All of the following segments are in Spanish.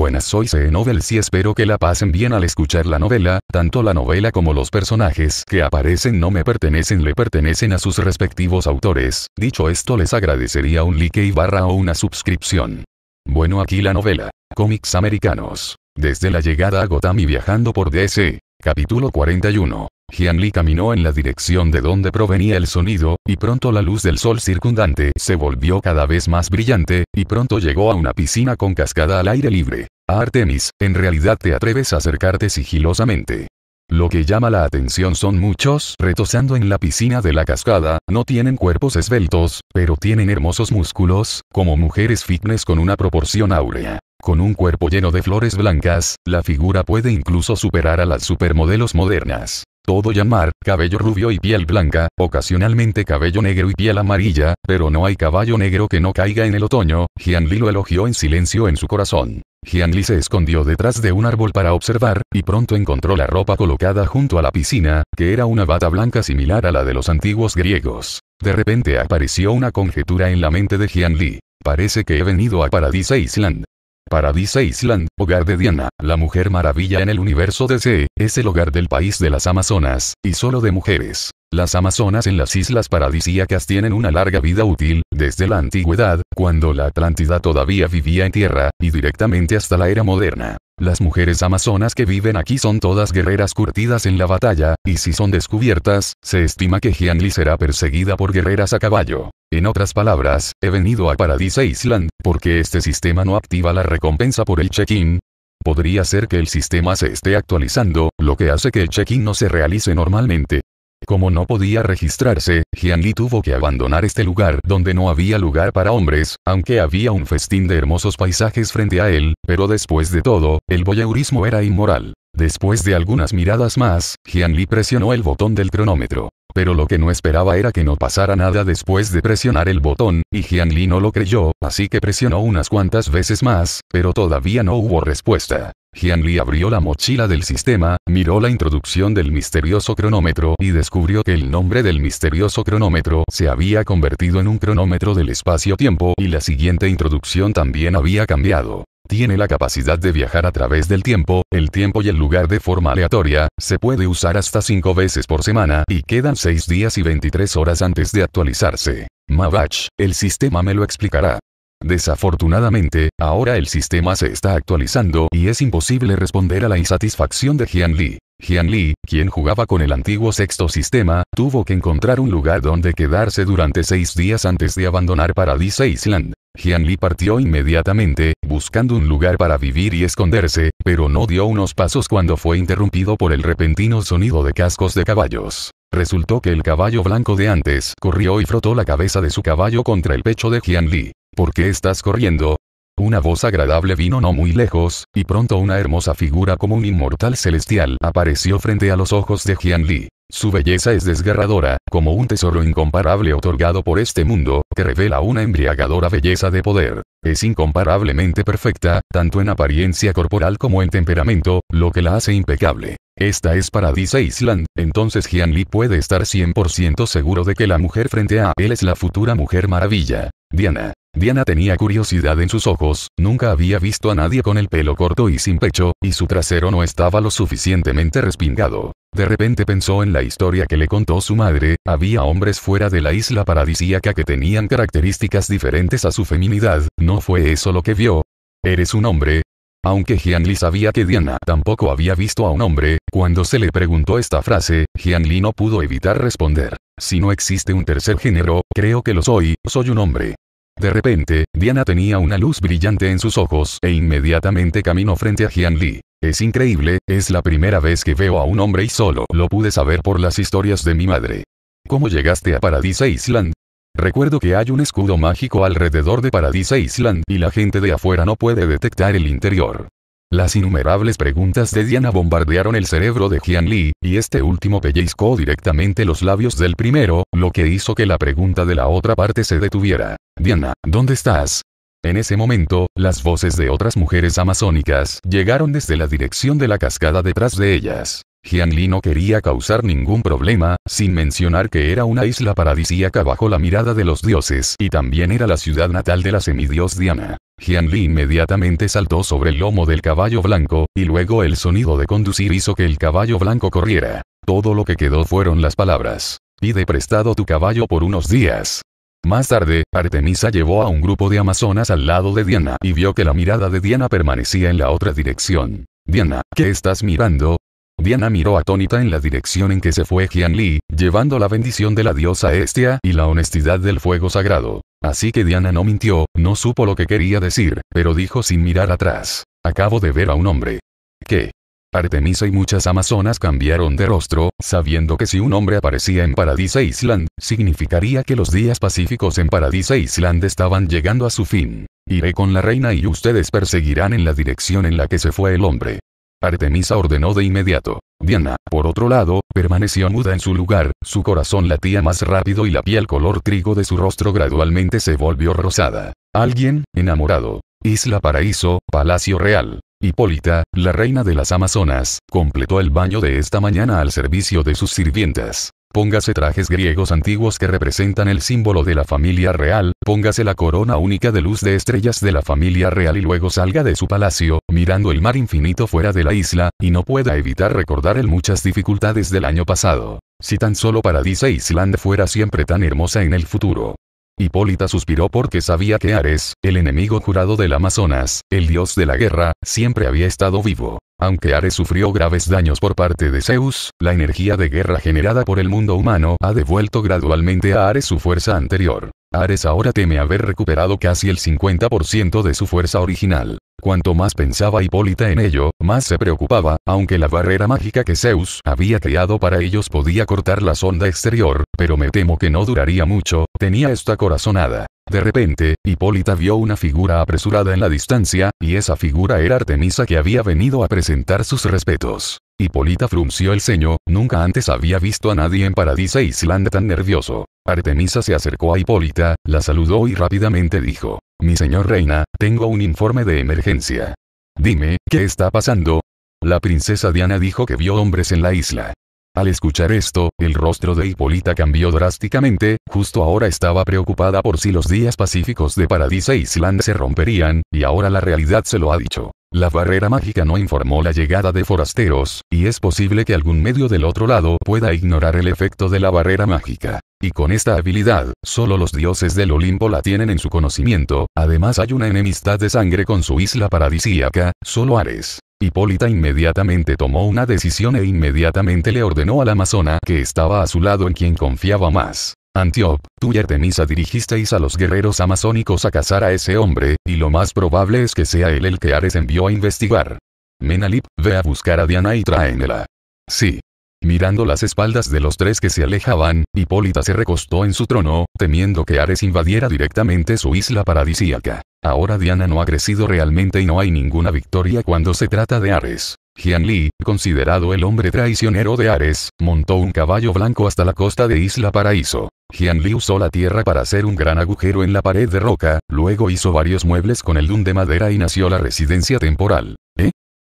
buenas soy C e novel. y espero que la pasen bien al escuchar la novela, tanto la novela como los personajes que aparecen no me pertenecen le pertenecen a sus respectivos autores, dicho esto les agradecería un like y barra o una suscripción. Bueno aquí la novela. Cómics americanos. Desde la llegada a Gotami viajando por DC, Capítulo 41. Jianli caminó en la dirección de donde provenía el sonido, y pronto la luz del sol circundante se volvió cada vez más brillante, y pronto llegó a una piscina con cascada al aire libre. A Artemis, en realidad te atreves a acercarte sigilosamente. Lo que llama la atención son muchos retosando en la piscina de la cascada, no tienen cuerpos esbeltos, pero tienen hermosos músculos, como mujeres fitness con una proporción áurea. Con un cuerpo lleno de flores blancas, la figura puede incluso superar a las supermodelos modernas. Todo llamar, cabello rubio y piel blanca, ocasionalmente cabello negro y piel amarilla, pero no hay caballo negro que no caiga en el otoño, Jianli lo elogió en silencio en su corazón. Jianli se escondió detrás de un árbol para observar, y pronto encontró la ropa colocada junto a la piscina, que era una bata blanca similar a la de los antiguos griegos. De repente apareció una conjetura en la mente de Lee. Parece que he venido a Paradise Island. Paradise Island, hogar de Diana, la mujer maravilla en el universo DC, es el hogar del país de las Amazonas, y solo de mujeres. Las Amazonas en las islas paradisíacas tienen una larga vida útil, desde la antigüedad, cuando la Atlántida todavía vivía en tierra, y directamente hasta la era moderna. Las mujeres amazonas que viven aquí son todas guerreras curtidas en la batalla, y si son descubiertas, se estima que Hianli será perseguida por guerreras a caballo. En otras palabras, he venido a Paradise Island, porque este sistema no activa la recompensa por el check-in. Podría ser que el sistema se esté actualizando, lo que hace que el check-in no se realice normalmente, como no podía registrarse, Jianli tuvo que abandonar este lugar donde no había lugar para hombres, aunque había un festín de hermosos paisajes frente a él, pero después de todo, el voyeurismo era inmoral. Después de algunas miradas más, Jianli presionó el botón del cronómetro. Pero lo que no esperaba era que no pasara nada después de presionar el botón, y Jian no lo creyó, así que presionó unas cuantas veces más, pero todavía no hubo respuesta. Hianli abrió la mochila del sistema, miró la introducción del misterioso cronómetro y descubrió que el nombre del misterioso cronómetro se había convertido en un cronómetro del espacio-tiempo y la siguiente introducción también había cambiado. Tiene la capacidad de viajar a través del tiempo, el tiempo y el lugar de forma aleatoria, se puede usar hasta 5 veces por semana y quedan 6 días y 23 horas antes de actualizarse. Mavach, el sistema me lo explicará. Desafortunadamente, ahora el sistema se está actualizando y es imposible responder a la insatisfacción de Jian Li. Jian Lee, quien jugaba con el antiguo sexto sistema, tuvo que encontrar un lugar donde quedarse durante seis días antes de abandonar Paradise Island. Jian Lee partió inmediatamente, buscando un lugar para vivir y esconderse, pero no dio unos pasos cuando fue interrumpido por el repentino sonido de cascos de caballos. Resultó que el caballo blanco de antes corrió y frotó la cabeza de su caballo contra el pecho de Jian Li. ¿Por qué estás corriendo? Una voz agradable vino no muy lejos, y pronto una hermosa figura como un inmortal celestial apareció frente a los ojos de Jian Li. Su belleza es desgarradora, como un tesoro incomparable otorgado por este mundo, que revela una embriagadora belleza de poder. Es incomparablemente perfecta, tanto en apariencia corporal como en temperamento, lo que la hace impecable. Esta es Paradise Island, entonces Jian Lee puede estar 100% seguro de que la mujer frente a él es la futura mujer maravilla. Diana. Diana tenía curiosidad en sus ojos, nunca había visto a nadie con el pelo corto y sin pecho, y su trasero no estaba lo suficientemente respingado. De repente pensó en la historia que le contó su madre, había hombres fuera de la isla paradisíaca que tenían características diferentes a su feminidad, ¿no fue eso lo que vio? Eres un hombre, aunque Jianli sabía que Diana tampoco había visto a un hombre, cuando se le preguntó esta frase, Li no pudo evitar responder. Si no existe un tercer género, creo que lo soy, soy un hombre. De repente, Diana tenía una luz brillante en sus ojos e inmediatamente caminó frente a Jianli. Es increíble, es la primera vez que veo a un hombre y solo lo pude saber por las historias de mi madre. ¿Cómo llegaste a Paradise Island? Recuerdo que hay un escudo mágico alrededor de Paradise Island y la gente de afuera no puede detectar el interior. Las innumerables preguntas de Diana bombardearon el cerebro de Jian Li, y este último pellizcó directamente los labios del primero, lo que hizo que la pregunta de la otra parte se detuviera. Diana, ¿dónde estás? En ese momento, las voces de otras mujeres amazónicas llegaron desde la dirección de la cascada detrás de ellas. Jian no quería causar ningún problema, sin mencionar que era una isla paradisíaca bajo la mirada de los dioses y también era la ciudad natal de la semidios Diana. Jian inmediatamente saltó sobre el lomo del caballo blanco, y luego el sonido de conducir hizo que el caballo blanco corriera. Todo lo que quedó fueron las palabras. Pide prestado tu caballo por unos días. Más tarde, Artemisa llevó a un grupo de amazonas al lado de Diana y vio que la mirada de Diana permanecía en la otra dirección. Diana, ¿qué estás mirando? Diana miró atónita en la dirección en que se fue Jian Li, llevando la bendición de la diosa Estia y la honestidad del fuego sagrado. Así que Diana no mintió, no supo lo que quería decir, pero dijo sin mirar atrás. Acabo de ver a un hombre. ¿Qué? Artemisa y muchas amazonas cambiaron de rostro, sabiendo que si un hombre aparecía en Paradise Island, significaría que los días pacíficos en Paradise Island estaban llegando a su fin. Iré con la reina y ustedes perseguirán en la dirección en la que se fue el hombre. Artemisa ordenó de inmediato. Diana, por otro lado, permaneció muda en su lugar, su corazón latía más rápido y la piel color trigo de su rostro gradualmente se volvió rosada. Alguien, enamorado. Isla Paraíso, Palacio Real. Hipólita, la reina de las Amazonas, completó el baño de esta mañana al servicio de sus sirvientas. Póngase trajes griegos antiguos que representan el símbolo de la familia real, póngase la corona única de luz de estrellas de la familia real y luego salga de su palacio, mirando el mar infinito fuera de la isla, y no pueda evitar recordar el muchas dificultades del año pasado. Si tan solo Paradisa Island fuera siempre tan hermosa en el futuro. Hipólita suspiró porque sabía que Ares, el enemigo jurado del Amazonas, el dios de la guerra, siempre había estado vivo. Aunque Ares sufrió graves daños por parte de Zeus, la energía de guerra generada por el mundo humano ha devuelto gradualmente a Ares su fuerza anterior. Ares ahora teme haber recuperado casi el 50% de su fuerza original. Cuanto más pensaba Hipólita en ello, más se preocupaba, aunque la barrera mágica que Zeus había creado para ellos podía cortar la sonda exterior, pero me temo que no duraría mucho, tenía esta corazonada. De repente, Hipólita vio una figura apresurada en la distancia, y esa figura era Artemisa que había venido a presentar sus respetos. Hipólita frunció el ceño, nunca antes había visto a nadie en Paradise Island tan nervioso. Artemisa se acercó a Hipólita, la saludó y rápidamente dijo, Mi señor reina, tengo un informe de emergencia. Dime, ¿qué está pasando? La princesa Diana dijo que vio hombres en la isla. Al escuchar esto, el rostro de Hipólita cambió drásticamente, justo ahora estaba preocupada por si los días pacíficos de Paradise Island se romperían, y ahora la realidad se lo ha dicho. La barrera mágica no informó la llegada de forasteros, y es posible que algún medio del otro lado pueda ignorar el efecto de la barrera mágica. Y con esta habilidad, solo los dioses del Olimpo la tienen en su conocimiento, además hay una enemistad de sangre con su isla paradisíaca, solo Ares. Hipólita inmediatamente tomó una decisión e inmediatamente le ordenó a la amazona que estaba a su lado en quien confiaba más, —Antiop, tú y Artemisa dirigisteis a los guerreros amazónicos a cazar a ese hombre, y lo más probable es que sea él el que Ares envió a investigar. Menalip, ve a buscar a Diana y tráenela. Sí. Mirando las espaldas de los tres que se alejaban, Hipólita se recostó en su trono, temiendo que Ares invadiera directamente su isla paradisíaca. Ahora Diana no ha crecido realmente y no hay ninguna victoria cuando se trata de Ares. Jian Li, considerado el hombre traicionero de Ares, montó un caballo blanco hasta la costa de Isla Paraíso. Jian Li usó la tierra para hacer un gran agujero en la pared de roca, luego hizo varios muebles con el dun de madera y nació la residencia temporal.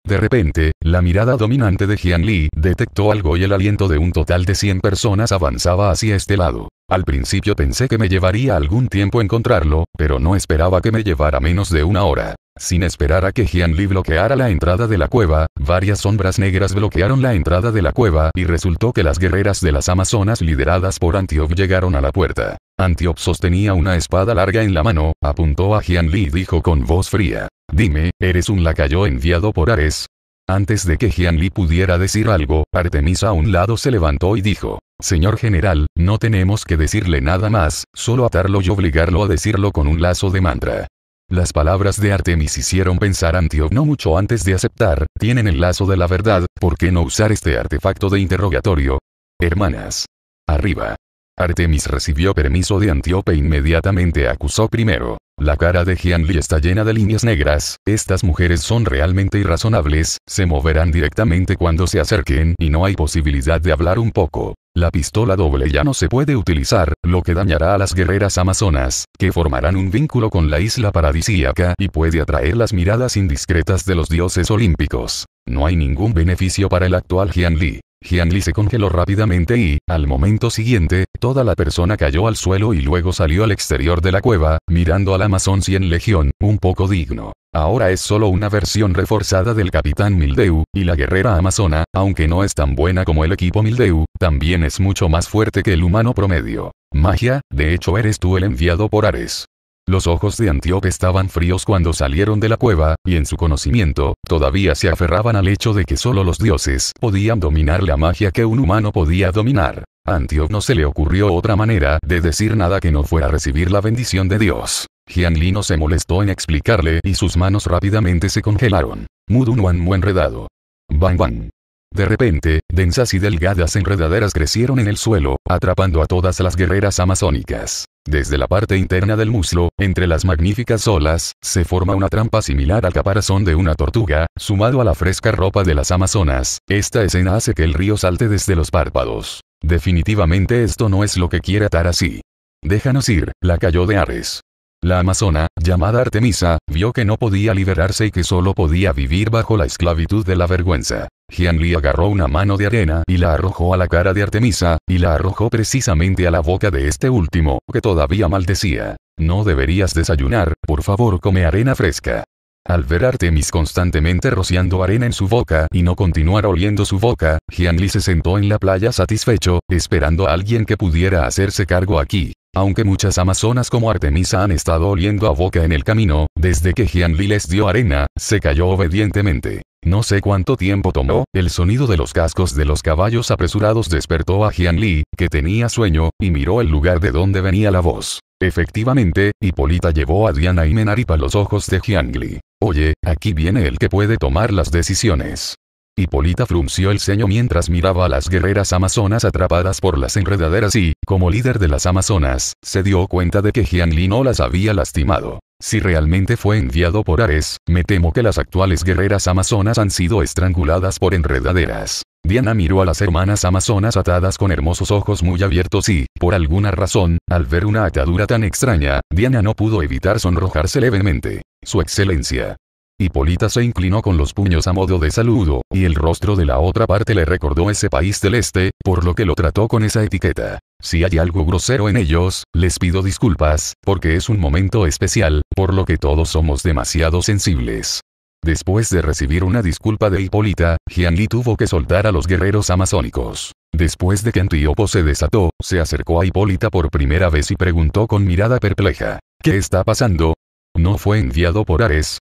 De repente, la mirada dominante de Jian Li detectó algo y el aliento de un total de 100 personas avanzaba hacia este lado. Al principio pensé que me llevaría algún tiempo encontrarlo, pero no esperaba que me llevara menos de una hora. Sin esperar a que Jian Li bloqueara la entrada de la cueva, varias sombras negras bloquearon la entrada de la cueva y resultó que las guerreras de las Amazonas lideradas por Antiope llegaron a la puerta. Antiope sostenía una espada larga en la mano, apuntó a Jian Li y dijo con voz fría, Dime, ¿eres un lacayo enviado por Ares? Antes de que Jianli pudiera decir algo, Artemisa a un lado se levantó y dijo, Señor general, no tenemos que decirle nada más, solo atarlo y obligarlo a decirlo con un lazo de mantra. Las palabras de Artemis hicieron pensar a no mucho antes de aceptar, tienen el lazo de la verdad, ¿por qué no usar este artefacto de interrogatorio? Hermanas. Arriba. Artemis recibió permiso de Antíope e inmediatamente acusó primero. La cara de Gianli está llena de líneas negras, estas mujeres son realmente irrazonables, se moverán directamente cuando se acerquen y no hay posibilidad de hablar un poco. La pistola doble ya no se puede utilizar, lo que dañará a las guerreras amazonas, que formarán un vínculo con la isla paradisíaca y puede atraer las miradas indiscretas de los dioses olímpicos. No hay ningún beneficio para el actual Hianli. Jian se congeló rápidamente y, al momento siguiente, toda la persona cayó al suelo y luego salió al exterior de la cueva, mirando al Amazon 100 Legión, un poco digno. Ahora es solo una versión reforzada del Capitán Mildeu, y la guerrera amazona, aunque no es tan buena como el equipo Mildeu, también es mucho más fuerte que el humano promedio. Magia, de hecho eres tú el enviado por Ares. Los ojos de Antiope estaban fríos cuando salieron de la cueva, y en su conocimiento, todavía se aferraban al hecho de que solo los dioses podían dominar la magia que un humano podía dominar. A no se le ocurrió otra manera de decir nada que no fuera recibir la bendición de Dios. Jianli no se molestó en explicarle y sus manos rápidamente se congelaron. Mudunuan mu enredado. Bang bang. De repente, densas y delgadas enredaderas crecieron en el suelo, atrapando a todas las guerreras amazónicas. Desde la parte interna del muslo, entre las magníficas olas, se forma una trampa similar al caparazón de una tortuga, sumado a la fresca ropa de las amazonas. Esta escena hace que el río salte desde los párpados. Definitivamente esto no es lo que quiere atar así. Déjanos ir, la cayó de Ares. La amazona, llamada Artemisa, vio que no podía liberarse y que solo podía vivir bajo la esclavitud de la vergüenza. Li agarró una mano de arena y la arrojó a la cara de Artemisa, y la arrojó precisamente a la boca de este último, que todavía maldecía. No deberías desayunar, por favor come arena fresca. Al ver a Artemis constantemente rociando arena en su boca y no continuar oliendo su boca, Li se sentó en la playa satisfecho, esperando a alguien que pudiera hacerse cargo aquí. Aunque muchas amazonas como Artemisa han estado oliendo a boca en el camino, desde que Li les dio arena, se cayó obedientemente. No sé cuánto tiempo tomó, el sonido de los cascos de los caballos apresurados despertó a Li, que tenía sueño, y miró el lugar de donde venía la voz. Efectivamente, Hipólita llevó a Diana y Menaripa los ojos de Li. Oye, aquí viene el que puede tomar las decisiones. Hipólita frunció el ceño mientras miraba a las guerreras amazonas atrapadas por las enredaderas y, como líder de las amazonas, se dio cuenta de que Jianli no las había lastimado. Si realmente fue enviado por Ares, me temo que las actuales guerreras amazonas han sido estranguladas por enredaderas. Diana miró a las hermanas amazonas atadas con hermosos ojos muy abiertos y, por alguna razón, al ver una atadura tan extraña, Diana no pudo evitar sonrojarse levemente. Su excelencia, Hipólita se inclinó con los puños a modo de saludo, y el rostro de la otra parte le recordó ese país del este, por lo que lo trató con esa etiqueta. Si hay algo grosero en ellos, les pido disculpas, porque es un momento especial, por lo que todos somos demasiado sensibles. Después de recibir una disculpa de Hipólita, Li tuvo que soltar a los guerreros amazónicos. Después de que Antíopo se desató, se acercó a Hipólita por primera vez y preguntó con mirada perpleja, ¿Qué está pasando? ¿No fue enviado por Ares?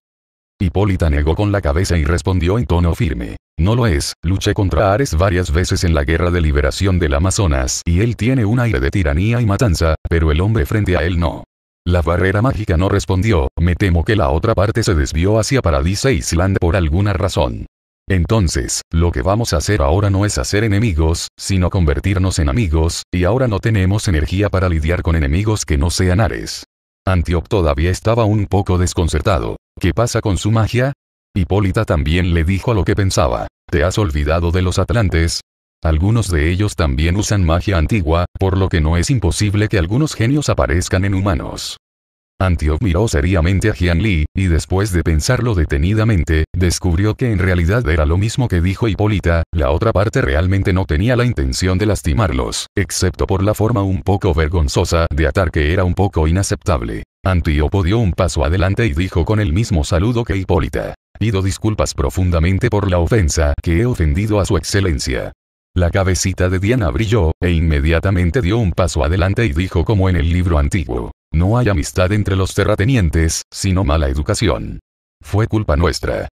Hipólita negó con la cabeza y respondió en tono firme. No lo es, luché contra Ares varias veces en la guerra de liberación del Amazonas y él tiene un aire de tiranía y matanza, pero el hombre frente a él no. La barrera mágica no respondió, me temo que la otra parte se desvió hacia Paradise Island por alguna razón. Entonces, lo que vamos a hacer ahora no es hacer enemigos, sino convertirnos en amigos, y ahora no tenemos energía para lidiar con enemigos que no sean Ares. Antioch todavía estaba un poco desconcertado. ¿Qué pasa con su magia? Hipólita también le dijo lo que pensaba. ¿Te has olvidado de los atlantes? Algunos de ellos también usan magia antigua, por lo que no es imposible que algunos genios aparezcan en humanos. Antioch miró seriamente a Jian Li, y después de pensarlo detenidamente, descubrió que en realidad era lo mismo que dijo Hipólita, la otra parte realmente no tenía la intención de lastimarlos, excepto por la forma un poco vergonzosa de atar que era un poco inaceptable. Antíopo dio un paso adelante y dijo con el mismo saludo que Hipólita. Pido disculpas profundamente por la ofensa que he ofendido a su excelencia. La cabecita de Diana brilló, e inmediatamente dio un paso adelante y dijo como en el libro antiguo. No hay amistad entre los terratenientes, sino mala educación. Fue culpa nuestra.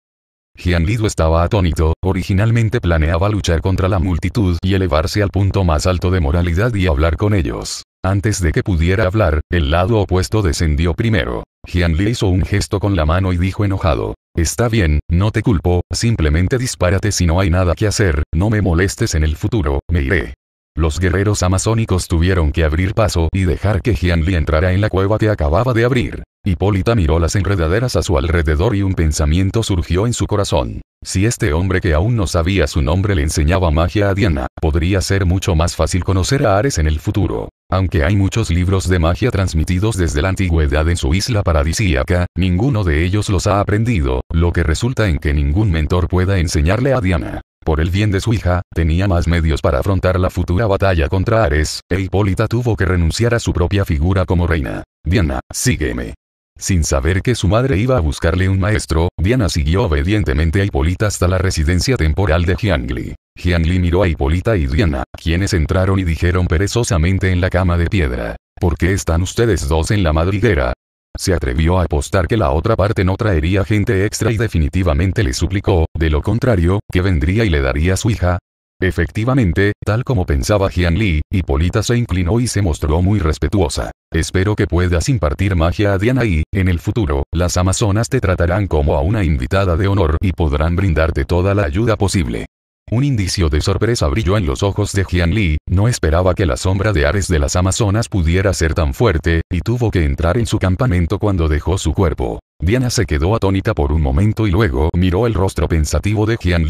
Jian Lido estaba atónito, originalmente planeaba luchar contra la multitud y elevarse al punto más alto de moralidad y hablar con ellos. Antes de que pudiera hablar, el lado opuesto descendió primero. Jian hizo un gesto con la mano y dijo enojado. Está bien, no te culpo, simplemente dispárate si no hay nada que hacer, no me molestes en el futuro, me iré. Los guerreros amazónicos tuvieron que abrir paso y dejar que Jian entrara en la cueva que acababa de abrir. Hipólita miró las enredaderas a su alrededor y un pensamiento surgió en su corazón. Si este hombre que aún no sabía su nombre le enseñaba magia a Diana, podría ser mucho más fácil conocer a Ares en el futuro. Aunque hay muchos libros de magia transmitidos desde la antigüedad en su isla paradisíaca, ninguno de ellos los ha aprendido, lo que resulta en que ningún mentor pueda enseñarle a Diana. Por el bien de su hija, tenía más medios para afrontar la futura batalla contra Ares, e Hipólita tuvo que renunciar a su propia figura como reina. Diana, sígueme. Sin saber que su madre iba a buscarle un maestro, Diana siguió obedientemente a Hipólita hasta la residencia temporal de Jiangli. Jiangli miró a Hipólita y Diana, quienes entraron y dijeron perezosamente en la cama de piedra. ¿Por qué están ustedes dos en la madriguera? Se atrevió a apostar que la otra parte no traería gente extra y definitivamente le suplicó, de lo contrario, que vendría y le daría su hija, Efectivamente, tal como pensaba Jian Li, Hipólita se inclinó y se mostró muy respetuosa. Espero que puedas impartir magia a Diana y, en el futuro, las amazonas te tratarán como a una invitada de honor y podrán brindarte toda la ayuda posible. Un indicio de sorpresa brilló en los ojos de Jian Lee, no esperaba que la sombra de Ares de las Amazonas pudiera ser tan fuerte, y tuvo que entrar en su campamento cuando dejó su cuerpo. Diana se quedó atónita por un momento y luego miró el rostro pensativo de Jian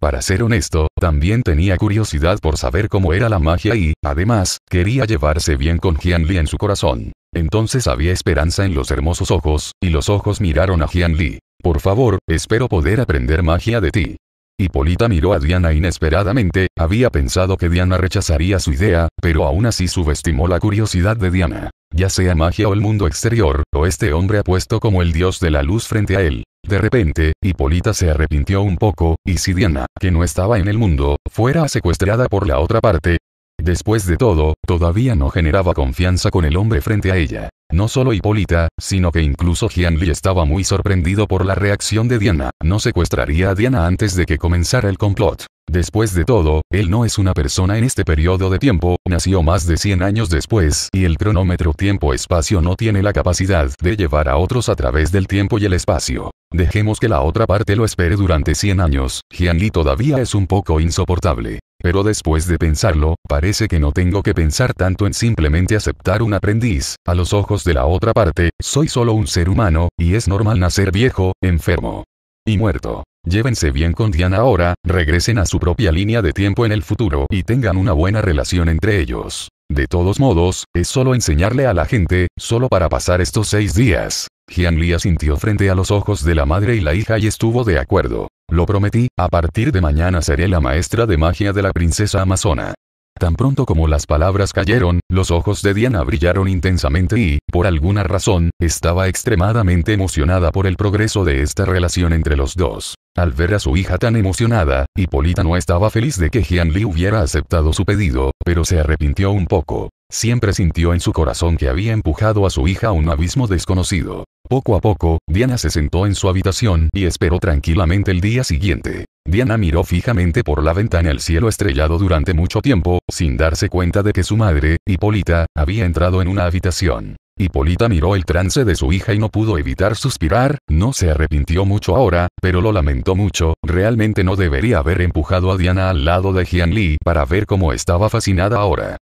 para ser honesto, también tenía curiosidad por saber cómo era la magia y, además, quería llevarse bien con Jianli en su corazón. Entonces había esperanza en los hermosos ojos, y los ojos miraron a Jianli. Por favor, espero poder aprender magia de ti. Hipólita miró a Diana inesperadamente, había pensado que Diana rechazaría su idea, pero aún así subestimó la curiosidad de Diana. Ya sea magia o el mundo exterior, o este hombre apuesto como el dios de la luz frente a él, de repente, Hipólita se arrepintió un poco, y si Diana, que no estaba en el mundo, fuera secuestrada por la otra parte, Después de todo, todavía no generaba confianza con el hombre frente a ella. No solo Hipólita, sino que incluso Gianli estaba muy sorprendido por la reacción de Diana. No secuestraría a Diana antes de que comenzara el complot. Después de todo, él no es una persona en este periodo de tiempo, nació más de 100 años después, y el cronómetro tiempo-espacio no tiene la capacidad de llevar a otros a través del tiempo y el espacio. Dejemos que la otra parte lo espere durante 100 años, Gianli todavía es un poco insoportable. Pero después de pensarlo, parece que no tengo que pensar tanto en simplemente aceptar un aprendiz, a los ojos de la otra parte, soy solo un ser humano, y es normal nacer viejo, enfermo. Y muerto. Llévense bien con Diana ahora, regresen a su propia línea de tiempo en el futuro y tengan una buena relación entre ellos. De todos modos, es solo enseñarle a la gente, solo para pasar estos seis días. Jian Li asintió frente a los ojos de la madre y la hija y estuvo de acuerdo. Lo prometí, a partir de mañana seré la maestra de magia de la princesa amazona. Tan pronto como las palabras cayeron, los ojos de Diana brillaron intensamente y, por alguna razón, estaba extremadamente emocionada por el progreso de esta relación entre los dos. Al ver a su hija tan emocionada, Hipólita no estaba feliz de que Jian Li hubiera aceptado su pedido, pero se arrepintió un poco. Siempre sintió en su corazón que había empujado a su hija a un abismo desconocido. Poco a poco, Diana se sentó en su habitación y esperó tranquilamente el día siguiente. Diana miró fijamente por la ventana el cielo estrellado durante mucho tiempo, sin darse cuenta de que su madre, Hipólita, había entrado en una habitación. Hipólita miró el trance de su hija y no pudo evitar suspirar, no se arrepintió mucho ahora, pero lo lamentó mucho, realmente no debería haber empujado a Diana al lado de Jian Li para ver cómo estaba fascinada ahora.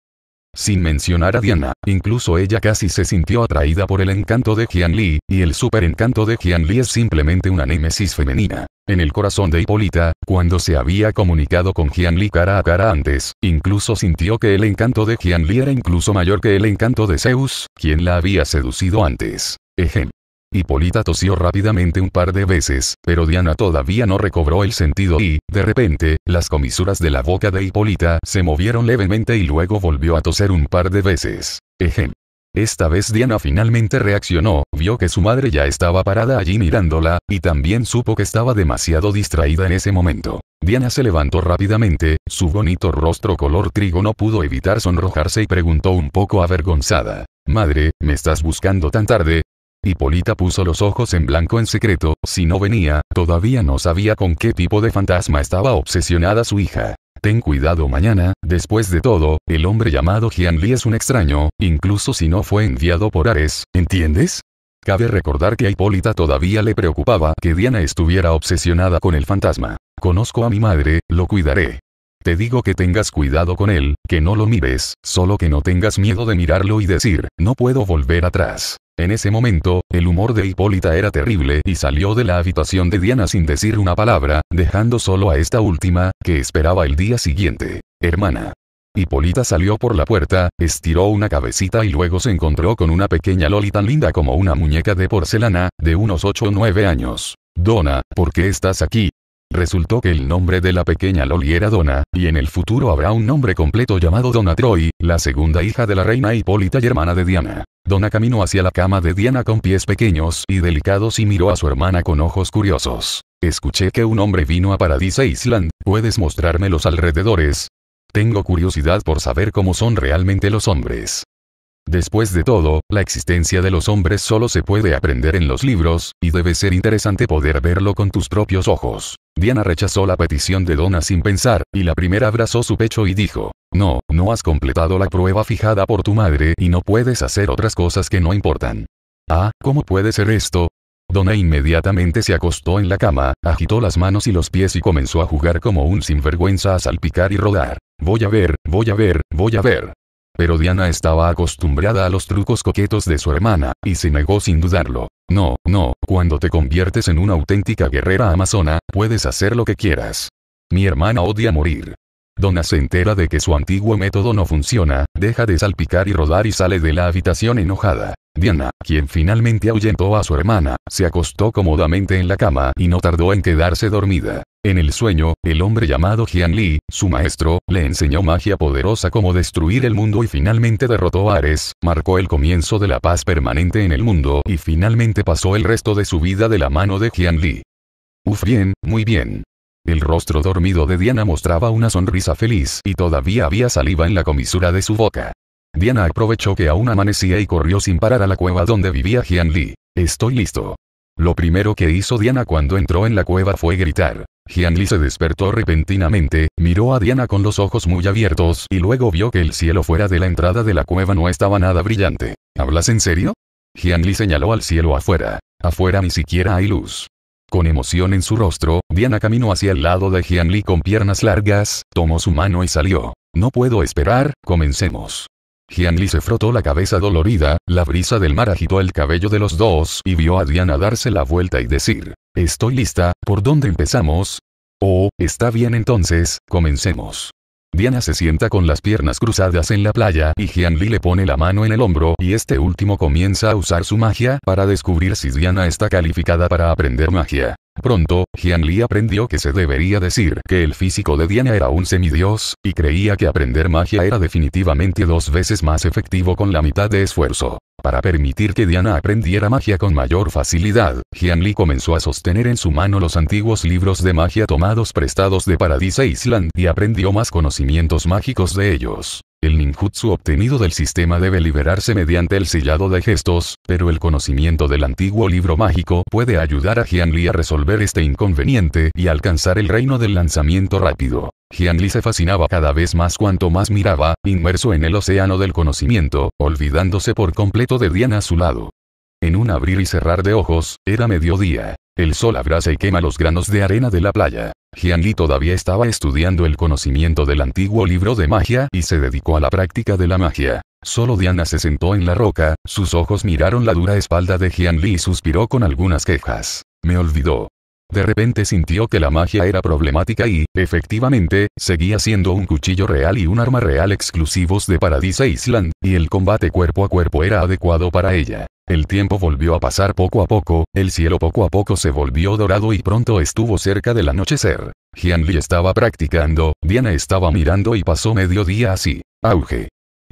Sin mencionar a Diana, incluso ella casi se sintió atraída por el encanto de Jian Li, y el super encanto de Jian Li es simplemente una némesis femenina. En el corazón de Hipólita, cuando se había comunicado con Jian Li cara a cara antes, incluso sintió que el encanto de Jian Li era incluso mayor que el encanto de Zeus, quien la había seducido antes. Ejemplo. Hipólita tosió rápidamente un par de veces, pero Diana todavía no recobró el sentido y, de repente, las comisuras de la boca de Hipólita se movieron levemente y luego volvió a toser un par de veces. Ejem. Esta vez Diana finalmente reaccionó, vio que su madre ya estaba parada allí mirándola, y también supo que estaba demasiado distraída en ese momento. Diana se levantó rápidamente, su bonito rostro color trigo no pudo evitar sonrojarse y preguntó un poco avergonzada. Madre, ¿me estás buscando tan tarde? Hipólita puso los ojos en blanco en secreto, si no venía, todavía no sabía con qué tipo de fantasma estaba obsesionada su hija. Ten cuidado mañana, después de todo, el hombre llamado Li es un extraño, incluso si no fue enviado por Ares, ¿entiendes? Cabe recordar que a Hipólita todavía le preocupaba que Diana estuviera obsesionada con el fantasma. Conozco a mi madre, lo cuidaré. Te digo que tengas cuidado con él, que no lo mires, solo que no tengas miedo de mirarlo y decir, no puedo volver atrás. En ese momento, el humor de Hipólita era terrible y salió de la habitación de Diana sin decir una palabra, dejando solo a esta última, que esperaba el día siguiente. Hermana. Hipólita salió por la puerta, estiró una cabecita y luego se encontró con una pequeña Loli tan linda como una muñeca de porcelana, de unos 8 o 9 años. Dona, ¿por qué estás aquí? Resultó que el nombre de la pequeña Loli era Donna, y en el futuro habrá un nombre completo llamado Donna Troy, la segunda hija de la reina Hipólita y hermana de Diana. Donna caminó hacia la cama de Diana con pies pequeños y delicados y miró a su hermana con ojos curiosos. Escuché que un hombre vino a Paradise Island, ¿puedes mostrarme los alrededores? Tengo curiosidad por saber cómo son realmente los hombres. Después de todo, la existencia de los hombres solo se puede aprender en los libros, y debe ser interesante poder verlo con tus propios ojos. Diana rechazó la petición de Donna sin pensar, y la primera abrazó su pecho y dijo, No, no has completado la prueba fijada por tu madre y no puedes hacer otras cosas que no importan. Ah, ¿cómo puede ser esto? Donna inmediatamente se acostó en la cama, agitó las manos y los pies y comenzó a jugar como un sinvergüenza a salpicar y rodar. Voy a ver, voy a ver, voy a ver. Pero Diana estaba acostumbrada a los trucos coquetos de su hermana, y se negó sin dudarlo. No, no, cuando te conviertes en una auténtica guerrera amazona, puedes hacer lo que quieras. Mi hermana odia morir. Donna se entera de que su antiguo método no funciona, deja de salpicar y rodar y sale de la habitación enojada. Diana, quien finalmente ahuyentó a su hermana, se acostó cómodamente en la cama y no tardó en quedarse dormida. En el sueño, el hombre llamado Jian Li, su maestro, le enseñó magia poderosa como destruir el mundo y finalmente derrotó a Ares, marcó el comienzo de la paz permanente en el mundo y finalmente pasó el resto de su vida de la mano de Jian Li. Uf bien, muy bien. El rostro dormido de Diana mostraba una sonrisa feliz y todavía había saliva en la comisura de su boca. Diana aprovechó que aún amanecía y corrió sin parar a la cueva donde vivía Jian Li. Estoy listo. Lo primero que hizo Diana cuando entró en la cueva fue gritar. Jian Li se despertó repentinamente, miró a Diana con los ojos muy abiertos y luego vio que el cielo fuera de la entrada de la cueva no estaba nada brillante. ¿Hablas en serio? Jian Li señaló al cielo afuera. Afuera ni siquiera hay luz. Con emoción en su rostro, Diana caminó hacia el lado de Jian Li con piernas largas, tomó su mano y salió. No puedo esperar, comencemos. Lee se frotó la cabeza dolorida, la brisa del mar agitó el cabello de los dos y vio a Diana darse la vuelta y decir, Estoy lista, ¿por dónde empezamos? Oh, está bien entonces, comencemos. Diana se sienta con las piernas cruzadas en la playa y Lee le pone la mano en el hombro y este último comienza a usar su magia para descubrir si Diana está calificada para aprender magia. Pronto, Jianli aprendió que se debería decir que el físico de Diana era un semidios, y creía que aprender magia era definitivamente dos veces más efectivo con la mitad de esfuerzo. Para permitir que Diana aprendiera magia con mayor facilidad, Jianli comenzó a sostener en su mano los antiguos libros de magia tomados prestados de Paradise Island y aprendió más conocimientos mágicos de ellos. El ninjutsu obtenido del sistema debe liberarse mediante el sellado de gestos, pero el conocimiento del antiguo libro mágico puede ayudar a Jianli a resolver este inconveniente y alcanzar el reino del lanzamiento rápido. Jianli se fascinaba cada vez más cuanto más miraba, inmerso en el océano del conocimiento, olvidándose por completo de Diana a su lado. En un abrir y cerrar de ojos, era mediodía. El sol abraza y quema los granos de arena de la playa. Lee todavía estaba estudiando el conocimiento del antiguo libro de magia y se dedicó a la práctica de la magia. Solo Diana se sentó en la roca, sus ojos miraron la dura espalda de Jianli y suspiró con algunas quejas. Me olvidó. De repente sintió que la magia era problemática y, efectivamente, seguía siendo un cuchillo real y un arma real exclusivos de Paradise Island, y el combate cuerpo a cuerpo era adecuado para ella. El tiempo volvió a pasar poco a poco, el cielo poco a poco se volvió dorado y pronto estuvo cerca del anochecer. Li estaba practicando, Diana estaba mirando y pasó medio día así. Auge.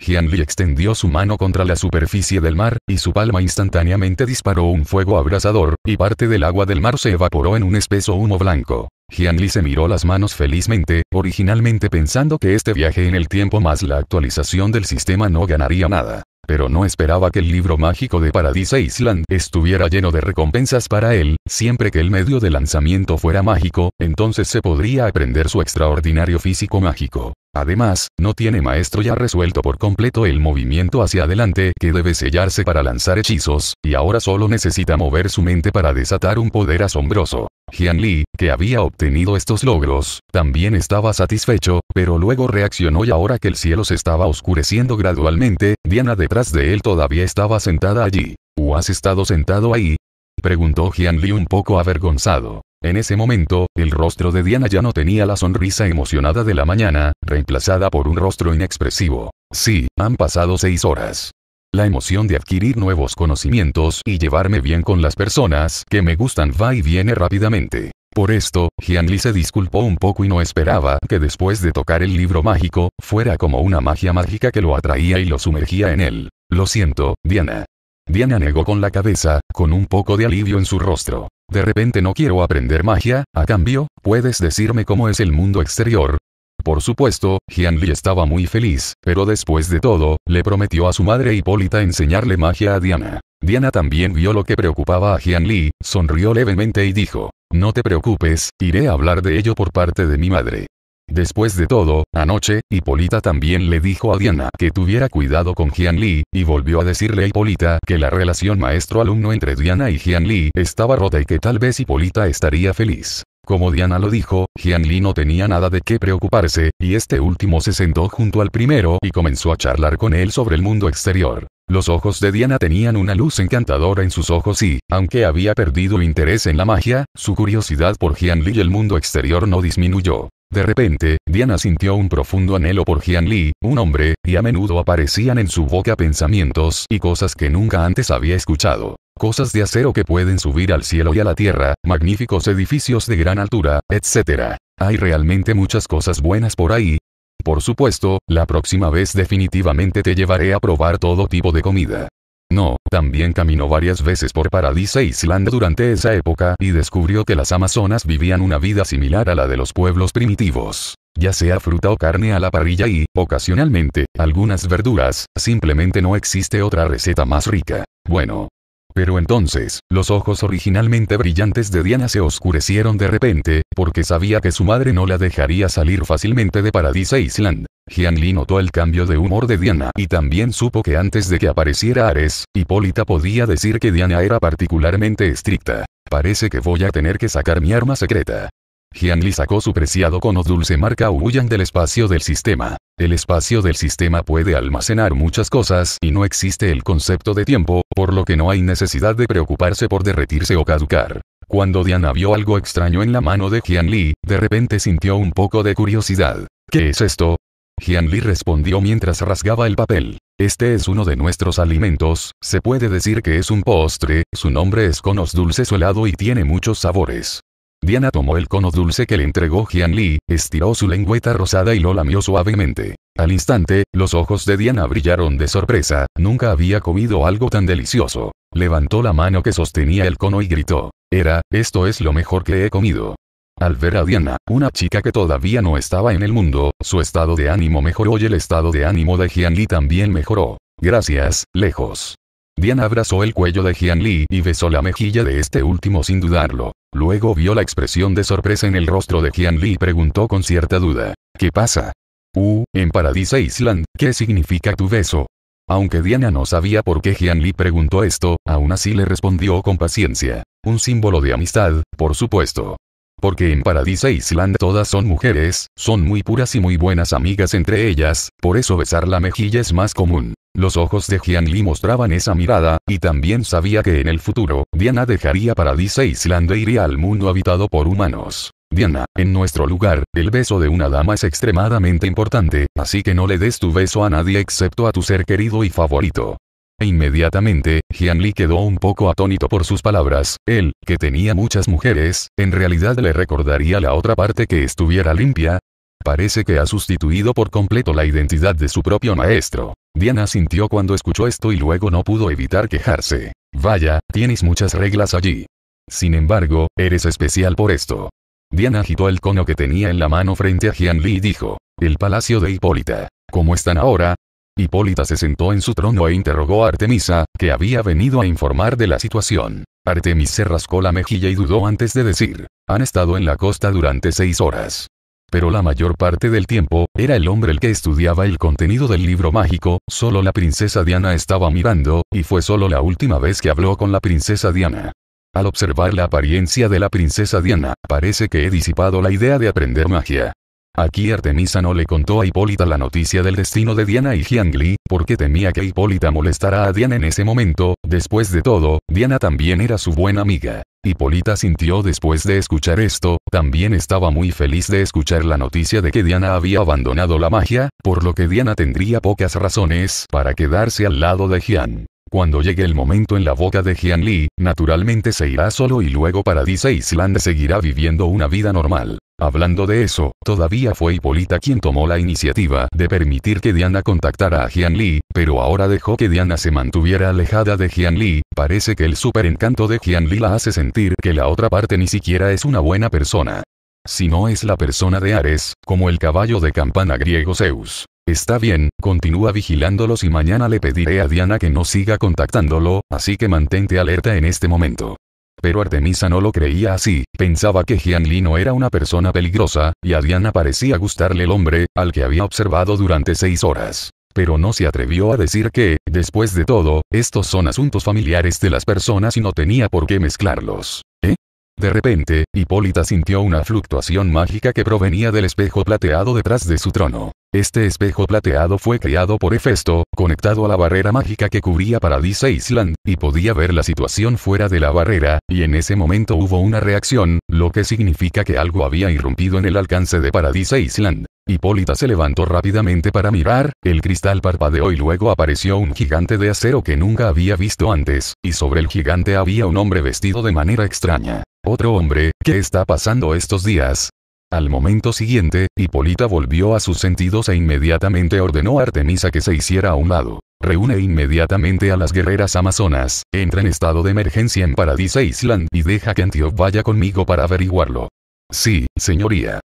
Li extendió su mano contra la superficie del mar, y su palma instantáneamente disparó un fuego abrasador, y parte del agua del mar se evaporó en un espeso humo blanco. Li se miró las manos felizmente, originalmente pensando que este viaje en el tiempo más la actualización del sistema no ganaría nada pero no esperaba que el libro mágico de Paradise Island estuviera lleno de recompensas para él, siempre que el medio de lanzamiento fuera mágico, entonces se podría aprender su extraordinario físico mágico. Además, no tiene maestro ya resuelto por completo el movimiento hacia adelante que debe sellarse para lanzar hechizos, y ahora solo necesita mover su mente para desatar un poder asombroso. Jian Li, que había obtenido estos logros, también estaba satisfecho, pero luego reaccionó y ahora que el cielo se estaba oscureciendo gradualmente, Diana detrás de él todavía estaba sentada allí. ¿O has estado sentado ahí? Preguntó Jian Li un poco avergonzado. En ese momento, el rostro de Diana ya no tenía la sonrisa emocionada de la mañana, reemplazada por un rostro inexpresivo. Sí, han pasado seis horas. La emoción de adquirir nuevos conocimientos y llevarme bien con las personas que me gustan va y viene rápidamente. Por esto, Gianli se disculpó un poco y no esperaba que después de tocar el libro mágico, fuera como una magia mágica que lo atraía y lo sumergía en él. Lo siento, Diana. Diana negó con la cabeza, con un poco de alivio en su rostro. De repente no quiero aprender magia, a cambio, puedes decirme cómo es el mundo exterior, por supuesto, Jianli estaba muy feliz, pero después de todo, le prometió a su madre Hipólita enseñarle magia a Diana. Diana también vio lo que preocupaba a Jianli, sonrió levemente y dijo, no te preocupes, iré a hablar de ello por parte de mi madre. Después de todo, anoche, Hipólita también le dijo a Diana que tuviera cuidado con Jianli, y volvió a decirle a Hipólita que la relación maestro-alumno entre Diana y Jianli estaba rota y que tal vez Hipólita estaría feliz. Como Diana lo dijo, Jian Li no tenía nada de qué preocuparse, y este último se sentó junto al primero y comenzó a charlar con él sobre el mundo exterior. Los ojos de Diana tenían una luz encantadora en sus ojos y, aunque había perdido interés en la magia, su curiosidad por Jian Lee y el mundo exterior no disminuyó. De repente, Diana sintió un profundo anhelo por Jian Lee, un hombre, y a menudo aparecían en su boca pensamientos y cosas que nunca antes había escuchado cosas de acero que pueden subir al cielo y a la tierra, magníficos edificios de gran altura, etc. Hay realmente muchas cosas buenas por ahí. Por supuesto, la próxima vez definitivamente te llevaré a probar todo tipo de comida. No, también caminó varias veces por Paradise Island durante esa época y descubrió que las amazonas vivían una vida similar a la de los pueblos primitivos. Ya sea fruta o carne a la parrilla y, ocasionalmente, algunas verduras, simplemente no existe otra receta más rica. Bueno, pero entonces, los ojos originalmente brillantes de Diana se oscurecieron de repente, porque sabía que su madre no la dejaría salir fácilmente de Paradise Island. Jian Li notó el cambio de humor de Diana y también supo que antes de que apareciera Ares, Hipólita podía decir que Diana era particularmente estricta. Parece que voy a tener que sacar mi arma secreta. Jian Li sacó su preciado cono dulce marca Huyan del espacio del sistema. El espacio del sistema puede almacenar muchas cosas y no existe el concepto de tiempo, por lo que no hay necesidad de preocuparse por derretirse o caducar. Cuando Diana vio algo extraño en la mano de Jian Li, de repente sintió un poco de curiosidad. ¿Qué es esto? Jian Li respondió mientras rasgaba el papel. Este es uno de nuestros alimentos, se puede decir que es un postre, su nombre es conos dulce helado y tiene muchos sabores. Diana tomó el cono dulce que le entregó Jian Li, estiró su lengüeta rosada y lo lamió suavemente. Al instante, los ojos de Diana brillaron de sorpresa, nunca había comido algo tan delicioso. Levantó la mano que sostenía el cono y gritó. Era, esto es lo mejor que he comido. Al ver a Diana, una chica que todavía no estaba en el mundo, su estado de ánimo mejoró y el estado de ánimo de Jian Li también mejoró. Gracias, lejos. Diana abrazó el cuello de Jian Li y besó la mejilla de este último sin dudarlo. Luego vio la expresión de sorpresa en el rostro de Jian Li y preguntó con cierta duda. ¿Qué pasa? Uh, en Paradise Island, ¿qué significa tu beso? Aunque Diana no sabía por qué Jian Li preguntó esto, aún así le respondió con paciencia. Un símbolo de amistad, por supuesto. Porque en Paradise Island todas son mujeres, son muy puras y muy buenas amigas entre ellas, por eso besar la mejilla es más común. Los ojos de Li mostraban esa mirada, y también sabía que en el futuro, Diana dejaría Paradise Island e iría al mundo habitado por humanos. Diana, en nuestro lugar, el beso de una dama es extremadamente importante, así que no le des tu beso a nadie excepto a tu ser querido y favorito. E inmediatamente, Li quedó un poco atónito por sus palabras, él, que tenía muchas mujeres, en realidad le recordaría la otra parte que estuviera limpia, Parece que ha sustituido por completo la identidad de su propio maestro. Diana sintió cuando escuchó esto y luego no pudo evitar quejarse. Vaya, tienes muchas reglas allí. Sin embargo, eres especial por esto. Diana agitó el cono que tenía en la mano frente a Jian lee y dijo, el palacio de Hipólita. ¿Cómo están ahora? Hipólita se sentó en su trono e interrogó a Artemisa, que había venido a informar de la situación. Artemis se rascó la mejilla y dudó antes de decir, han estado en la costa durante seis horas pero la mayor parte del tiempo, era el hombre el que estudiaba el contenido del libro mágico, solo la princesa Diana estaba mirando, y fue solo la última vez que habló con la princesa Diana. Al observar la apariencia de la princesa Diana, parece que he disipado la idea de aprender magia. Aquí Artemisa no le contó a Hipólita la noticia del destino de Diana y Jiangli, porque temía que Hipólita molestara a Diana en ese momento, después de todo, Diana también era su buena amiga. Hipólita sintió después de escuchar esto, también estaba muy feliz de escuchar la noticia de que Diana había abandonado la magia, por lo que Diana tendría pocas razones para quedarse al lado de Gian. Cuando llegue el momento en la boca de Jian Li, naturalmente se irá solo y luego Paradise Island seguirá viviendo una vida normal. Hablando de eso, todavía fue Hipólita quien tomó la iniciativa de permitir que Diana contactara a Jian Li, pero ahora dejó que Diana se mantuviera alejada de Jian Li, parece que el super encanto de Jian Li la hace sentir que la otra parte ni siquiera es una buena persona. Si no es la persona de Ares, como el caballo de campana griego Zeus. Está bien, continúa vigilándolos y mañana le pediré a Diana que no siga contactándolo, así que mantente alerta en este momento. Pero Artemisa no lo creía así, pensaba que Gianlino no era una persona peligrosa, y a Diana parecía gustarle el hombre, al que había observado durante seis horas. Pero no se atrevió a decir que, después de todo, estos son asuntos familiares de las personas y no tenía por qué mezclarlos. ¿Eh? De repente, Hipólita sintió una fluctuación mágica que provenía del espejo plateado detrás de su trono. Este espejo plateado fue creado por Hefesto, conectado a la barrera mágica que cubría Paradise Island, y podía ver la situación fuera de la barrera, y en ese momento hubo una reacción, lo que significa que algo había irrumpido en el alcance de Paradise Island. Hipólita se levantó rápidamente para mirar, el cristal parpadeó y luego apareció un gigante de acero que nunca había visto antes, y sobre el gigante había un hombre vestido de manera extraña. Otro hombre, ¿qué está pasando estos días? Al momento siguiente, Hipólita volvió a sus sentidos e inmediatamente ordenó a Artemisa que se hiciera a un lado. Reúne inmediatamente a las guerreras amazonas, entra en estado de emergencia en Paradise Island y deja que Antioch vaya conmigo para averiguarlo. Sí, señoría.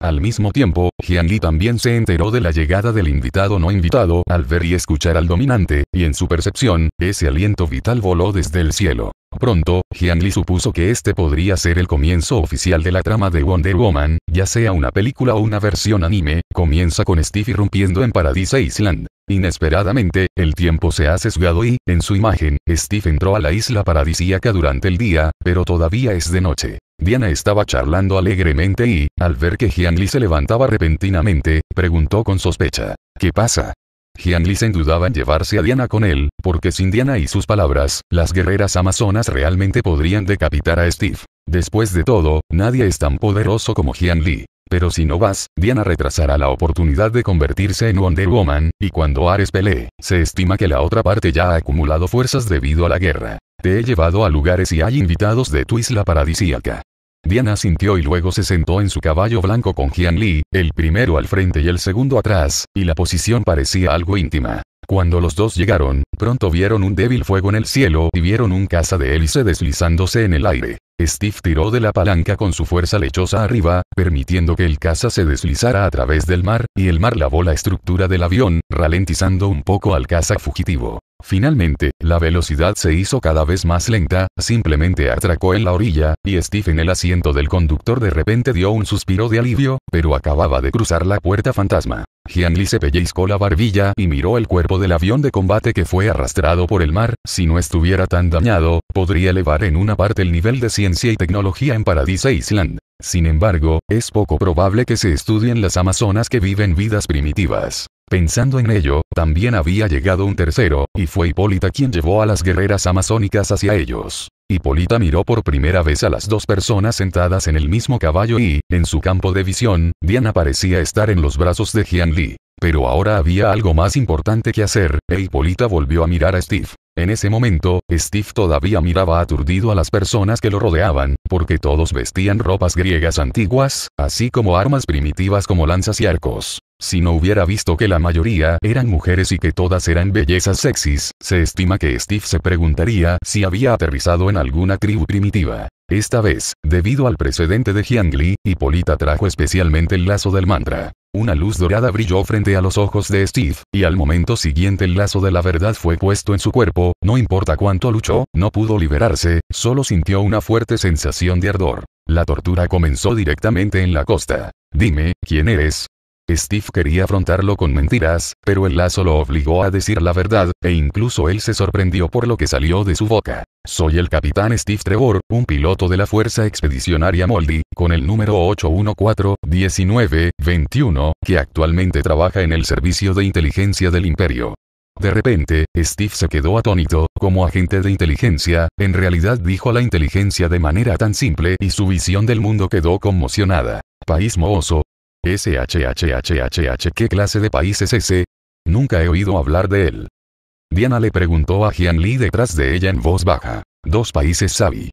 Al mismo tiempo, li también se enteró de la llegada del invitado no invitado al ver y escuchar al dominante, y en su percepción, ese aliento vital voló desde el cielo. Pronto, Li supuso que este podría ser el comienzo oficial de la trama de Wonder Woman, ya sea una película o una versión anime, comienza con Steve irrumpiendo en Paradise Island. Inesperadamente, el tiempo se ha sesgado y, en su imagen, Steve entró a la isla paradisíaca durante el día, pero todavía es de noche. Diana estaba charlando alegremente y, al ver que Li se levantaba repentinamente, preguntó con sospecha, ¿qué pasa? Jian se dudaba en llevarse a Diana con él, porque sin Diana y sus palabras, las guerreras amazonas realmente podrían decapitar a Steve. Después de todo, nadie es tan poderoso como Jian Li. Pero si no vas, Diana retrasará la oportunidad de convertirse en Wonder Woman, y cuando Ares pelee, se estima que la otra parte ya ha acumulado fuerzas debido a la guerra. Te he llevado a lugares y hay invitados de tu isla paradisíaca. Diana sintió y luego se sentó en su caballo blanco con Jian Lee, el primero al frente y el segundo atrás, y la posición parecía algo íntima. Cuando los dos llegaron, pronto vieron un débil fuego en el cielo y vieron un caza de hélice deslizándose en el aire. Steve tiró de la palanca con su fuerza lechosa arriba, permitiendo que el caza se deslizara a través del mar, y el mar lavó la estructura del avión, ralentizando un poco al caza fugitivo. Finalmente, la velocidad se hizo cada vez más lenta, simplemente atracó en la orilla, y Steve en el asiento del conductor de repente dio un suspiro de alivio, pero acababa de cruzar la puerta fantasma. Lee se pellizcó la barbilla y miró el cuerpo del avión de combate que fue arrastrado por el mar, si no estuviera tan dañado, podría elevar en una parte el nivel de ciencia y tecnología en Paradise Island. Sin embargo, es poco probable que se estudien las amazonas que viven vidas primitivas. Pensando en ello, también había llegado un tercero, y fue Hipólita quien llevó a las guerreras amazónicas hacia ellos. Hipólita miró por primera vez a las dos personas sentadas en el mismo caballo y, en su campo de visión, Diana parecía estar en los brazos de Jian Lee. Pero ahora había algo más importante que hacer, e Hipólita volvió a mirar a Steve. En ese momento, Steve todavía miraba aturdido a las personas que lo rodeaban, porque todos vestían ropas griegas antiguas, así como armas primitivas como lanzas y arcos. Si no hubiera visto que la mayoría eran mujeres y que todas eran bellezas sexys, se estima que Steve se preguntaría si había aterrizado en alguna tribu primitiva. Esta vez, debido al precedente de y Hipólita trajo especialmente el lazo del mantra. Una luz dorada brilló frente a los ojos de Steve, y al momento siguiente el lazo de la verdad fue puesto en su cuerpo, no importa cuánto luchó, no pudo liberarse, solo sintió una fuerte sensación de ardor. La tortura comenzó directamente en la costa. Dime, ¿quién eres? Steve quería afrontarlo con mentiras, pero el lazo lo obligó a decir la verdad, e incluso él se sorprendió por lo que salió de su boca. Soy el capitán Steve Trevor, un piloto de la Fuerza Expedicionaria Moldy, con el número 814-19-21, que actualmente trabaja en el Servicio de Inteligencia del Imperio. De repente, Steve se quedó atónito, como agente de inteligencia, en realidad dijo la inteligencia de manera tan simple y su visión del mundo quedó conmocionada. País mohoso, SHHHHH ¿Qué clase de país es ese? Nunca he oído hablar de él. Diana le preguntó a Lee detrás de ella en voz baja. Dos países sabi.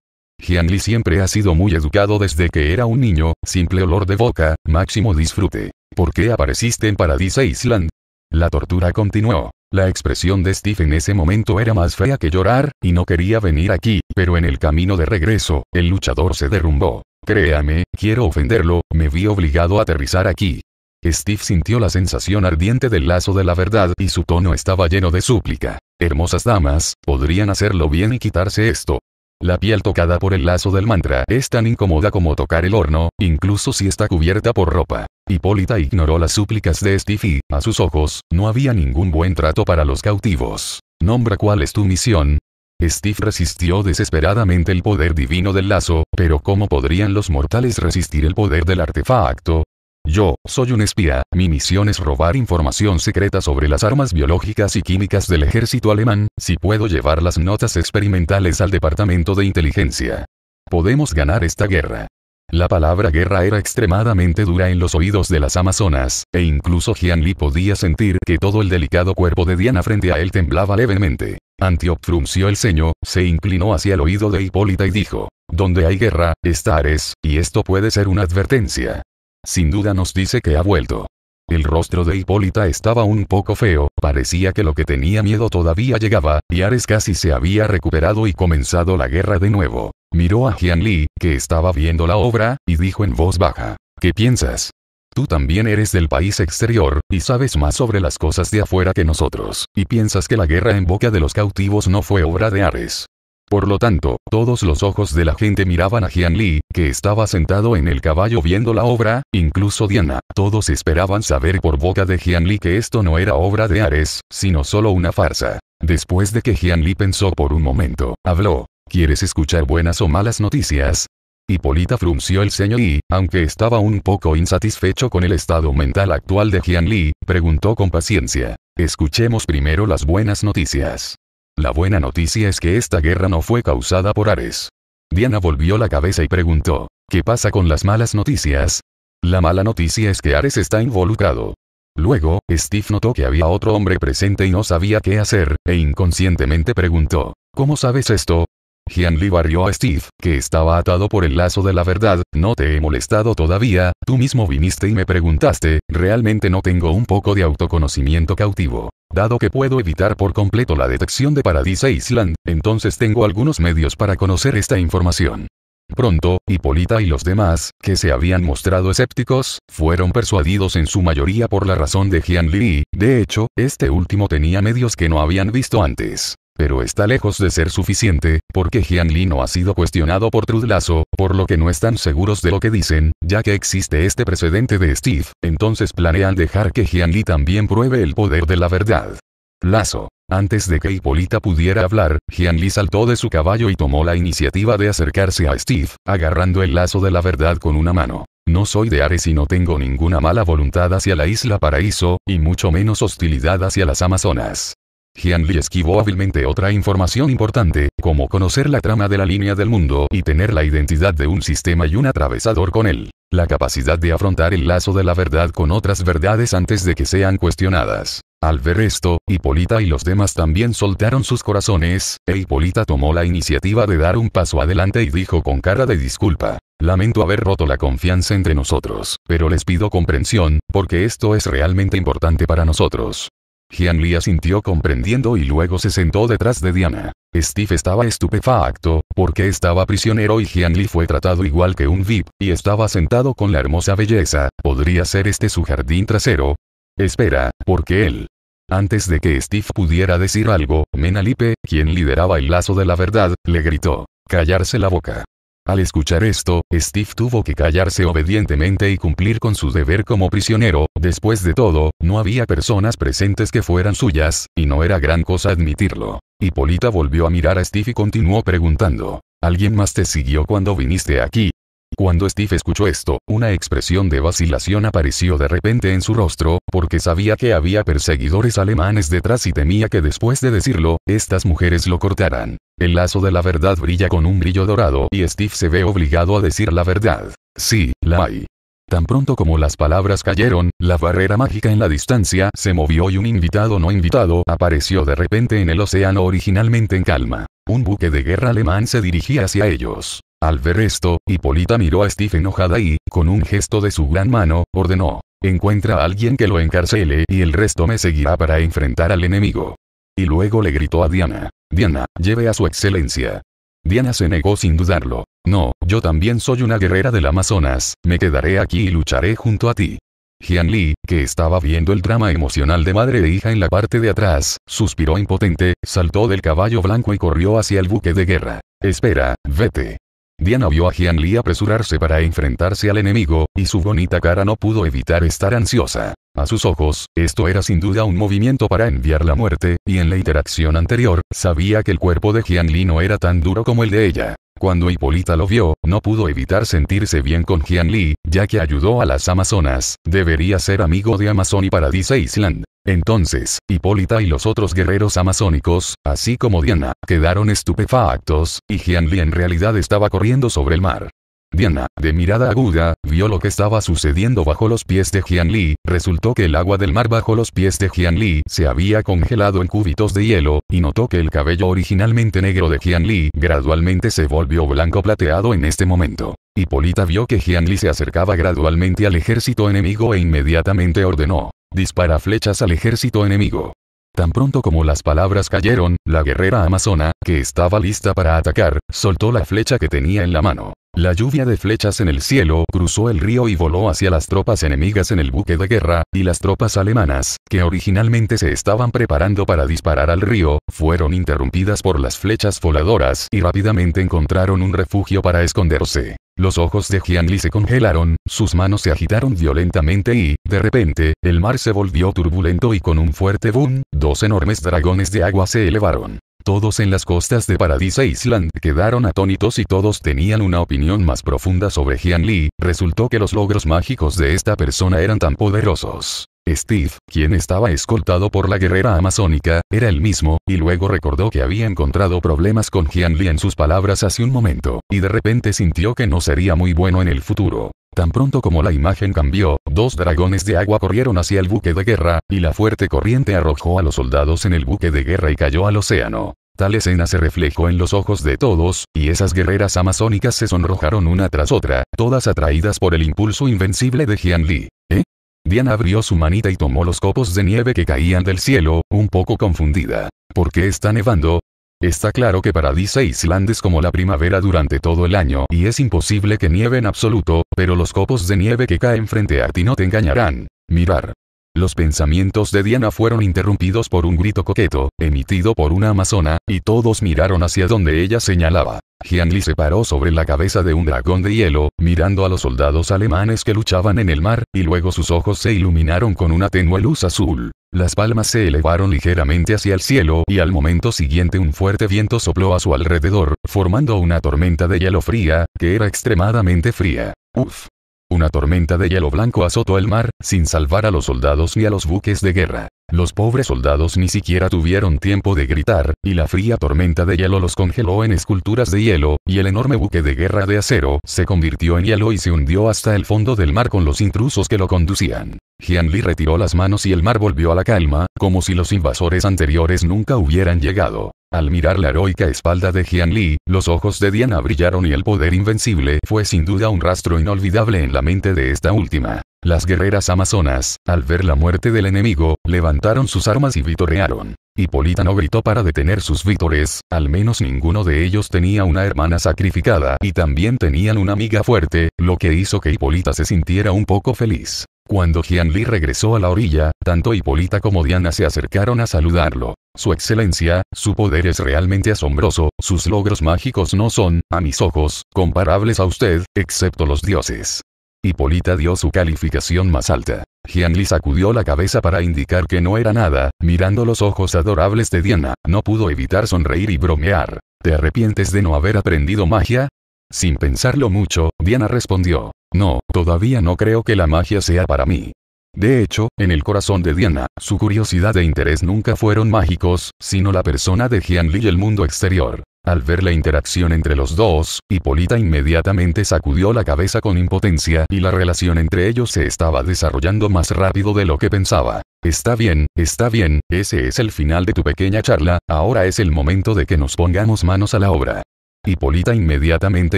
Li siempre ha sido muy educado desde que era un niño, simple olor de boca, máximo disfrute. ¿Por qué apareciste en Paradise Island? La tortura continuó. La expresión de Steve en ese momento era más fea que llorar, y no quería venir aquí, pero en el camino de regreso, el luchador se derrumbó. Créame, quiero ofenderlo, me vi obligado a aterrizar aquí. Steve sintió la sensación ardiente del lazo de la verdad y su tono estaba lleno de súplica. Hermosas damas, podrían hacerlo bien y quitarse esto. La piel tocada por el lazo del mantra es tan incómoda como tocar el horno, incluso si está cubierta por ropa. Hipólita ignoró las súplicas de y, a sus ojos, no había ningún buen trato para los cautivos. Nombra cuál es tu misión, Steve resistió desesperadamente el poder divino del lazo, pero ¿cómo podrían los mortales resistir el poder del artefacto? Yo, soy un espía, mi misión es robar información secreta sobre las armas biológicas y químicas del ejército alemán, si puedo llevar las notas experimentales al Departamento de Inteligencia. Podemos ganar esta guerra. La palabra guerra era extremadamente dura en los oídos de las amazonas, e incluso Lee podía sentir que todo el delicado cuerpo de Diana frente a él temblaba levemente. Antiop frunció el ceño, se inclinó hacia el oído de Hipólita y dijo, Donde hay guerra, está Ares, y esto puede ser una advertencia. Sin duda nos dice que ha vuelto. El rostro de Hipólita estaba un poco feo, parecía que lo que tenía miedo todavía llegaba, y Ares casi se había recuperado y comenzado la guerra de nuevo. Miró a Jian Li, que estaba viendo la obra, y dijo en voz baja, ¿qué piensas? Tú también eres del país exterior, y sabes más sobre las cosas de afuera que nosotros, y piensas que la guerra en boca de los cautivos no fue obra de Ares. Por lo tanto, todos los ojos de la gente miraban a Jian Lee, que estaba sentado en el caballo viendo la obra, incluso Diana. Todos esperaban saber por boca de Jian Lee que esto no era obra de Ares, sino solo una farsa. Después de que Jian pensó por un momento, habló. ¿Quieres escuchar buenas o malas noticias? Hipólita frunció el ceño y, aunque estaba un poco insatisfecho con el estado mental actual de Jian Lee, preguntó con paciencia. Escuchemos primero las buenas noticias. La buena noticia es que esta guerra no fue causada por Ares. Diana volvió la cabeza y preguntó, ¿qué pasa con las malas noticias? La mala noticia es que Ares está involucrado. Luego, Steve notó que había otro hombre presente y no sabía qué hacer, e inconscientemente preguntó, ¿cómo sabes esto? Gianli barrió a Steve, que estaba atado por el lazo de la verdad, no te he molestado todavía, tú mismo viniste y me preguntaste, realmente no tengo un poco de autoconocimiento cautivo. Dado que puedo evitar por completo la detección de Paradise Island, entonces tengo algunos medios para conocer esta información. Pronto, Hipólita y los demás, que se habían mostrado escépticos, fueron persuadidos en su mayoría por la razón de Jian Li, de hecho, este último tenía medios que no habían visto antes. Pero está lejos de ser suficiente, porque Jian Li no ha sido cuestionado por Trudlazo, por lo que no están seguros de lo que dicen, ya que existe este precedente de Steve, entonces planean dejar que Jian Li también pruebe el poder de la verdad. Lazo. Antes de que Hipólita pudiera hablar, Jian Li saltó de su caballo y tomó la iniciativa de acercarse a Steve, agarrando el lazo de la verdad con una mano. No soy de Ares y no tengo ninguna mala voluntad hacia la isla paraíso, y mucho menos hostilidad hacia las Amazonas. Jian esquivó hábilmente otra información importante, como conocer la trama de la línea del mundo y tener la identidad de un sistema y un atravesador con él. La capacidad de afrontar el lazo de la verdad con otras verdades antes de que sean cuestionadas. Al ver esto, Hipólita y los demás también soltaron sus corazones, e Hipólita tomó la iniciativa de dar un paso adelante y dijo con cara de disculpa. Lamento haber roto la confianza entre nosotros, pero les pido comprensión, porque esto es realmente importante para nosotros. Jian Li asintió comprendiendo y luego se sentó detrás de Diana. Steve estaba estupefacto, porque estaba prisionero y Jian fue tratado igual que un VIP, y estaba sentado con la hermosa belleza, ¿podría ser este su jardín trasero? Espera, porque él, antes de que Steve pudiera decir algo, Menalipe, quien lideraba el lazo de la verdad, le gritó, callarse la boca. Al escuchar esto, Steve tuvo que callarse obedientemente y cumplir con su deber como prisionero, después de todo, no había personas presentes que fueran suyas, y no era gran cosa admitirlo. Hipólita volvió a mirar a Steve y continuó preguntando. ¿Alguien más te siguió cuando viniste aquí? Cuando Steve escuchó esto, una expresión de vacilación apareció de repente en su rostro, porque sabía que había perseguidores alemanes detrás y temía que después de decirlo, estas mujeres lo cortaran. El lazo de la verdad brilla con un brillo dorado y Steve se ve obligado a decir la verdad. Sí, la hay. Tan pronto como las palabras cayeron, la barrera mágica en la distancia se movió y un invitado no invitado apareció de repente en el océano originalmente en calma. Un buque de guerra alemán se dirigía hacia ellos. Al ver esto, Hipólita miró a Steve enojada y, con un gesto de su gran mano, ordenó. Encuentra a alguien que lo encarcele y el resto me seguirá para enfrentar al enemigo. Y luego le gritó a Diana. Diana, lleve a su excelencia. Diana se negó sin dudarlo. No, yo también soy una guerrera del Amazonas, me quedaré aquí y lucharé junto a ti. Jian Lee, que estaba viendo el drama emocional de madre e hija en la parte de atrás, suspiró impotente, saltó del caballo blanco y corrió hacia el buque de guerra. Espera, vete. Diana vio a Jian Li apresurarse para enfrentarse al enemigo, y su bonita cara no pudo evitar estar ansiosa. A sus ojos, esto era sin duda un movimiento para enviar la muerte, y en la interacción anterior, sabía que el cuerpo de Jian Li no era tan duro como el de ella. Cuando Hipólita lo vio, no pudo evitar sentirse bien con Jian Li, ya que ayudó a las Amazonas, debería ser amigo de Amazon y Paradise Island. Entonces, Hipólita y los otros guerreros amazónicos, así como Diana, quedaron estupefactos, y Jianli en realidad estaba corriendo sobre el mar. Diana, de mirada aguda, vio lo que estaba sucediendo bajo los pies de Jianli, resultó que el agua del mar bajo los pies de Jianli se había congelado en cúbitos de hielo, y notó que el cabello originalmente negro de Jianli gradualmente se volvió blanco plateado en este momento. Hipólita vio que Jianli se acercaba gradualmente al ejército enemigo e inmediatamente ordenó. Dispara flechas al ejército enemigo. Tan pronto como las palabras cayeron, la guerrera amazona, que estaba lista para atacar, soltó la flecha que tenía en la mano. La lluvia de flechas en el cielo cruzó el río y voló hacia las tropas enemigas en el buque de guerra, y las tropas alemanas, que originalmente se estaban preparando para disparar al río, fueron interrumpidas por las flechas voladoras y rápidamente encontraron un refugio para esconderse. Los ojos de Gianli se congelaron, sus manos se agitaron violentamente y, de repente, el mar se volvió turbulento y con un fuerte boom, dos enormes dragones de agua se elevaron. Todos en las costas de Paradise Island quedaron atónitos y todos tenían una opinión más profunda sobre Jian Lee, resultó que los logros mágicos de esta persona eran tan poderosos. Steve, quien estaba escoltado por la guerrera amazónica, era el mismo, y luego recordó que había encontrado problemas con Jian Lee en sus palabras hace un momento, y de repente sintió que no sería muy bueno en el futuro. Tan pronto como la imagen cambió, dos dragones de agua corrieron hacia el buque de guerra, y la fuerte corriente arrojó a los soldados en el buque de guerra y cayó al océano. Tal escena se reflejó en los ojos de todos, y esas guerreras amazónicas se sonrojaron una tras otra, todas atraídas por el impulso invencible de Jian Li. ¿Eh? Diana abrió su manita y tomó los copos de nieve que caían del cielo, un poco confundida. ¿Por qué está nevando? Está claro que para Island es como la primavera durante todo el año y es imposible que nieve en absoluto, pero los copos de nieve que caen frente a ti no te engañarán. Mirar. Los pensamientos de Diana fueron interrumpidos por un grito coqueto, emitido por una amazona, y todos miraron hacia donde ella señalaba. Li se paró sobre la cabeza de un dragón de hielo, mirando a los soldados alemanes que luchaban en el mar, y luego sus ojos se iluminaron con una tenue luz azul. Las palmas se elevaron ligeramente hacia el cielo y al momento siguiente un fuerte viento sopló a su alrededor, formando una tormenta de hielo fría, que era extremadamente fría. Uf. Una tormenta de hielo blanco azotó el mar, sin salvar a los soldados ni a los buques de guerra. Los pobres soldados ni siquiera tuvieron tiempo de gritar, y la fría tormenta de hielo los congeló en esculturas de hielo, y el enorme buque de guerra de acero se convirtió en hielo y se hundió hasta el fondo del mar con los intrusos que lo conducían. Jianli retiró las manos y el mar volvió a la calma, como si los invasores anteriores nunca hubieran llegado. Al mirar la heroica espalda de Jian Li, los ojos de Diana brillaron y el poder invencible fue sin duda un rastro inolvidable en la mente de esta última. Las guerreras amazonas, al ver la muerte del enemigo, levantaron sus armas y vitorearon. Hipólita no gritó para detener sus vítores, al menos ninguno de ellos tenía una hermana sacrificada y también tenían una amiga fuerte, lo que hizo que Hipólita se sintiera un poco feliz. Cuando Lee regresó a la orilla, tanto Hipólita como Diana se acercaron a saludarlo. Su excelencia, su poder es realmente asombroso, sus logros mágicos no son, a mis ojos, comparables a usted, excepto los dioses. Hipólita dio su calificación más alta. Lee sacudió la cabeza para indicar que no era nada, mirando los ojos adorables de Diana, no pudo evitar sonreír y bromear. ¿Te arrepientes de no haber aprendido magia? Sin pensarlo mucho, Diana respondió. No, todavía no creo que la magia sea para mí. De hecho, en el corazón de Diana, su curiosidad e interés nunca fueron mágicos, sino la persona de Lee y el mundo exterior. Al ver la interacción entre los dos, Hipólita inmediatamente sacudió la cabeza con impotencia y la relación entre ellos se estaba desarrollando más rápido de lo que pensaba. Está bien, está bien, ese es el final de tu pequeña charla, ahora es el momento de que nos pongamos manos a la obra. Hipólita inmediatamente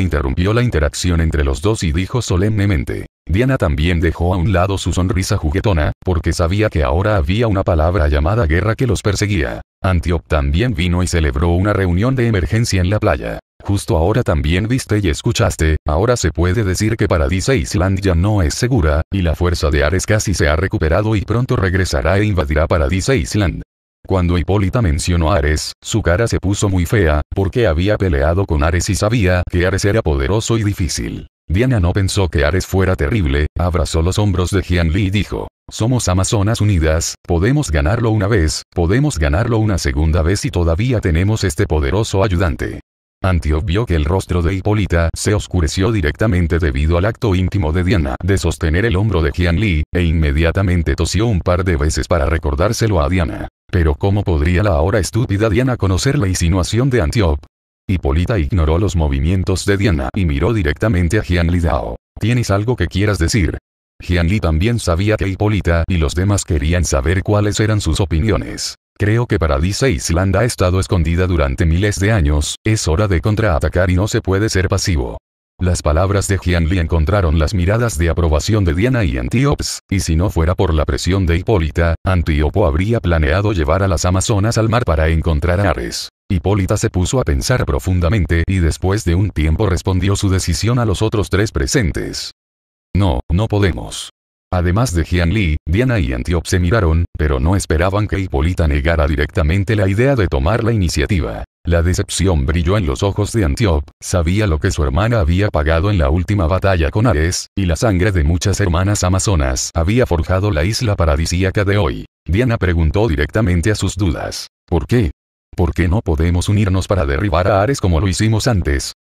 interrumpió la interacción entre los dos y dijo solemnemente. Diana también dejó a un lado su sonrisa juguetona, porque sabía que ahora había una palabra llamada guerra que los perseguía. Antioch también vino y celebró una reunión de emergencia en la playa. Justo ahora también viste y escuchaste, ahora se puede decir que Paradisa Island ya no es segura, y la fuerza de Ares casi se ha recuperado y pronto regresará e invadirá Paradisa Island. Cuando Hipólita mencionó a Ares, su cara se puso muy fea, porque había peleado con Ares y sabía que Ares era poderoso y difícil. Diana no pensó que Ares fuera terrible, abrazó los hombros de Jianli y dijo, somos Amazonas unidas, podemos ganarlo una vez, podemos ganarlo una segunda vez y todavía tenemos este poderoso ayudante. Antioch vio que el rostro de Hipólita se oscureció directamente debido al acto íntimo de Diana de sostener el hombro de Jianli, e inmediatamente tosió un par de veces para recordárselo a Diana. Pero ¿cómo podría la ahora estúpida Diana conocer la insinuación de Antiop? Hipólita ignoró los movimientos de Diana y miró directamente a Jianli Dao. ¿Tienes algo que quieras decir? Jianli también sabía que Hipólita y los demás querían saber cuáles eran sus opiniones. Creo que Paradisa Islanda ha estado escondida durante miles de años, es hora de contraatacar y no se puede ser pasivo. Las palabras de Jian Li encontraron las miradas de aprobación de Diana y Antíops, y si no fuera por la presión de Hipólita, Antíopo habría planeado llevar a las Amazonas al mar para encontrar a Ares. Hipólita se puso a pensar profundamente y después de un tiempo respondió su decisión a los otros tres presentes. No, no podemos. Además de Jian Li, Diana y Antíop se miraron, pero no esperaban que Hipólita negara directamente la idea de tomar la iniciativa. La decepción brilló en los ojos de Antiope. sabía lo que su hermana había pagado en la última batalla con Ares, y la sangre de muchas hermanas amazonas había forjado la isla paradisíaca de hoy. Diana preguntó directamente a sus dudas. ¿Por qué? ¿Por qué no podemos unirnos para derribar a Ares como lo hicimos antes?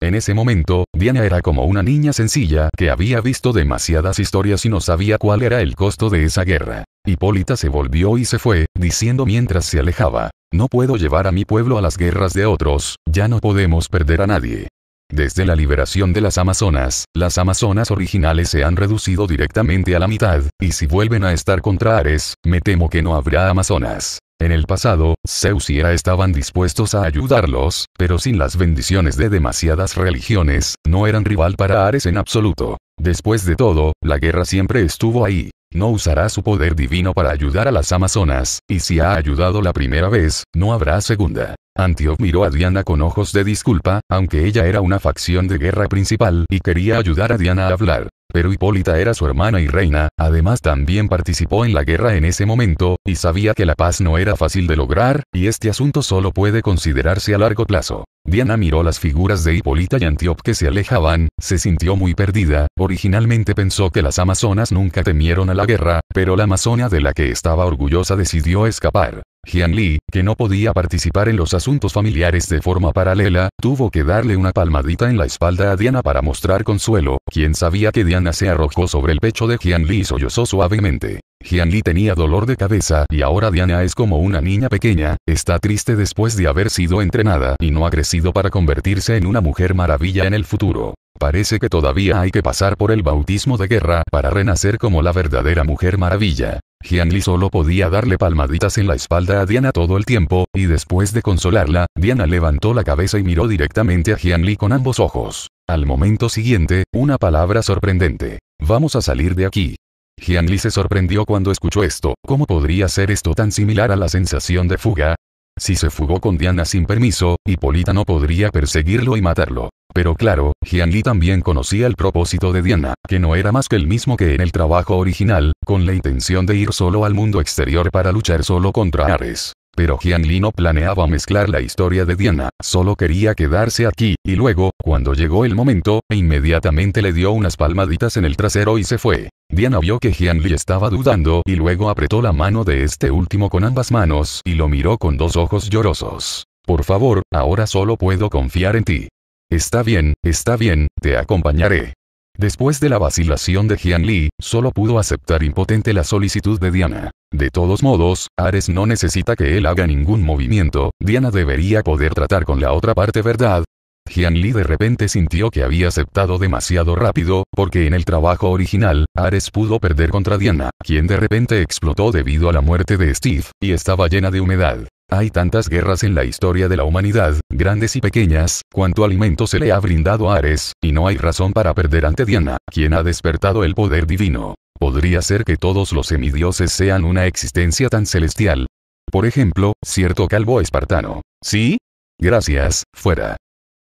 En ese momento, Diana era como una niña sencilla que había visto demasiadas historias y no sabía cuál era el costo de esa guerra. Hipólita se volvió y se fue, diciendo mientras se alejaba, no puedo llevar a mi pueblo a las guerras de otros, ya no podemos perder a nadie. Desde la liberación de las Amazonas, las Amazonas originales se han reducido directamente a la mitad, y si vuelven a estar contra Ares, me temo que no habrá Amazonas. En el pasado, Zeus y Hera estaban dispuestos a ayudarlos, pero sin las bendiciones de demasiadas religiones, no eran rival para Ares en absoluto. Después de todo, la guerra siempre estuvo ahí. No usará su poder divino para ayudar a las Amazonas, y si ha ayudado la primera vez, no habrá segunda. Antioch miró a Diana con ojos de disculpa, aunque ella era una facción de guerra principal y quería ayudar a Diana a hablar pero Hipólita era su hermana y reina, además también participó en la guerra en ese momento, y sabía que la paz no era fácil de lograr, y este asunto solo puede considerarse a largo plazo. Diana miró las figuras de Hipólita y Antiope que se alejaban, se sintió muy perdida, originalmente pensó que las amazonas nunca temieron a la guerra, pero la amazona de la que estaba orgullosa decidió escapar. Jian Li, que no podía participar en los asuntos familiares de forma paralela, tuvo que darle una palmadita en la espalda a Diana para mostrar consuelo, quien sabía que Diana se arrojó sobre el pecho de Jian Li y sollozó suavemente. Jian Li tenía dolor de cabeza y ahora Diana es como una niña pequeña, está triste después de haber sido entrenada y no ha crecido para convertirse en una mujer maravilla en el futuro. Parece que todavía hay que pasar por el bautismo de guerra para renacer como la verdadera mujer maravilla. Gianli solo podía darle palmaditas en la espalda a Diana todo el tiempo, y después de consolarla, Diana levantó la cabeza y miró directamente a Lee con ambos ojos. Al momento siguiente, una palabra sorprendente. Vamos a salir de aquí. Gianli se sorprendió cuando escuchó esto, ¿cómo podría ser esto tan similar a la sensación de fuga? Si se fugó con Diana sin permiso, Hipólita no podría perseguirlo y matarlo. Pero claro, Li también conocía el propósito de Diana, que no era más que el mismo que en el trabajo original, con la intención de ir solo al mundo exterior para luchar solo contra Ares. Pero Lee no planeaba mezclar la historia de Diana, solo quería quedarse aquí, y luego, cuando llegó el momento, inmediatamente le dio unas palmaditas en el trasero y se fue. Diana vio que Gianli estaba dudando y luego apretó la mano de este último con ambas manos y lo miró con dos ojos llorosos. Por favor, ahora solo puedo confiar en ti. Está bien, está bien, te acompañaré. Después de la vacilación de Jian Li, solo pudo aceptar impotente la solicitud de Diana. De todos modos, Ares no necesita que él haga ningún movimiento, Diana debería poder tratar con la otra parte verdad, Jian Li de repente sintió que había aceptado demasiado rápido, porque en el trabajo original, Ares pudo perder contra Diana, quien de repente explotó debido a la muerte de Steve, y estaba llena de humedad. Hay tantas guerras en la historia de la humanidad, grandes y pequeñas, cuanto alimento se le ha brindado a Ares, y no hay razón para perder ante Diana, quien ha despertado el poder divino. Podría ser que todos los semidioses sean una existencia tan celestial. Por ejemplo, cierto calvo espartano. ¿Sí? Gracias, fuera.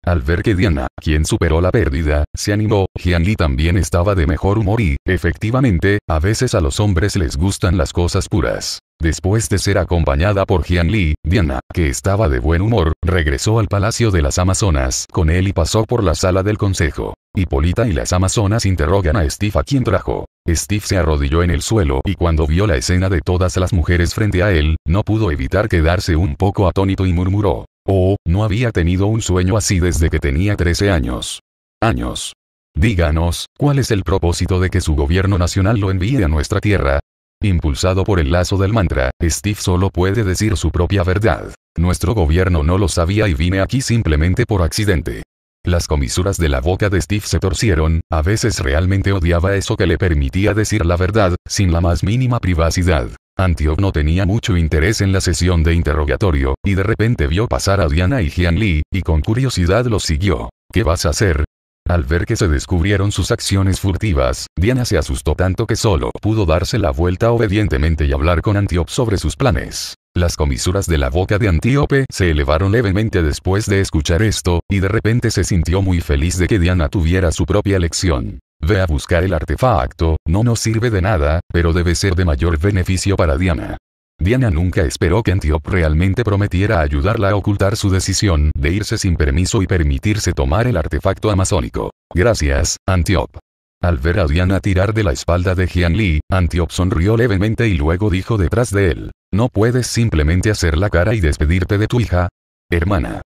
Al ver que Diana, quien superó la pérdida, se animó, Lee también estaba de mejor humor y, efectivamente, a veces a los hombres les gustan las cosas puras. Después de ser acompañada por Jianli, Lee, Diana, que estaba de buen humor, regresó al Palacio de las Amazonas con él y pasó por la sala del consejo. Hipólita y las Amazonas interrogan a Steve a quien trajo. Steve se arrodilló en el suelo y cuando vio la escena de todas las mujeres frente a él, no pudo evitar quedarse un poco atónito y murmuró. Oh, no había tenido un sueño así desde que tenía 13 años. Años. Díganos, ¿cuál es el propósito de que su gobierno nacional lo envíe a nuestra tierra? Impulsado por el lazo del mantra, Steve solo puede decir su propia verdad. Nuestro gobierno no lo sabía y vine aquí simplemente por accidente. Las comisuras de la boca de Steve se torcieron, a veces realmente odiaba eso que le permitía decir la verdad, sin la más mínima privacidad. Antiope no tenía mucho interés en la sesión de interrogatorio, y de repente vio pasar a Diana y Jian Li, y con curiosidad los siguió. ¿Qué vas a hacer? Al ver que se descubrieron sus acciones furtivas, Diana se asustó tanto que solo pudo darse la vuelta obedientemente y hablar con Antiope sobre sus planes. Las comisuras de la boca de Antíope se elevaron levemente después de escuchar esto, y de repente se sintió muy feliz de que Diana tuviera su propia lección. Ve a buscar el artefacto, no nos sirve de nada, pero debe ser de mayor beneficio para Diana. Diana nunca esperó que Antiope realmente prometiera ayudarla a ocultar su decisión de irse sin permiso y permitirse tomar el artefacto amazónico. Gracias, Antiope. Al ver a Diana tirar de la espalda de Jianli, Li, sonrió levemente y luego dijo detrás de él, ¿no puedes simplemente hacer la cara y despedirte de tu hija? Hermana.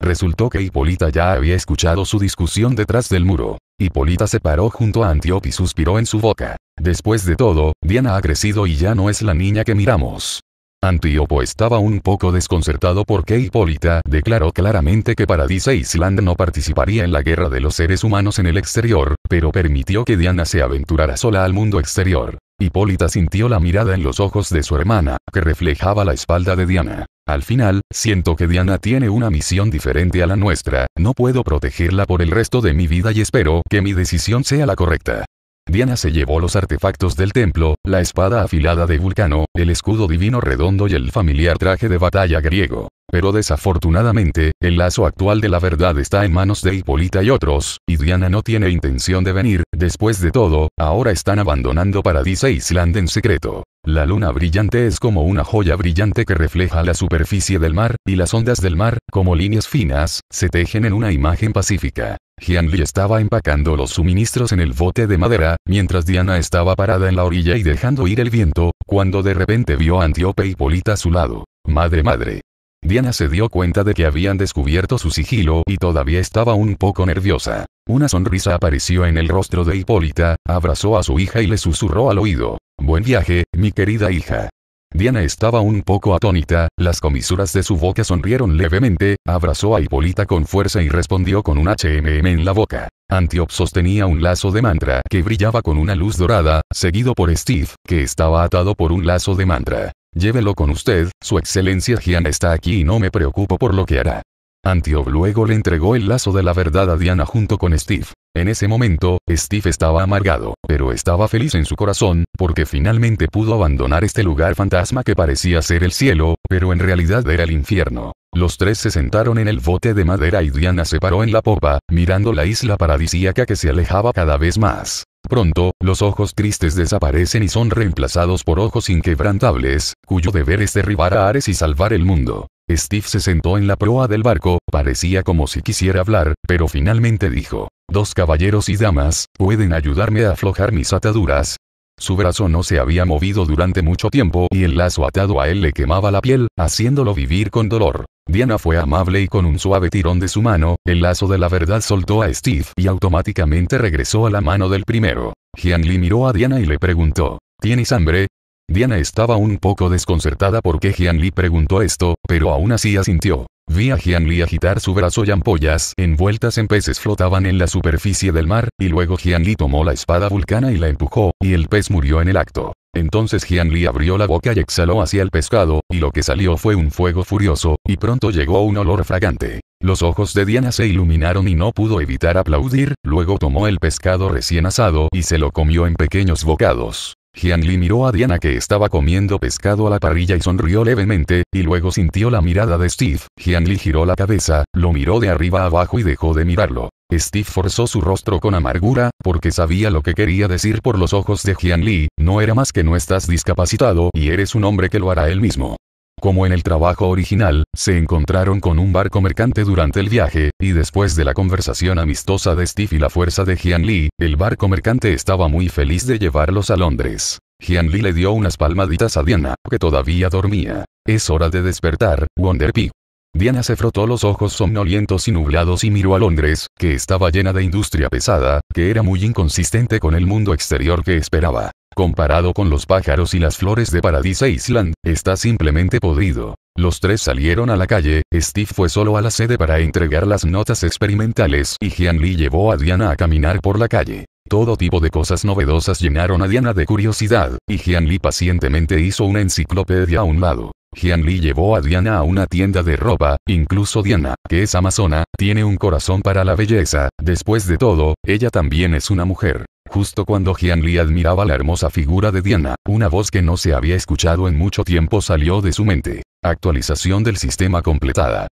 Resultó que Hipólita ya había escuchado su discusión detrás del muro. Hipólita se paró junto a Antiope y suspiró en su boca. Después de todo, Diana ha crecido y ya no es la niña que miramos. Antíopo estaba un poco desconcertado porque Hipólita declaró claramente que Paradise Island no participaría en la guerra de los seres humanos en el exterior, pero permitió que Diana se aventurara sola al mundo exterior. Hipólita sintió la mirada en los ojos de su hermana, que reflejaba la espalda de Diana. Al final, siento que Diana tiene una misión diferente a la nuestra, no puedo protegerla por el resto de mi vida y espero que mi decisión sea la correcta. Diana se llevó los artefactos del templo, la espada afilada de Vulcano, el escudo divino redondo y el familiar traje de batalla griego. Pero desafortunadamente, el lazo actual de la verdad está en manos de Hipólita y otros, y Diana no tiene intención de venir, después de todo, ahora están abandonando Paradise Island en secreto. La luna brillante es como una joya brillante que refleja la superficie del mar, y las ondas del mar, como líneas finas, se tejen en una imagen pacífica. Lee estaba empacando los suministros en el bote de madera, mientras Diana estaba parada en la orilla y dejando ir el viento, cuando de repente vio a Antiope y Polita a su lado. Madre, madre. Diana se dio cuenta de que habían descubierto su sigilo y todavía estaba un poco nerviosa. Una sonrisa apareció en el rostro de Hipólita, abrazó a su hija y le susurró al oído. Buen viaje, mi querida hija. Diana estaba un poco atónita, las comisuras de su boca sonrieron levemente, abrazó a Hipólita con fuerza y respondió con un HMM en la boca. Antiop sostenía un lazo de mantra que brillaba con una luz dorada, seguido por Steve, que estaba atado por un lazo de mantra. Llévelo con usted, su excelencia Gian está aquí y no me preocupo por lo que hará. Antiov luego le entregó el lazo de la verdad a Diana junto con Steve. En ese momento, Steve estaba amargado, pero estaba feliz en su corazón, porque finalmente pudo abandonar este lugar fantasma que parecía ser el cielo, pero en realidad era el infierno. Los tres se sentaron en el bote de madera y Diana se paró en la popa, mirando la isla paradisíaca que se alejaba cada vez más. Pronto, los ojos tristes desaparecen y son reemplazados por ojos inquebrantables, cuyo deber es derribar a Ares y salvar el mundo. Steve se sentó en la proa del barco, parecía como si quisiera hablar, pero finalmente dijo, Dos caballeros y damas, pueden ayudarme a aflojar mis ataduras, su brazo no se había movido durante mucho tiempo y el lazo atado a él le quemaba la piel, haciéndolo vivir con dolor. Diana fue amable y con un suave tirón de su mano, el lazo de la verdad soltó a Steve y automáticamente regresó a la mano del primero. Jian Li miró a Diana y le preguntó, ¿tienes hambre? Diana estaba un poco desconcertada porque Jian Li preguntó esto, pero aún así asintió. Vi a Jianli agitar su brazo y ampollas envueltas en peces flotaban en la superficie del mar, y luego Jianli tomó la espada vulcana y la empujó, y el pez murió en el acto. Entonces Jianli abrió la boca y exhaló hacia el pescado, y lo que salió fue un fuego furioso, y pronto llegó un olor fragante. Los ojos de Diana se iluminaron y no pudo evitar aplaudir, luego tomó el pescado recién asado y se lo comió en pequeños bocados. Lee miró a Diana que estaba comiendo pescado a la parrilla y sonrió levemente, y luego sintió la mirada de Steve. Lee giró la cabeza, lo miró de arriba abajo y dejó de mirarlo. Steve forzó su rostro con amargura, porque sabía lo que quería decir por los ojos de Jian Lee, no era más que no estás discapacitado y eres un hombre que lo hará él mismo. Como en el trabajo original, se encontraron con un barco mercante durante el viaje, y después de la conversación amistosa de Steve y la fuerza de Jian Lee, el barco mercante estaba muy feliz de llevarlos a Londres. Jian Lee le dio unas palmaditas a Diana, que todavía dormía. Es hora de despertar, Wonder Pig. Diana se frotó los ojos somnolientos y nublados y miró a Londres, que estaba llena de industria pesada, que era muy inconsistente con el mundo exterior que esperaba. Comparado con los pájaros y las flores de Paradise Island, está simplemente podrido. Los tres salieron a la calle, Steve fue solo a la sede para entregar las notas experimentales y Jian llevó a Diana a caminar por la calle. Todo tipo de cosas novedosas llenaron a Diana de curiosidad, y Jian Lee pacientemente hizo una enciclopedia a un lado. Jian Lee llevó a Diana a una tienda de ropa, incluso Diana, que es amazona, tiene un corazón para la belleza, después de todo, ella también es una mujer. Justo cuando Lee admiraba la hermosa figura de Diana, una voz que no se había escuchado en mucho tiempo salió de su mente. Actualización del sistema completada.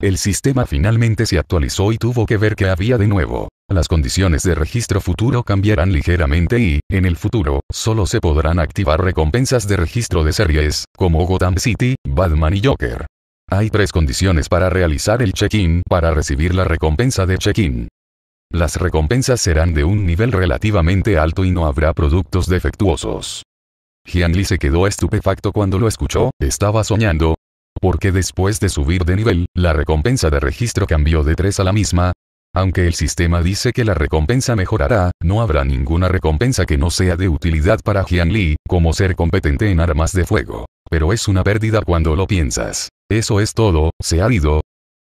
El sistema finalmente se actualizó y tuvo que ver que había de nuevo. Las condiciones de registro futuro cambiarán ligeramente y, en el futuro, solo se podrán activar recompensas de registro de series, como Gotham City, Batman y Joker. Hay tres condiciones para realizar el check-in para recibir la recompensa de check-in. Las recompensas serán de un nivel relativamente alto y no habrá productos defectuosos. Li se quedó estupefacto cuando lo escuchó, estaba soñando. Porque después de subir de nivel, la recompensa de registro cambió de 3 a la misma. Aunque el sistema dice que la recompensa mejorará, no habrá ninguna recompensa que no sea de utilidad para Jianli, como ser competente en armas de fuego. Pero es una pérdida cuando lo piensas. Eso es todo, se ha ido,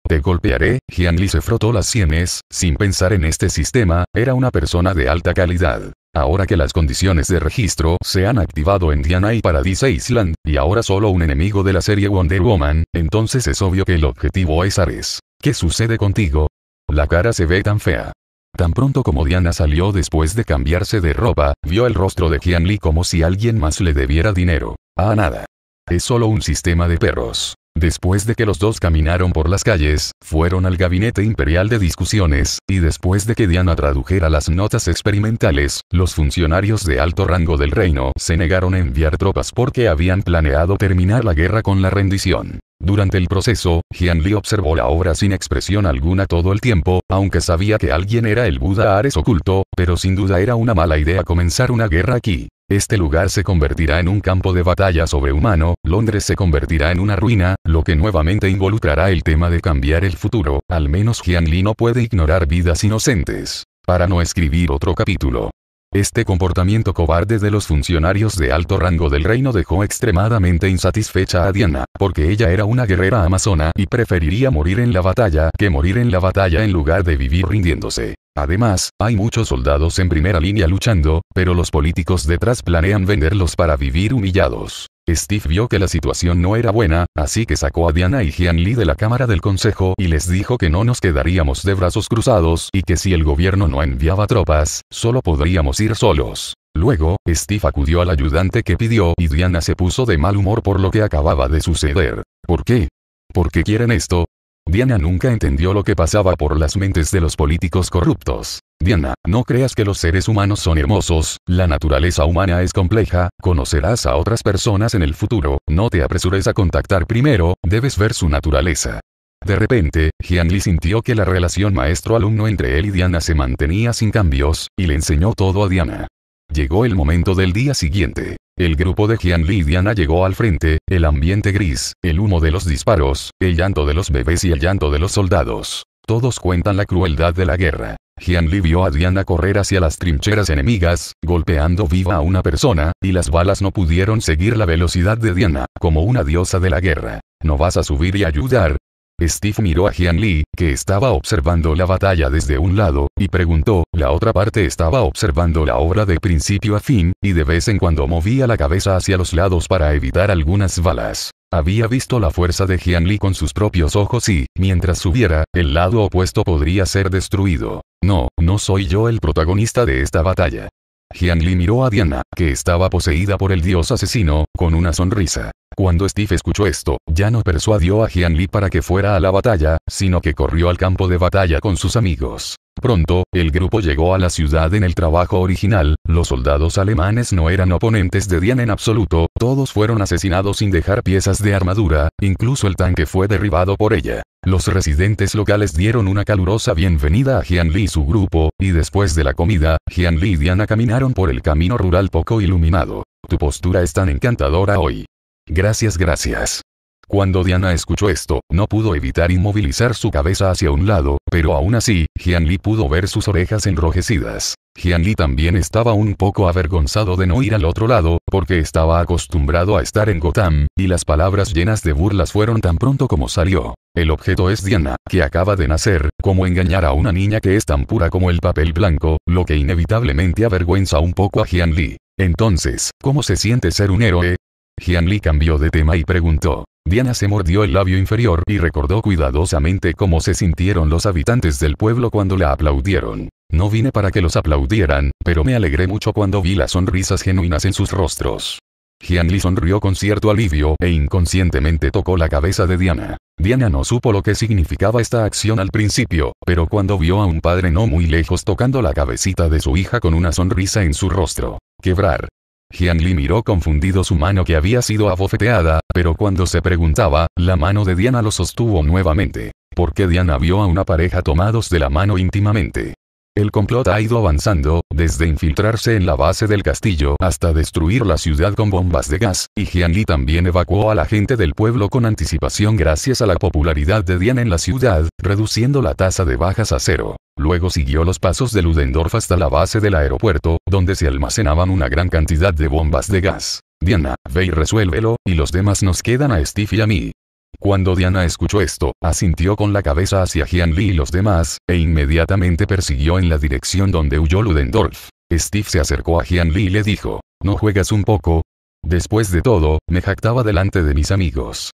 te golpearé, Jian se frotó las sienes, sin pensar en este sistema, era una persona de alta calidad. Ahora que las condiciones de registro se han activado en Diana y Paradise Island, y ahora solo un enemigo de la serie Wonder Woman, entonces es obvio que el objetivo es Ares. ¿Qué sucede contigo? La cara se ve tan fea. Tan pronto como Diana salió después de cambiarse de ropa, vio el rostro de Jian como si alguien más le debiera dinero. Ah nada. Es solo un sistema de perros. Después de que los dos caminaron por las calles, fueron al gabinete imperial de discusiones, y después de que Diana tradujera las notas experimentales, los funcionarios de alto rango del reino se negaron a enviar tropas porque habían planeado terminar la guerra con la rendición. Durante el proceso, Lee observó la obra sin expresión alguna todo el tiempo, aunque sabía que alguien era el Buda Ares oculto, pero sin duda era una mala idea comenzar una guerra aquí. Este lugar se convertirá en un campo de batalla sobrehumano, Londres se convertirá en una ruina, que nuevamente involucrará el tema de cambiar el futuro, al menos Jianli no puede ignorar vidas inocentes. Para no escribir otro capítulo. Este comportamiento cobarde de los funcionarios de alto rango del reino dejó extremadamente insatisfecha a Diana, porque ella era una guerrera amazona y preferiría morir en la batalla que morir en la batalla en lugar de vivir rindiéndose. Además, hay muchos soldados en primera línea luchando, pero los políticos detrás planean venderlos para vivir humillados. Steve vio que la situación no era buena, así que sacó a Diana y Jian Lee de la Cámara del Consejo y les dijo que no nos quedaríamos de brazos cruzados y que si el gobierno no enviaba tropas, solo podríamos ir solos. Luego, Steve acudió al ayudante que pidió y Diana se puso de mal humor por lo que acababa de suceder. ¿Por qué? ¿Por qué quieren esto? Diana nunca entendió lo que pasaba por las mentes de los políticos corruptos. Diana, no creas que los seres humanos son hermosos, la naturaleza humana es compleja, conocerás a otras personas en el futuro, no te apresures a contactar primero, debes ver su naturaleza. De repente, Lee sintió que la relación maestro-alumno entre él y Diana se mantenía sin cambios, y le enseñó todo a Diana. Llegó el momento del día siguiente. El grupo de Jian y Diana llegó al frente, el ambiente gris, el humo de los disparos, el llanto de los bebés y el llanto de los soldados. Todos cuentan la crueldad de la guerra. Jian Li vio a Diana correr hacia las trincheras enemigas, golpeando viva a una persona, y las balas no pudieron seguir la velocidad de Diana, como una diosa de la guerra. ¿No vas a subir y ayudar? Steve miró a Jian Lee, que estaba observando la batalla desde un lado, y preguntó, la otra parte estaba observando la obra de principio a fin, y de vez en cuando movía la cabeza hacia los lados para evitar algunas balas. Había visto la fuerza de Jian Lee con sus propios ojos y, mientras subiera, el lado opuesto podría ser destruido. No, no soy yo el protagonista de esta batalla. Jian Lee miró a Diana, que estaba poseída por el dios asesino, con una sonrisa. Cuando Steve escuchó esto, ya no persuadió a Jian Lee para que fuera a la batalla, sino que corrió al campo de batalla con sus amigos. Pronto, el grupo llegó a la ciudad en el trabajo original, los soldados alemanes no eran oponentes de Dian en absoluto, todos fueron asesinados sin dejar piezas de armadura, incluso el tanque fue derribado por ella. Los residentes locales dieron una calurosa bienvenida a Jian Lee y su grupo, y después de la comida, Jian Li y Diana caminaron por el camino rural poco iluminado. Tu postura es tan encantadora hoy. Gracias, gracias. Cuando Diana escuchó esto, no pudo evitar inmovilizar su cabeza hacia un lado, pero aún así, Li pudo ver sus orejas enrojecidas. Li también estaba un poco avergonzado de no ir al otro lado, porque estaba acostumbrado a estar en Gotham, y las palabras llenas de burlas fueron tan pronto como salió. El objeto es Diana, que acaba de nacer, como engañar a una niña que es tan pura como el papel blanco, lo que inevitablemente avergüenza un poco a Li. Entonces, ¿cómo se siente ser un héroe? Jianli cambió de tema y preguntó. Diana se mordió el labio inferior y recordó cuidadosamente cómo se sintieron los habitantes del pueblo cuando la aplaudieron. No vine para que los aplaudieran, pero me alegré mucho cuando vi las sonrisas genuinas en sus rostros. Li sonrió con cierto alivio e inconscientemente tocó la cabeza de Diana. Diana no supo lo que significaba esta acción al principio, pero cuando vio a un padre no muy lejos tocando la cabecita de su hija con una sonrisa en su rostro, quebrar, Jiang miró confundido su mano que había sido abofeteada, pero cuando se preguntaba, la mano de Diana lo sostuvo nuevamente. ¿Por qué Diana vio a una pareja tomados de la mano íntimamente? El complot ha ido avanzando, desde infiltrarse en la base del castillo hasta destruir la ciudad con bombas de gas, y Jianli también evacuó a la gente del pueblo con anticipación gracias a la popularidad de Dian en la ciudad, reduciendo la tasa de bajas a cero. Luego siguió los pasos de Ludendorff hasta la base del aeropuerto, donde se almacenaban una gran cantidad de bombas de gas. Diana, ve y resuélvelo, y los demás nos quedan a Steve y a mí. Cuando Diana escuchó esto, asintió con la cabeza hacia Jian Li y los demás, e inmediatamente persiguió en la dirección donde huyó Ludendorff. Steve se acercó a Jian Li y le dijo, ¿no juegas un poco? Después de todo, me jactaba delante de mis amigos.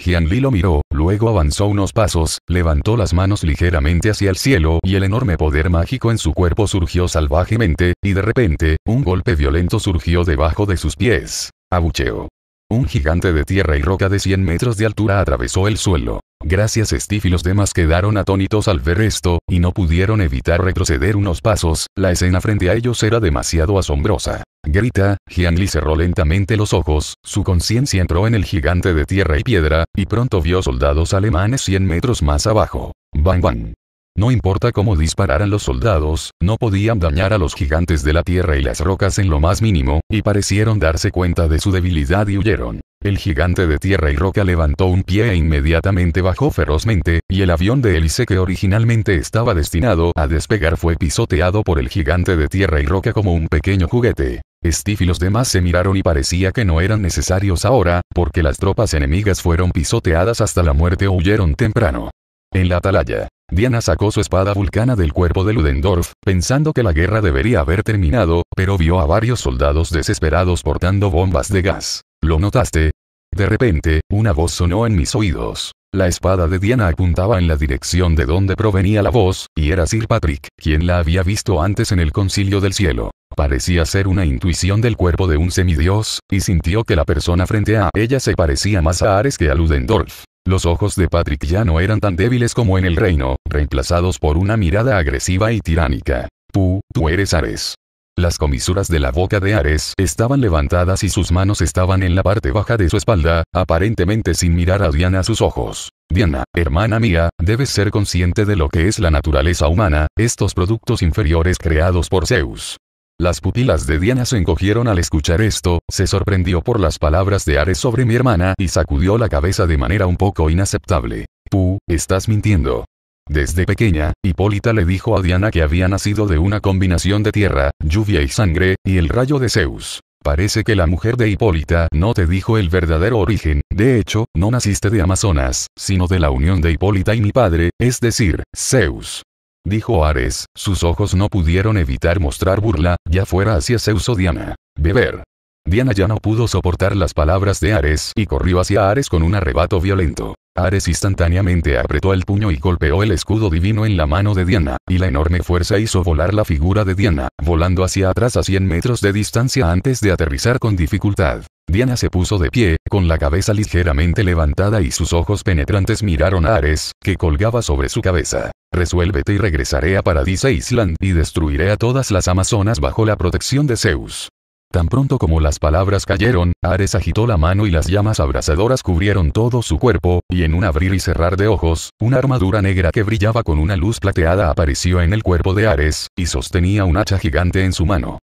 Jian Li lo miró, luego avanzó unos pasos, levantó las manos ligeramente hacia el cielo y el enorme poder mágico en su cuerpo surgió salvajemente, y de repente, un golpe violento surgió debajo de sus pies. Abucheo. Un gigante de tierra y roca de 100 metros de altura atravesó el suelo. Gracias Steve y los demás quedaron atónitos al ver esto, y no pudieron evitar retroceder unos pasos, la escena frente a ellos era demasiado asombrosa. Grita, Hianli cerró lentamente los ojos, su conciencia entró en el gigante de tierra y piedra, y pronto vio soldados alemanes 100 metros más abajo. Bang bang. No importa cómo dispararan los soldados, no podían dañar a los gigantes de la tierra y las rocas en lo más mínimo, y parecieron darse cuenta de su debilidad y huyeron. El gigante de tierra y roca levantó un pie e inmediatamente bajó ferozmente, y el avión de hélice que originalmente estaba destinado a despegar fue pisoteado por el gigante de tierra y roca como un pequeño juguete. Steve y los demás se miraron y parecía que no eran necesarios ahora, porque las tropas enemigas fueron pisoteadas hasta la muerte o huyeron temprano. En la atalaya, Diana sacó su espada vulcana del cuerpo de Ludendorff, pensando que la guerra debería haber terminado, pero vio a varios soldados desesperados portando bombas de gas. ¿Lo notaste? De repente, una voz sonó en mis oídos. La espada de Diana apuntaba en la dirección de donde provenía la voz, y era Sir Patrick, quien la había visto antes en el concilio del cielo. Parecía ser una intuición del cuerpo de un semidios, y sintió que la persona frente a ella se parecía más a Ares que a Ludendorff. Los ojos de Patrick ya no eran tan débiles como en el reino, reemplazados por una mirada agresiva y tiránica. Tú, tú eres Ares. Las comisuras de la boca de Ares estaban levantadas y sus manos estaban en la parte baja de su espalda, aparentemente sin mirar a Diana a sus ojos. Diana, hermana mía, debes ser consciente de lo que es la naturaleza humana, estos productos inferiores creados por Zeus. Las pupilas de Diana se encogieron al escuchar esto, se sorprendió por las palabras de Ares sobre mi hermana y sacudió la cabeza de manera un poco inaceptable. Tú, estás mintiendo. Desde pequeña, Hipólita le dijo a Diana que había nacido de una combinación de tierra, lluvia y sangre, y el rayo de Zeus. Parece que la mujer de Hipólita no te dijo el verdadero origen, de hecho, no naciste de Amazonas, sino de la unión de Hipólita y mi padre, es decir, Zeus dijo Ares, sus ojos no pudieron evitar mostrar burla, ya fuera hacia Zeus o Diana. Beber. Diana ya no pudo soportar las palabras de Ares y corrió hacia Ares con un arrebato violento. Ares instantáneamente apretó el puño y golpeó el escudo divino en la mano de Diana, y la enorme fuerza hizo volar la figura de Diana, volando hacia atrás a 100 metros de distancia antes de aterrizar con dificultad. Diana se puso de pie, con la cabeza ligeramente levantada y sus ojos penetrantes miraron a Ares, que colgaba sobre su cabeza. Resuélvete y regresaré a Paradise Island y destruiré a todas las amazonas bajo la protección de Zeus. Tan pronto como las palabras cayeron, Ares agitó la mano y las llamas abrasadoras cubrieron todo su cuerpo, y en un abrir y cerrar de ojos, una armadura negra que brillaba con una luz plateada apareció en el cuerpo de Ares, y sostenía un hacha gigante en su mano.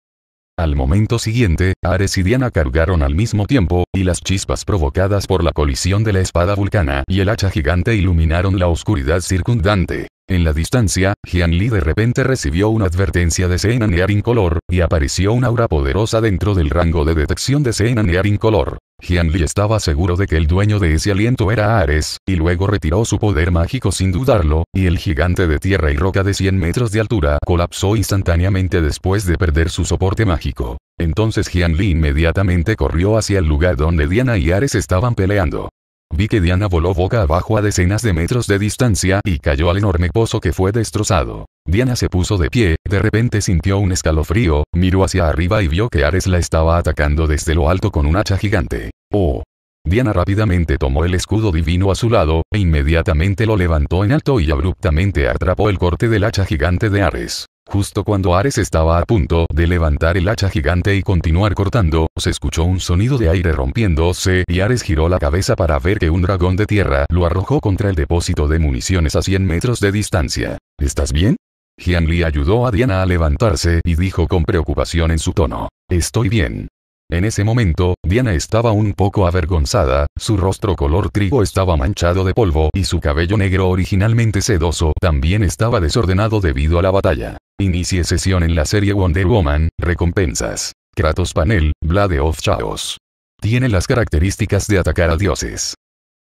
Al momento siguiente, Ares y Diana cargaron al mismo tiempo, y las chispas provocadas por la colisión de la espada vulcana y el hacha gigante iluminaron la oscuridad circundante. En la distancia, Jian Li de repente recibió una advertencia de Senanear incolor, y apareció un aura poderosa dentro del rango de detección de Senanear incolor. Jian Li estaba seguro de que el dueño de ese aliento era Ares, y luego retiró su poder mágico sin dudarlo, y el gigante de tierra y roca de 100 metros de altura colapsó instantáneamente después de perder su soporte mágico. Entonces Jian Li inmediatamente corrió hacia el lugar donde Diana y Ares estaban peleando. Vi que Diana voló boca abajo a decenas de metros de distancia y cayó al enorme pozo que fue destrozado. Diana se puso de pie, de repente sintió un escalofrío, miró hacia arriba y vio que Ares la estaba atacando desde lo alto con un hacha gigante. Oh, Diana rápidamente tomó el escudo divino a su lado, e inmediatamente lo levantó en alto y abruptamente atrapó el corte del hacha gigante de Ares. Justo cuando Ares estaba a punto de levantar el hacha gigante y continuar cortando, se escuchó un sonido de aire rompiéndose y Ares giró la cabeza para ver que un dragón de tierra lo arrojó contra el depósito de municiones a 100 metros de distancia. ¿Estás bien? Jian Li ayudó a Diana a levantarse y dijo con preocupación en su tono. Estoy bien. En ese momento, Diana estaba un poco avergonzada, su rostro color trigo estaba manchado de polvo y su cabello negro originalmente sedoso también estaba desordenado debido a la batalla. Inicie sesión en la serie Wonder Woman, recompensas. Kratos Panel, Blade of Chaos. Tiene las características de atacar a dioses.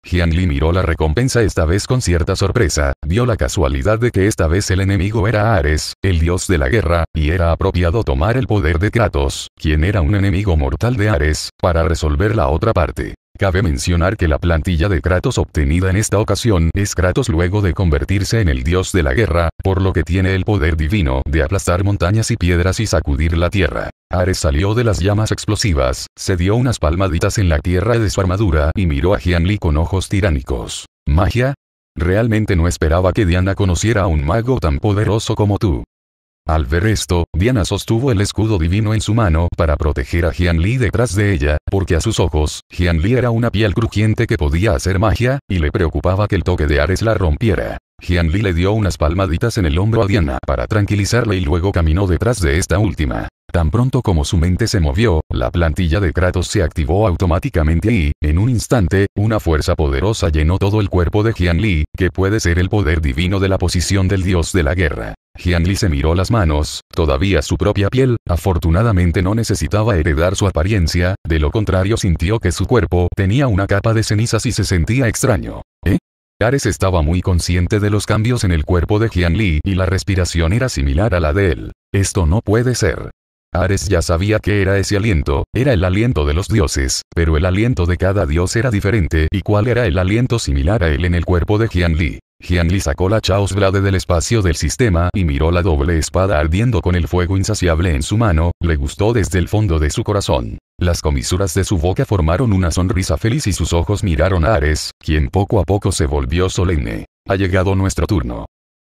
Jian miró la recompensa esta vez con cierta sorpresa, dio la casualidad de que esta vez el enemigo era Ares, el dios de la guerra, y era apropiado tomar el poder de Kratos, quien era un enemigo mortal de Ares, para resolver la otra parte. Cabe mencionar que la plantilla de Kratos obtenida en esta ocasión es Kratos luego de convertirse en el dios de la guerra, por lo que tiene el poder divino de aplastar montañas y piedras y sacudir la tierra. Ares salió de las llamas explosivas, se dio unas palmaditas en la tierra de su armadura y miró a Lee con ojos tiránicos. ¿Magia? Realmente no esperaba que Diana conociera a un mago tan poderoso como tú. Al ver esto, Diana sostuvo el escudo divino en su mano para proteger a Jian Li detrás de ella, porque a sus ojos, Jian Li era una piel crujiente que podía hacer magia, y le preocupaba que el toque de Ares la rompiera. Jian Li le dio unas palmaditas en el hombro a Diana para tranquilizarla y luego caminó detrás de esta última. Tan pronto como su mente se movió, la plantilla de Kratos se activó automáticamente y, en un instante, una fuerza poderosa llenó todo el cuerpo de Jian Li, que puede ser el poder divino de la posición del dios de la guerra. Li se miró las manos, todavía su propia piel, afortunadamente no necesitaba heredar su apariencia, de lo contrario sintió que su cuerpo tenía una capa de cenizas y se sentía extraño. ¿Eh? Ares estaba muy consciente de los cambios en el cuerpo de Jian Li y la respiración era similar a la de él. Esto no puede ser. Ares ya sabía que era ese aliento, era el aliento de los dioses, pero el aliento de cada dios era diferente y cuál era el aliento similar a él en el cuerpo de Jian Jianli sacó la Chaos Blade del espacio del sistema y miró la doble espada ardiendo con el fuego insaciable en su mano, le gustó desde el fondo de su corazón. Las comisuras de su boca formaron una sonrisa feliz y sus ojos miraron a Ares, quien poco a poco se volvió solemne. Ha llegado nuestro turno.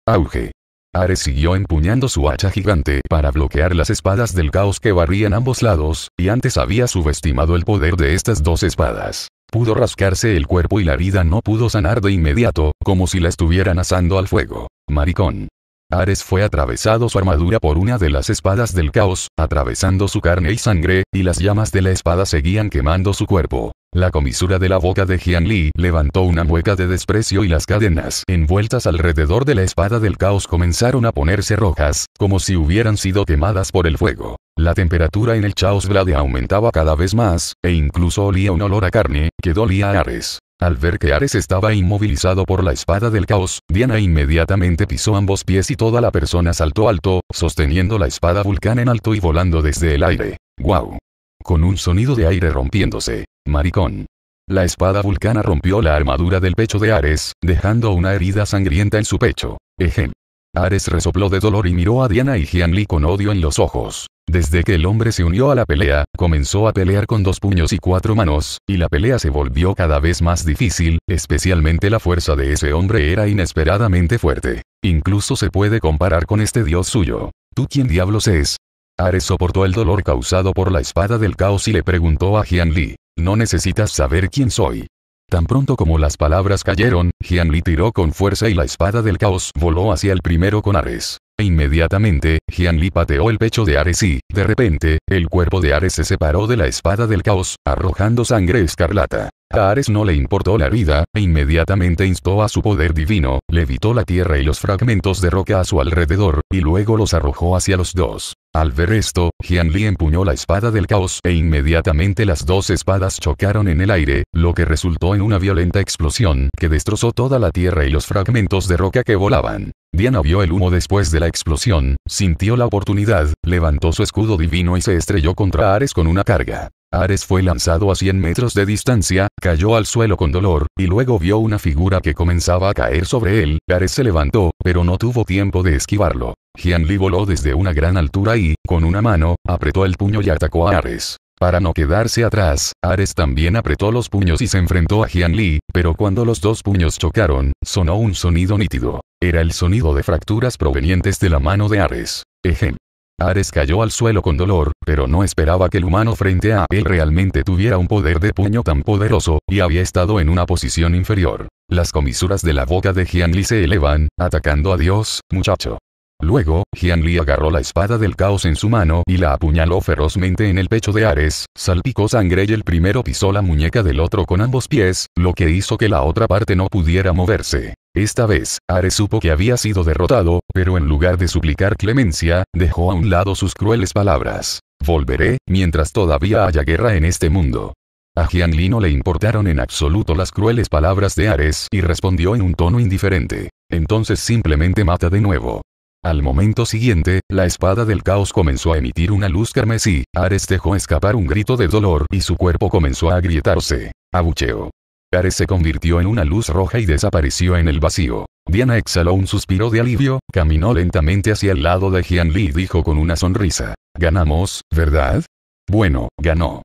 Auge. Ares siguió empuñando su hacha gigante para bloquear las espadas del caos que barrían ambos lados, y antes había subestimado el poder de estas dos espadas pudo rascarse el cuerpo y la vida no pudo sanar de inmediato, como si la estuvieran asando al fuego. Maricón. Ares fue atravesado su armadura por una de las espadas del caos, atravesando su carne y sangre, y las llamas de la espada seguían quemando su cuerpo. La comisura de la boca de Jian Li levantó una mueca de desprecio y las cadenas envueltas alrededor de la espada del caos comenzaron a ponerse rojas, como si hubieran sido quemadas por el fuego. La temperatura en el Chaos Blade aumentaba cada vez más, e incluso olía un olor a carne, que dolía a Ares. Al ver que Ares estaba inmovilizado por la espada del caos, Diana inmediatamente pisó ambos pies y toda la persona saltó alto, sosteniendo la espada Vulcán en alto y volando desde el aire. ¡Guau! con un sonido de aire rompiéndose. Maricón. La espada vulcana rompió la armadura del pecho de Ares, dejando una herida sangrienta en su pecho. Ejem. Ares resopló de dolor y miró a Diana y Jianli con odio en los ojos. Desde que el hombre se unió a la pelea, comenzó a pelear con dos puños y cuatro manos, y la pelea se volvió cada vez más difícil, especialmente la fuerza de ese hombre era inesperadamente fuerte. Incluso se puede comparar con este dios suyo. ¿Tú quién diablos es? Ares soportó el dolor causado por la espada del caos y le preguntó a Jian Li, no necesitas saber quién soy. Tan pronto como las palabras cayeron, Jian Li tiró con fuerza y la espada del caos voló hacia el primero con Ares. E inmediatamente, Jian pateó el pecho de Ares y, de repente, el cuerpo de Ares se separó de la espada del caos, arrojando sangre escarlata. A Ares no le importó la vida, e inmediatamente instó a su poder divino, levitó la tierra y los fragmentos de roca a su alrededor, y luego los arrojó hacia los dos. Al ver esto, Jian empuñó la espada del caos e inmediatamente las dos espadas chocaron en el aire, lo que resultó en una violenta explosión que destrozó toda la tierra y los fragmentos de roca que volaban. Diana vio el humo después de la explosión, sintió la oportunidad, levantó su escudo divino y se estrelló contra Ares con una carga. Ares fue lanzado a 100 metros de distancia, cayó al suelo con dolor, y luego vio una figura que comenzaba a caer sobre él. Ares se levantó, pero no tuvo tiempo de esquivarlo. Jian voló desde una gran altura y, con una mano, apretó el puño y atacó a Ares. Para no quedarse atrás, Ares también apretó los puños y se enfrentó a Jian Li, pero cuando los dos puños chocaron, sonó un sonido nítido. Era el sonido de fracturas provenientes de la mano de Ares. Ejem. Ares cayó al suelo con dolor, pero no esperaba que el humano frente a él realmente tuviera un poder de puño tan poderoso, y había estado en una posición inferior. Las comisuras de la boca de Jian Li se elevan, atacando a Dios, muchacho. Luego, Jian Li agarró la espada del caos en su mano y la apuñaló ferozmente en el pecho de Ares, salpicó sangre y el primero pisó la muñeca del otro con ambos pies, lo que hizo que la otra parte no pudiera moverse. Esta vez, Ares supo que había sido derrotado, pero en lugar de suplicar clemencia, dejó a un lado sus crueles palabras. Volveré, mientras todavía haya guerra en este mundo. A Jian Li no le importaron en absoluto las crueles palabras de Ares y respondió en un tono indiferente. Entonces simplemente mata de nuevo. Al momento siguiente, la espada del caos comenzó a emitir una luz carmesí, Ares dejó escapar un grito de dolor y su cuerpo comenzó a agrietarse. Abucheo. Ares se convirtió en una luz roja y desapareció en el vacío. Diana exhaló un suspiro de alivio, caminó lentamente hacia el lado de Jian Li y dijo con una sonrisa. Ganamos, ¿verdad? Bueno, ganó.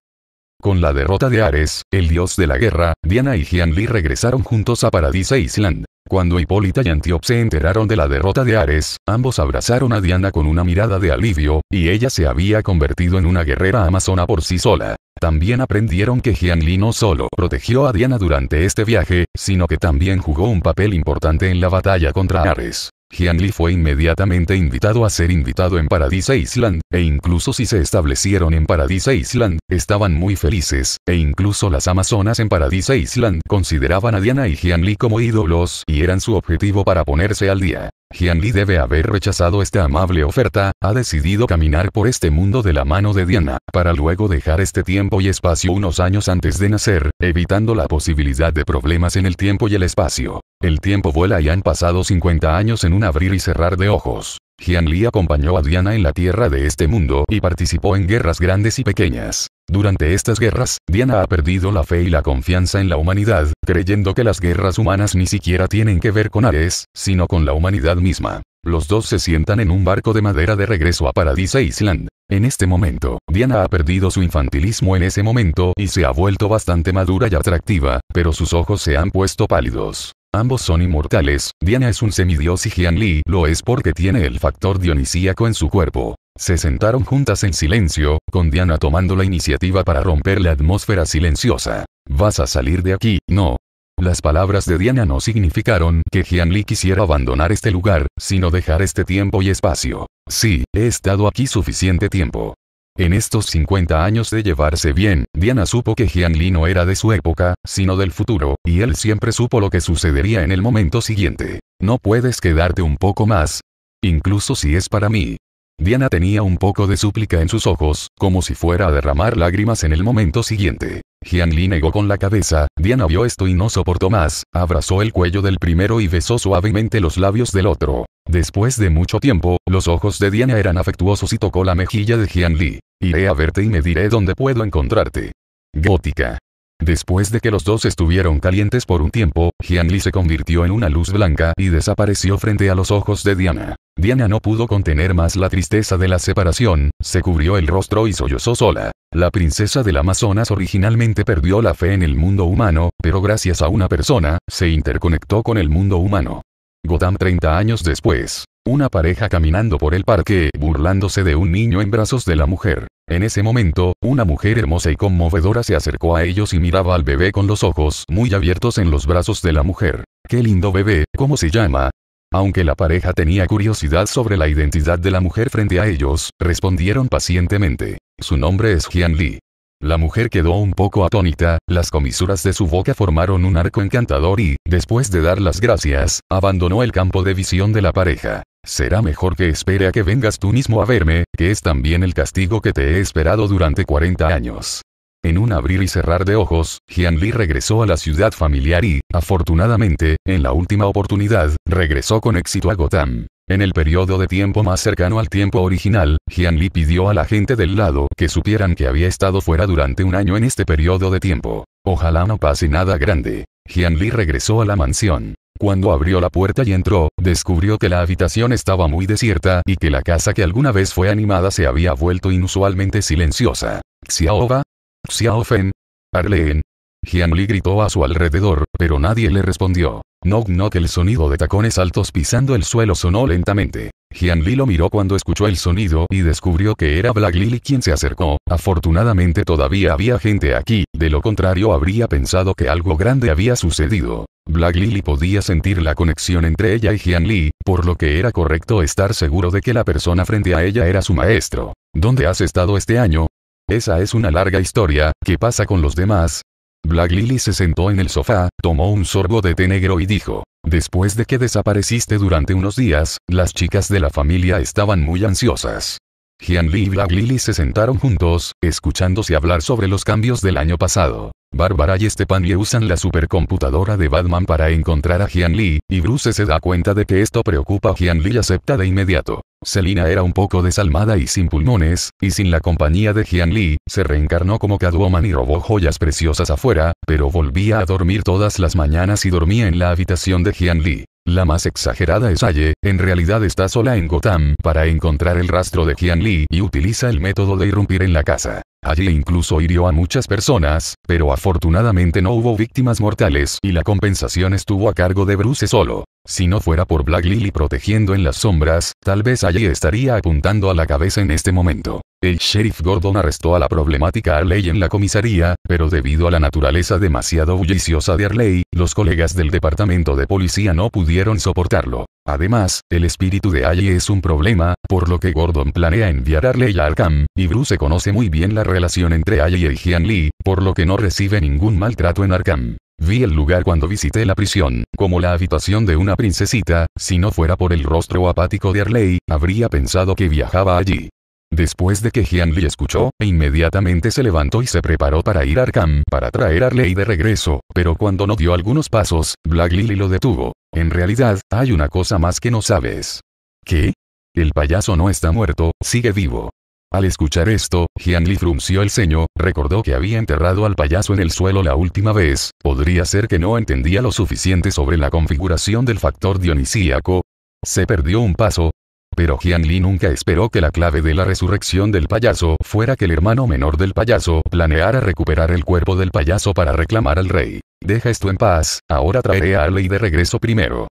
Con la derrota de Ares, el dios de la guerra, Diana y Jian Li regresaron juntos a Paradise Island. Cuando Hipólita y Antíope se enteraron de la derrota de Ares, ambos abrazaron a Diana con una mirada de alivio, y ella se había convertido en una guerrera amazona por sí sola. También aprendieron que Jianli no solo protegió a Diana durante este viaje, sino que también jugó un papel importante en la batalla contra Ares. Jianli fue inmediatamente invitado a ser invitado en Paradise Island, e incluso si se establecieron en Paradise Island, estaban muy felices, e incluso las amazonas en Paradise Island consideraban a Diana y Jianli como ídolos y eran su objetivo para ponerse al día. Jianli debe haber rechazado esta amable oferta, ha decidido caminar por este mundo de la mano de Diana, para luego dejar este tiempo y espacio unos años antes de nacer, evitando la posibilidad de problemas en el tiempo y el espacio. El tiempo vuela y han pasado 50 años en un abrir y cerrar de ojos. Jian Lee acompañó a Diana en la tierra de este mundo y participó en guerras grandes y pequeñas. Durante estas guerras, Diana ha perdido la fe y la confianza en la humanidad, creyendo que las guerras humanas ni siquiera tienen que ver con Ares, sino con la humanidad misma. Los dos se sientan en un barco de madera de regreso a Paradise Island. En este momento, Diana ha perdido su infantilismo en ese momento y se ha vuelto bastante madura y atractiva, pero sus ojos se han puesto pálidos. Ambos son inmortales, Diana es un semidios y Jian Li lo es porque tiene el factor dionisíaco en su cuerpo. Se sentaron juntas en silencio, con Diana tomando la iniciativa para romper la atmósfera silenciosa. ¿Vas a salir de aquí? No. Las palabras de Diana no significaron que Jian Li quisiera abandonar este lugar, sino dejar este tiempo y espacio. Sí, he estado aquí suficiente tiempo. En estos 50 años de llevarse bien, Diana supo que Jian Li no era de su época, sino del futuro, y él siempre supo lo que sucedería en el momento siguiente. No puedes quedarte un poco más. Incluso si es para mí. Diana tenía un poco de súplica en sus ojos, como si fuera a derramar lágrimas en el momento siguiente. Jian Li negó con la cabeza, Diana vio esto y no soportó más, abrazó el cuello del primero y besó suavemente los labios del otro. Después de mucho tiempo, los ojos de Diana eran afectuosos y tocó la mejilla de Jian Li. Iré a verte y me diré dónde puedo encontrarte. Gótica. Después de que los dos estuvieron calientes por un tiempo, Gianli se convirtió en una luz blanca y desapareció frente a los ojos de Diana. Diana no pudo contener más la tristeza de la separación, se cubrió el rostro y sollozó sola. La princesa del Amazonas originalmente perdió la fe en el mundo humano, pero gracias a una persona, se interconectó con el mundo humano. Gotham 30 años después. Una pareja caminando por el parque, burlándose de un niño en brazos de la mujer. En ese momento, una mujer hermosa y conmovedora se acercó a ellos y miraba al bebé con los ojos muy abiertos en los brazos de la mujer. ¡Qué lindo bebé! ¿Cómo se llama? Aunque la pareja tenía curiosidad sobre la identidad de la mujer frente a ellos, respondieron pacientemente. Su nombre es Jian Li. La mujer quedó un poco atónita, las comisuras de su boca formaron un arco encantador y, después de dar las gracias, abandonó el campo de visión de la pareja. Será mejor que espere a que vengas tú mismo a verme, que es también el castigo que te he esperado durante 40 años. En un abrir y cerrar de ojos, Jian Li regresó a la ciudad familiar y, afortunadamente, en la última oportunidad, regresó con éxito a Gotham. En el periodo de tiempo más cercano al tiempo original, Jian Li pidió a la gente del lado que supieran que había estado fuera durante un año en este periodo de tiempo. Ojalá no pase nada grande. Jian Li regresó a la mansión. Cuando abrió la puerta y entró, descubrió que la habitación estaba muy desierta y que la casa que alguna vez fue animada se había vuelto inusualmente silenciosa. ¿Xiaoba? ¿Xiaofen? ¿Arleen? Jian Li gritó a su alrededor, pero nadie le respondió. Knock knock el sonido de tacones altos pisando el suelo sonó lentamente. Jian Li lo miró cuando escuchó el sonido y descubrió que era Black Lily quien se acercó. Afortunadamente todavía había gente aquí, de lo contrario habría pensado que algo grande había sucedido. Black Lily podía sentir la conexión entre ella y Jian Li, por lo que era correcto estar seguro de que la persona frente a ella era su maestro. ¿Dónde has estado este año? Esa es una larga historia, ¿qué pasa con los demás? Black Lily se sentó en el sofá, tomó un sorbo de té negro y dijo, Después de que desapareciste durante unos días, las chicas de la familia estaban muy ansiosas. Li y Black Lily se sentaron juntos, escuchándose hablar sobre los cambios del año pasado. Bárbara y Stepan usan la supercomputadora de Batman para encontrar a Lee, y Bruce se da cuenta de que esto preocupa a Li y acepta de inmediato. Selina era un poco desalmada y sin pulmones, y sin la compañía de Lee, se reencarnó como Catwoman y robó joyas preciosas afuera, pero volvía a dormir todas las mañanas y dormía en la habitación de Li. La más exagerada es Aye, en realidad está sola en Gotham para encontrar el rastro de Qian Li y utiliza el método de irrumpir en la casa. Allí incluso hirió a muchas personas, pero afortunadamente no hubo víctimas mortales y la compensación estuvo a cargo de Bruce solo. Si no fuera por Black Lily protegiendo en las sombras, tal vez allí estaría apuntando a la cabeza en este momento. El sheriff Gordon arrestó a la problemática Arley en la comisaría, pero debido a la naturaleza demasiado bulliciosa de Arley, los colegas del departamento de policía no pudieron soportarlo. Además, el espíritu de Allie es un problema, por lo que Gordon planea enviar a Arley a Arkham, y Bruce conoce muy bien la relación entre Allie y Gian Lee, por lo que no recibe ningún maltrato en Arkham. Vi el lugar cuando visité la prisión, como la habitación de una princesita, si no fuera por el rostro apático de Arley, habría pensado que viajaba allí. Después de que Lee escuchó, e inmediatamente se levantó y se preparó para ir a Arkham para traer a Arley de regreso, pero cuando no dio algunos pasos, Black Lily lo detuvo. En realidad, hay una cosa más que no sabes. ¿Qué? El payaso no está muerto, sigue vivo. Al escuchar esto, Li frunció el ceño, recordó que había enterrado al payaso en el suelo la última vez, podría ser que no entendía lo suficiente sobre la configuración del factor dionisíaco. Se perdió un paso. Pero Li nunca esperó que la clave de la resurrección del payaso fuera que el hermano menor del payaso planeara recuperar el cuerpo del payaso para reclamar al rey. Deja esto en paz, ahora traeré a Arley de regreso primero.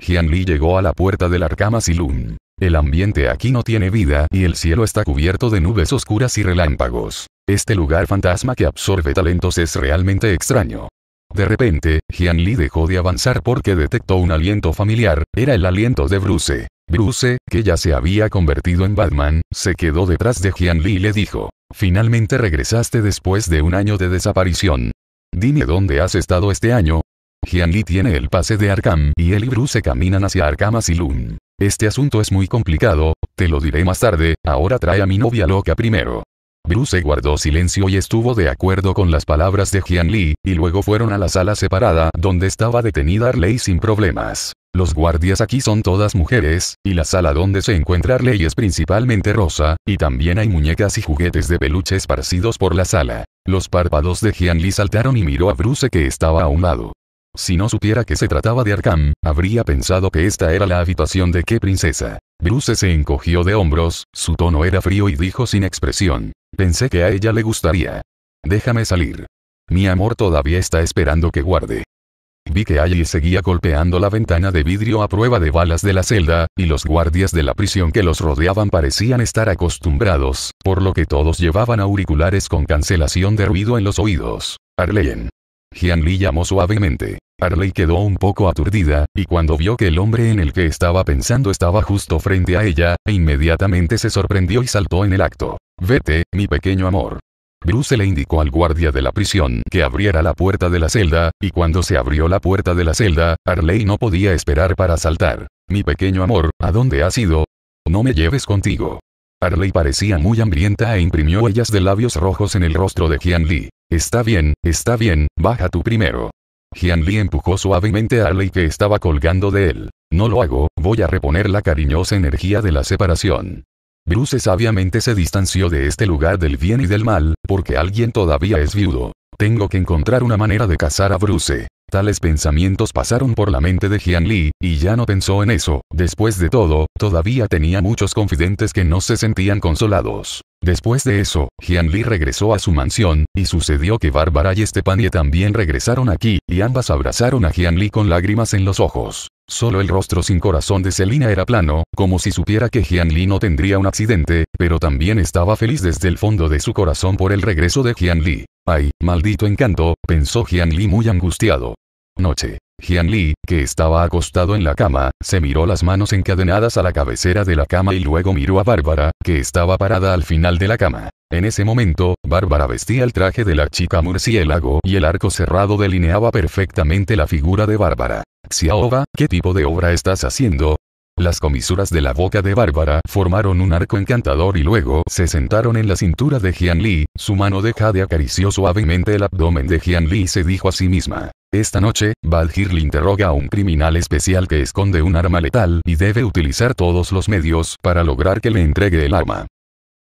Jian Li llegó a la puerta del Arcama Silun. El ambiente aquí no tiene vida y el cielo está cubierto de nubes oscuras y relámpagos. Este lugar fantasma que absorbe talentos es realmente extraño. De repente, Jian Li dejó de avanzar porque detectó un aliento familiar, era el aliento de Bruce. Bruce, que ya se había convertido en Batman, se quedó detrás de Jian Li y le dijo, Finalmente regresaste después de un año de desaparición. Dime dónde has estado este año, Jianli tiene el pase de Arkham y él y Bruce caminan hacia Arkham Asylum. Este asunto es muy complicado, te lo diré más tarde, ahora trae a mi novia loca primero. Bruce guardó silencio y estuvo de acuerdo con las palabras de Jian y luego fueron a la sala separada donde estaba detenida Arley sin problemas. Los guardias aquí son todas mujeres, y la sala donde se encuentra Arley es principalmente rosa, y también hay muñecas y juguetes de peluche esparcidos por la sala. Los párpados de Jianli saltaron y miró a Bruce que estaba a un lado. Si no supiera que se trataba de Arkham, habría pensado que esta era la habitación de qué princesa. Bruce se encogió de hombros, su tono era frío y dijo sin expresión. Pensé que a ella le gustaría. Déjame salir. Mi amor todavía está esperando que guarde. Vi que allí seguía golpeando la ventana de vidrio a prueba de balas de la celda, y los guardias de la prisión que los rodeaban parecían estar acostumbrados, por lo que todos llevaban auriculares con cancelación de ruido en los oídos. Arlene. Jian llamó suavemente. Harley quedó un poco aturdida, y cuando vio que el hombre en el que estaba pensando estaba justo frente a ella, inmediatamente se sorprendió y saltó en el acto. Vete, mi pequeño amor. Bruce le indicó al guardia de la prisión que abriera la puerta de la celda, y cuando se abrió la puerta de la celda, Harley no podía esperar para saltar. Mi pequeño amor, ¿a dónde has ido? No me lleves contigo. Harley parecía muy hambrienta e imprimió huellas de labios rojos en el rostro de Jian Li. Está bien, está bien, baja tú primero. Jian Li empujó suavemente a Lei que estaba colgando de él. No lo hago, voy a reponer la cariñosa energía de la separación. Bruce sabiamente se distanció de este lugar del bien y del mal, porque alguien todavía es viudo. Tengo que encontrar una manera de casar a Bruce. Tales pensamientos pasaron por la mente de Jian Li, y ya no pensó en eso. Después de todo, todavía tenía muchos confidentes que no se sentían consolados. Después de eso, Jian Li regresó a su mansión, y sucedió que Bárbara y Estepanie también regresaron aquí, y ambas abrazaron a Jian Li con lágrimas en los ojos. Solo el rostro sin corazón de Selina era plano, como si supiera que Jian Li no tendría un accidente, pero también estaba feliz desde el fondo de su corazón por el regreso de Jian Li. Ay, maldito encanto, pensó Jian Li muy angustiado. Noche. Jian Li, que estaba acostado en la cama, se miró las manos encadenadas a la cabecera de la cama y luego miró a Bárbara, que estaba parada al final de la cama. En ese momento, Bárbara vestía el traje de la chica murciélago y el arco cerrado delineaba perfectamente la figura de Bárbara. Xiaoba, ¿qué tipo de obra estás haciendo? Las comisuras de la boca de Bárbara formaron un arco encantador y luego se sentaron en la cintura de Jian Li, su mano de Jade acarició suavemente el abdomen de Jian Li y se dijo a sí misma. Esta noche, Badgir le interroga a un criminal especial que esconde un arma letal y debe utilizar todos los medios para lograr que le entregue el arma.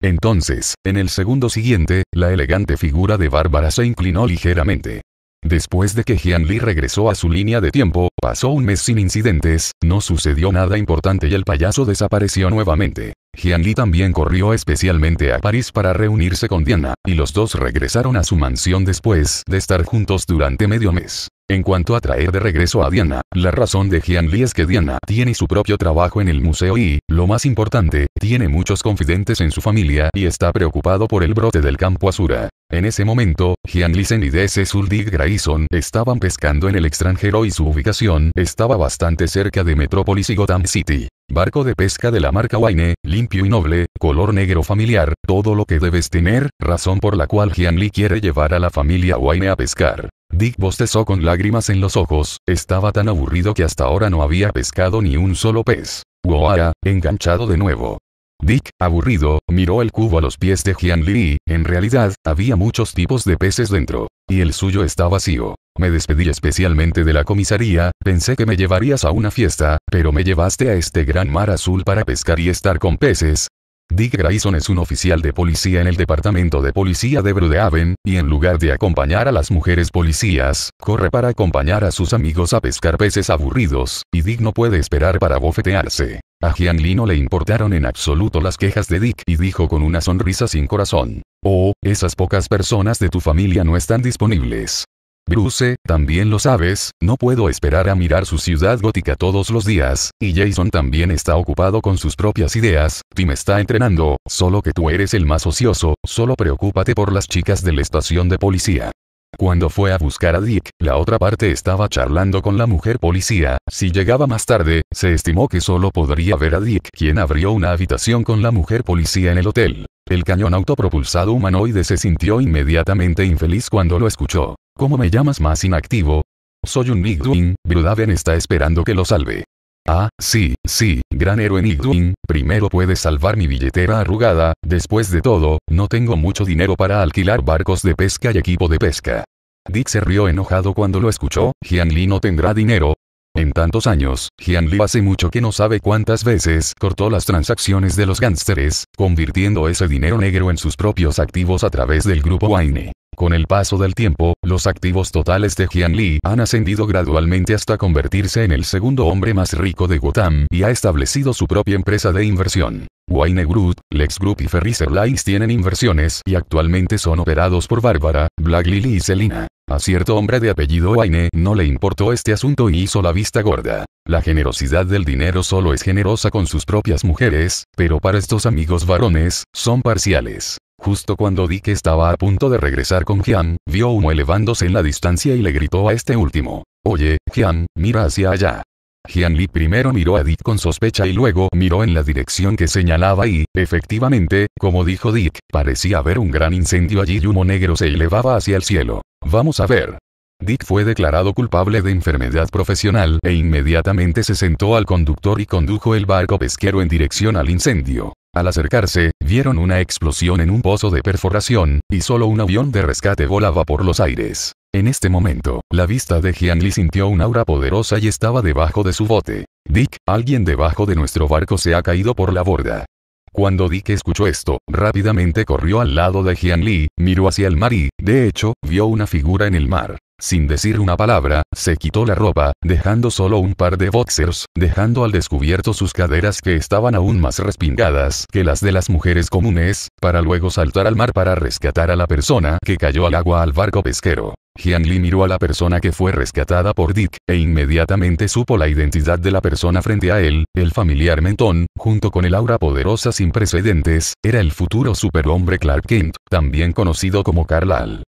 Entonces, en el segundo siguiente, la elegante figura de Bárbara se inclinó ligeramente. Después de que Jian Lee regresó a su línea de tiempo, pasó un mes sin incidentes, no sucedió nada importante y el payaso desapareció nuevamente. Jian Lee también corrió especialmente a París para reunirse con Diana, y los dos regresaron a su mansión después de estar juntos durante medio mes. En cuanto a traer de regreso a Diana, la razón de Jian es que Diana tiene su propio trabajo en el museo y, lo más importante, tiene muchos confidentes en su familia y está preocupado por el brote del campo Azura. En ese momento, Jian Li y Suldig Grayson estaban pescando en el extranjero y su ubicación estaba bastante cerca de Metrópolis y Gotham City. Barco de pesca de la marca Wayne, limpio y noble, color negro familiar, todo lo que debes tener, razón por la cual Jianli quiere llevar a la familia Wayne a pescar. Dick bostezó con lágrimas en los ojos, estaba tan aburrido que hasta ahora no había pescado ni un solo pez. Woa, enganchado de nuevo. Dick, aburrido, miró el cubo a los pies de Jian Li, en realidad, había muchos tipos de peces dentro. Y el suyo está vacío. Me despedí especialmente de la comisaría, pensé que me llevarías a una fiesta, pero me llevaste a este gran mar azul para pescar y estar con peces, Dick Grayson es un oficial de policía en el departamento de policía de Brudehaven, y en lugar de acompañar a las mujeres policías, corre para acompañar a sus amigos a pescar peces aburridos, y Dick no puede esperar para bofetearse. A Jian Lee no le importaron en absoluto las quejas de Dick y dijo con una sonrisa sin corazón. Oh, esas pocas personas de tu familia no están disponibles. Bruce, también lo sabes, no puedo esperar a mirar su ciudad gótica todos los días, y Jason también está ocupado con sus propias ideas, Tim está entrenando, solo que tú eres el más ocioso, solo preocúpate por las chicas de la estación de policía. Cuando fue a buscar a Dick, la otra parte estaba charlando con la mujer policía, si llegaba más tarde, se estimó que solo podría ver a Dick quien abrió una habitación con la mujer policía en el hotel. El cañón autopropulsado humanoide se sintió inmediatamente infeliz cuando lo escuchó. ¿Cómo me llamas más inactivo? Soy un Duin, Brudaven está esperando que lo salve. Ah, sí, sí, gran héroe Duin, primero puedes salvar mi billetera arrugada, después de todo, no tengo mucho dinero para alquilar barcos de pesca y equipo de pesca. Dick se rió enojado cuando lo escuchó, Jian no tendrá dinero. En tantos años, Jian hace mucho que no sabe cuántas veces cortó las transacciones de los gánsteres, convirtiendo ese dinero negro en sus propios activos a través del grupo Wayne. Con el paso del tiempo, los activos totales de Jian Lee han ascendido gradualmente hasta convertirse en el segundo hombre más rico de Gotham y ha establecido su propia empresa de inversión. Wayne Group, Lex Group y Ferris Airlines tienen inversiones y actualmente son operados por Bárbara, Black Lily y Selina. A cierto hombre de apellido Wayne no le importó este asunto y hizo la vista gorda. La generosidad del dinero solo es generosa con sus propias mujeres, pero para estos amigos varones, son parciales. Justo cuando Dick estaba a punto de regresar con Jian, vio humo elevándose en la distancia y le gritó a este último. Oye, Jian, mira hacia allá. Jian Lee primero miró a Dick con sospecha y luego miró en la dirección que señalaba y, efectivamente, como dijo Dick, parecía haber un gran incendio allí y humo negro se elevaba hacia el cielo. Vamos a ver. Dick fue declarado culpable de enfermedad profesional e inmediatamente se sentó al conductor y condujo el barco pesquero en dirección al incendio. Al acercarse, vieron una explosión en un pozo de perforación, y solo un avión de rescate volaba por los aires. En este momento, la vista de Lee sintió un aura poderosa y estaba debajo de su bote. Dick, alguien debajo de nuestro barco se ha caído por la borda. Cuando Dick escuchó esto, rápidamente corrió al lado de Lee, miró hacia el mar y, de hecho, vio una figura en el mar. Sin decir una palabra, se quitó la ropa, dejando solo un par de boxers, dejando al descubierto sus caderas que estaban aún más respingadas que las de las mujeres comunes, para luego saltar al mar para rescatar a la persona que cayó al agua al barco pesquero. Jiang Li miró a la persona que fue rescatada por Dick, e inmediatamente supo la identidad de la persona frente a él, el familiar mentón, junto con el aura poderosa sin precedentes, era el futuro superhombre Clark Kent, también conocido como Carlal.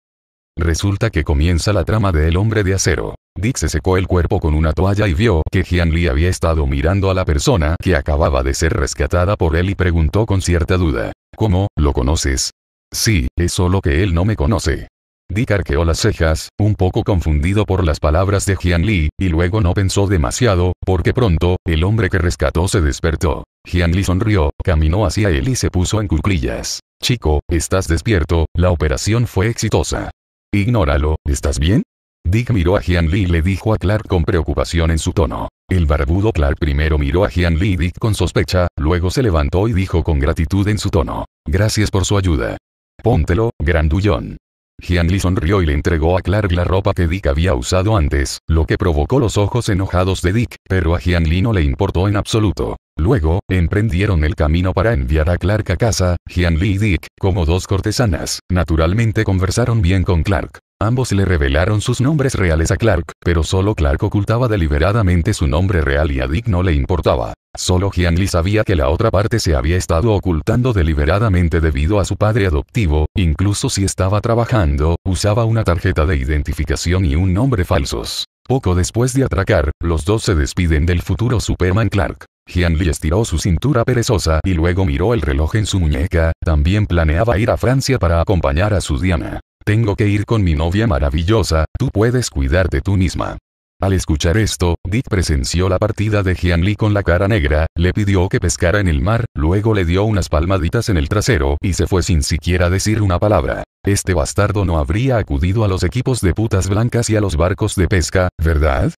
Resulta que comienza la trama de El hombre de acero. Dick se secó el cuerpo con una toalla y vio que Jian Li había estado mirando a la persona que acababa de ser rescatada por él y preguntó con cierta duda. ¿Cómo, lo conoces? Sí, es solo que él no me conoce. Dick arqueó las cejas, un poco confundido por las palabras de Jian Li, y luego no pensó demasiado, porque pronto, el hombre que rescató se despertó. Jian Li sonrió, caminó hacia él y se puso en cuclillas. Chico, estás despierto, la operación fue exitosa. Ignóralo, ¿estás bien? Dick miró a Jian Lee y le dijo a Clark con preocupación en su tono. El barbudo Clark primero miró a Jian Lee y Dick con sospecha, luego se levantó y dijo con gratitud en su tono. Gracias por su ayuda. Póntelo, grandullón. Hianli sonrió y le entregó a Clark la ropa que Dick había usado antes, lo que provocó los ojos enojados de Dick, pero a Hianli no le importó en absoluto. Luego, emprendieron el camino para enviar a Clark a casa, Hianli y Dick, como dos cortesanas, naturalmente conversaron bien con Clark. Ambos le revelaron sus nombres reales a Clark, pero solo Clark ocultaba deliberadamente su nombre real y a Dick no le importaba. Solo Hean sabía que la otra parte se había estado ocultando deliberadamente debido a su padre adoptivo, incluso si estaba trabajando, usaba una tarjeta de identificación y un nombre falsos. Poco después de atracar, los dos se despiden del futuro Superman Clark. Hean estiró su cintura perezosa y luego miró el reloj en su muñeca, también planeaba ir a Francia para acompañar a su Diana. Tengo que ir con mi novia maravillosa, tú puedes cuidarte tú misma. Al escuchar esto, Dick presenció la partida de Jian Lee con la cara negra, le pidió que pescara en el mar, luego le dio unas palmaditas en el trasero y se fue sin siquiera decir una palabra. Este bastardo no habría acudido a los equipos de putas blancas y a los barcos de pesca, ¿verdad?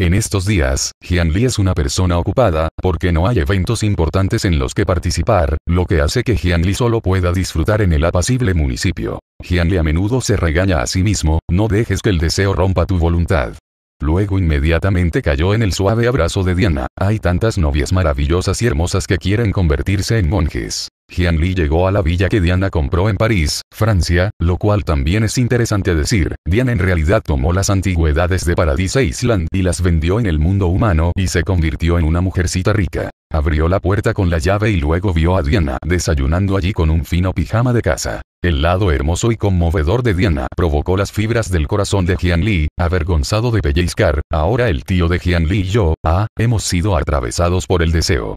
En estos días, Jian Li es una persona ocupada, porque no hay eventos importantes en los que participar, lo que hace que Jian Li solo pueda disfrutar en el apacible municipio. Jian Li a menudo se regaña a sí mismo, no dejes que el deseo rompa tu voluntad. Luego inmediatamente cayó en el suave abrazo de Diana. Hay tantas novias maravillosas y hermosas que quieren convertirse en monjes. Lee llegó a la villa que Diana compró en París, Francia, lo cual también es interesante decir. Diana en realidad tomó las antigüedades de Paradise Island y las vendió en el mundo humano y se convirtió en una mujercita rica. Abrió la puerta con la llave y luego vio a Diana desayunando allí con un fino pijama de casa. El lado hermoso y conmovedor de Diana provocó las fibras del corazón de Jian Li, avergonzado de pellizcar, ahora el tío de Jian Li y yo, ah, hemos sido atravesados por el deseo.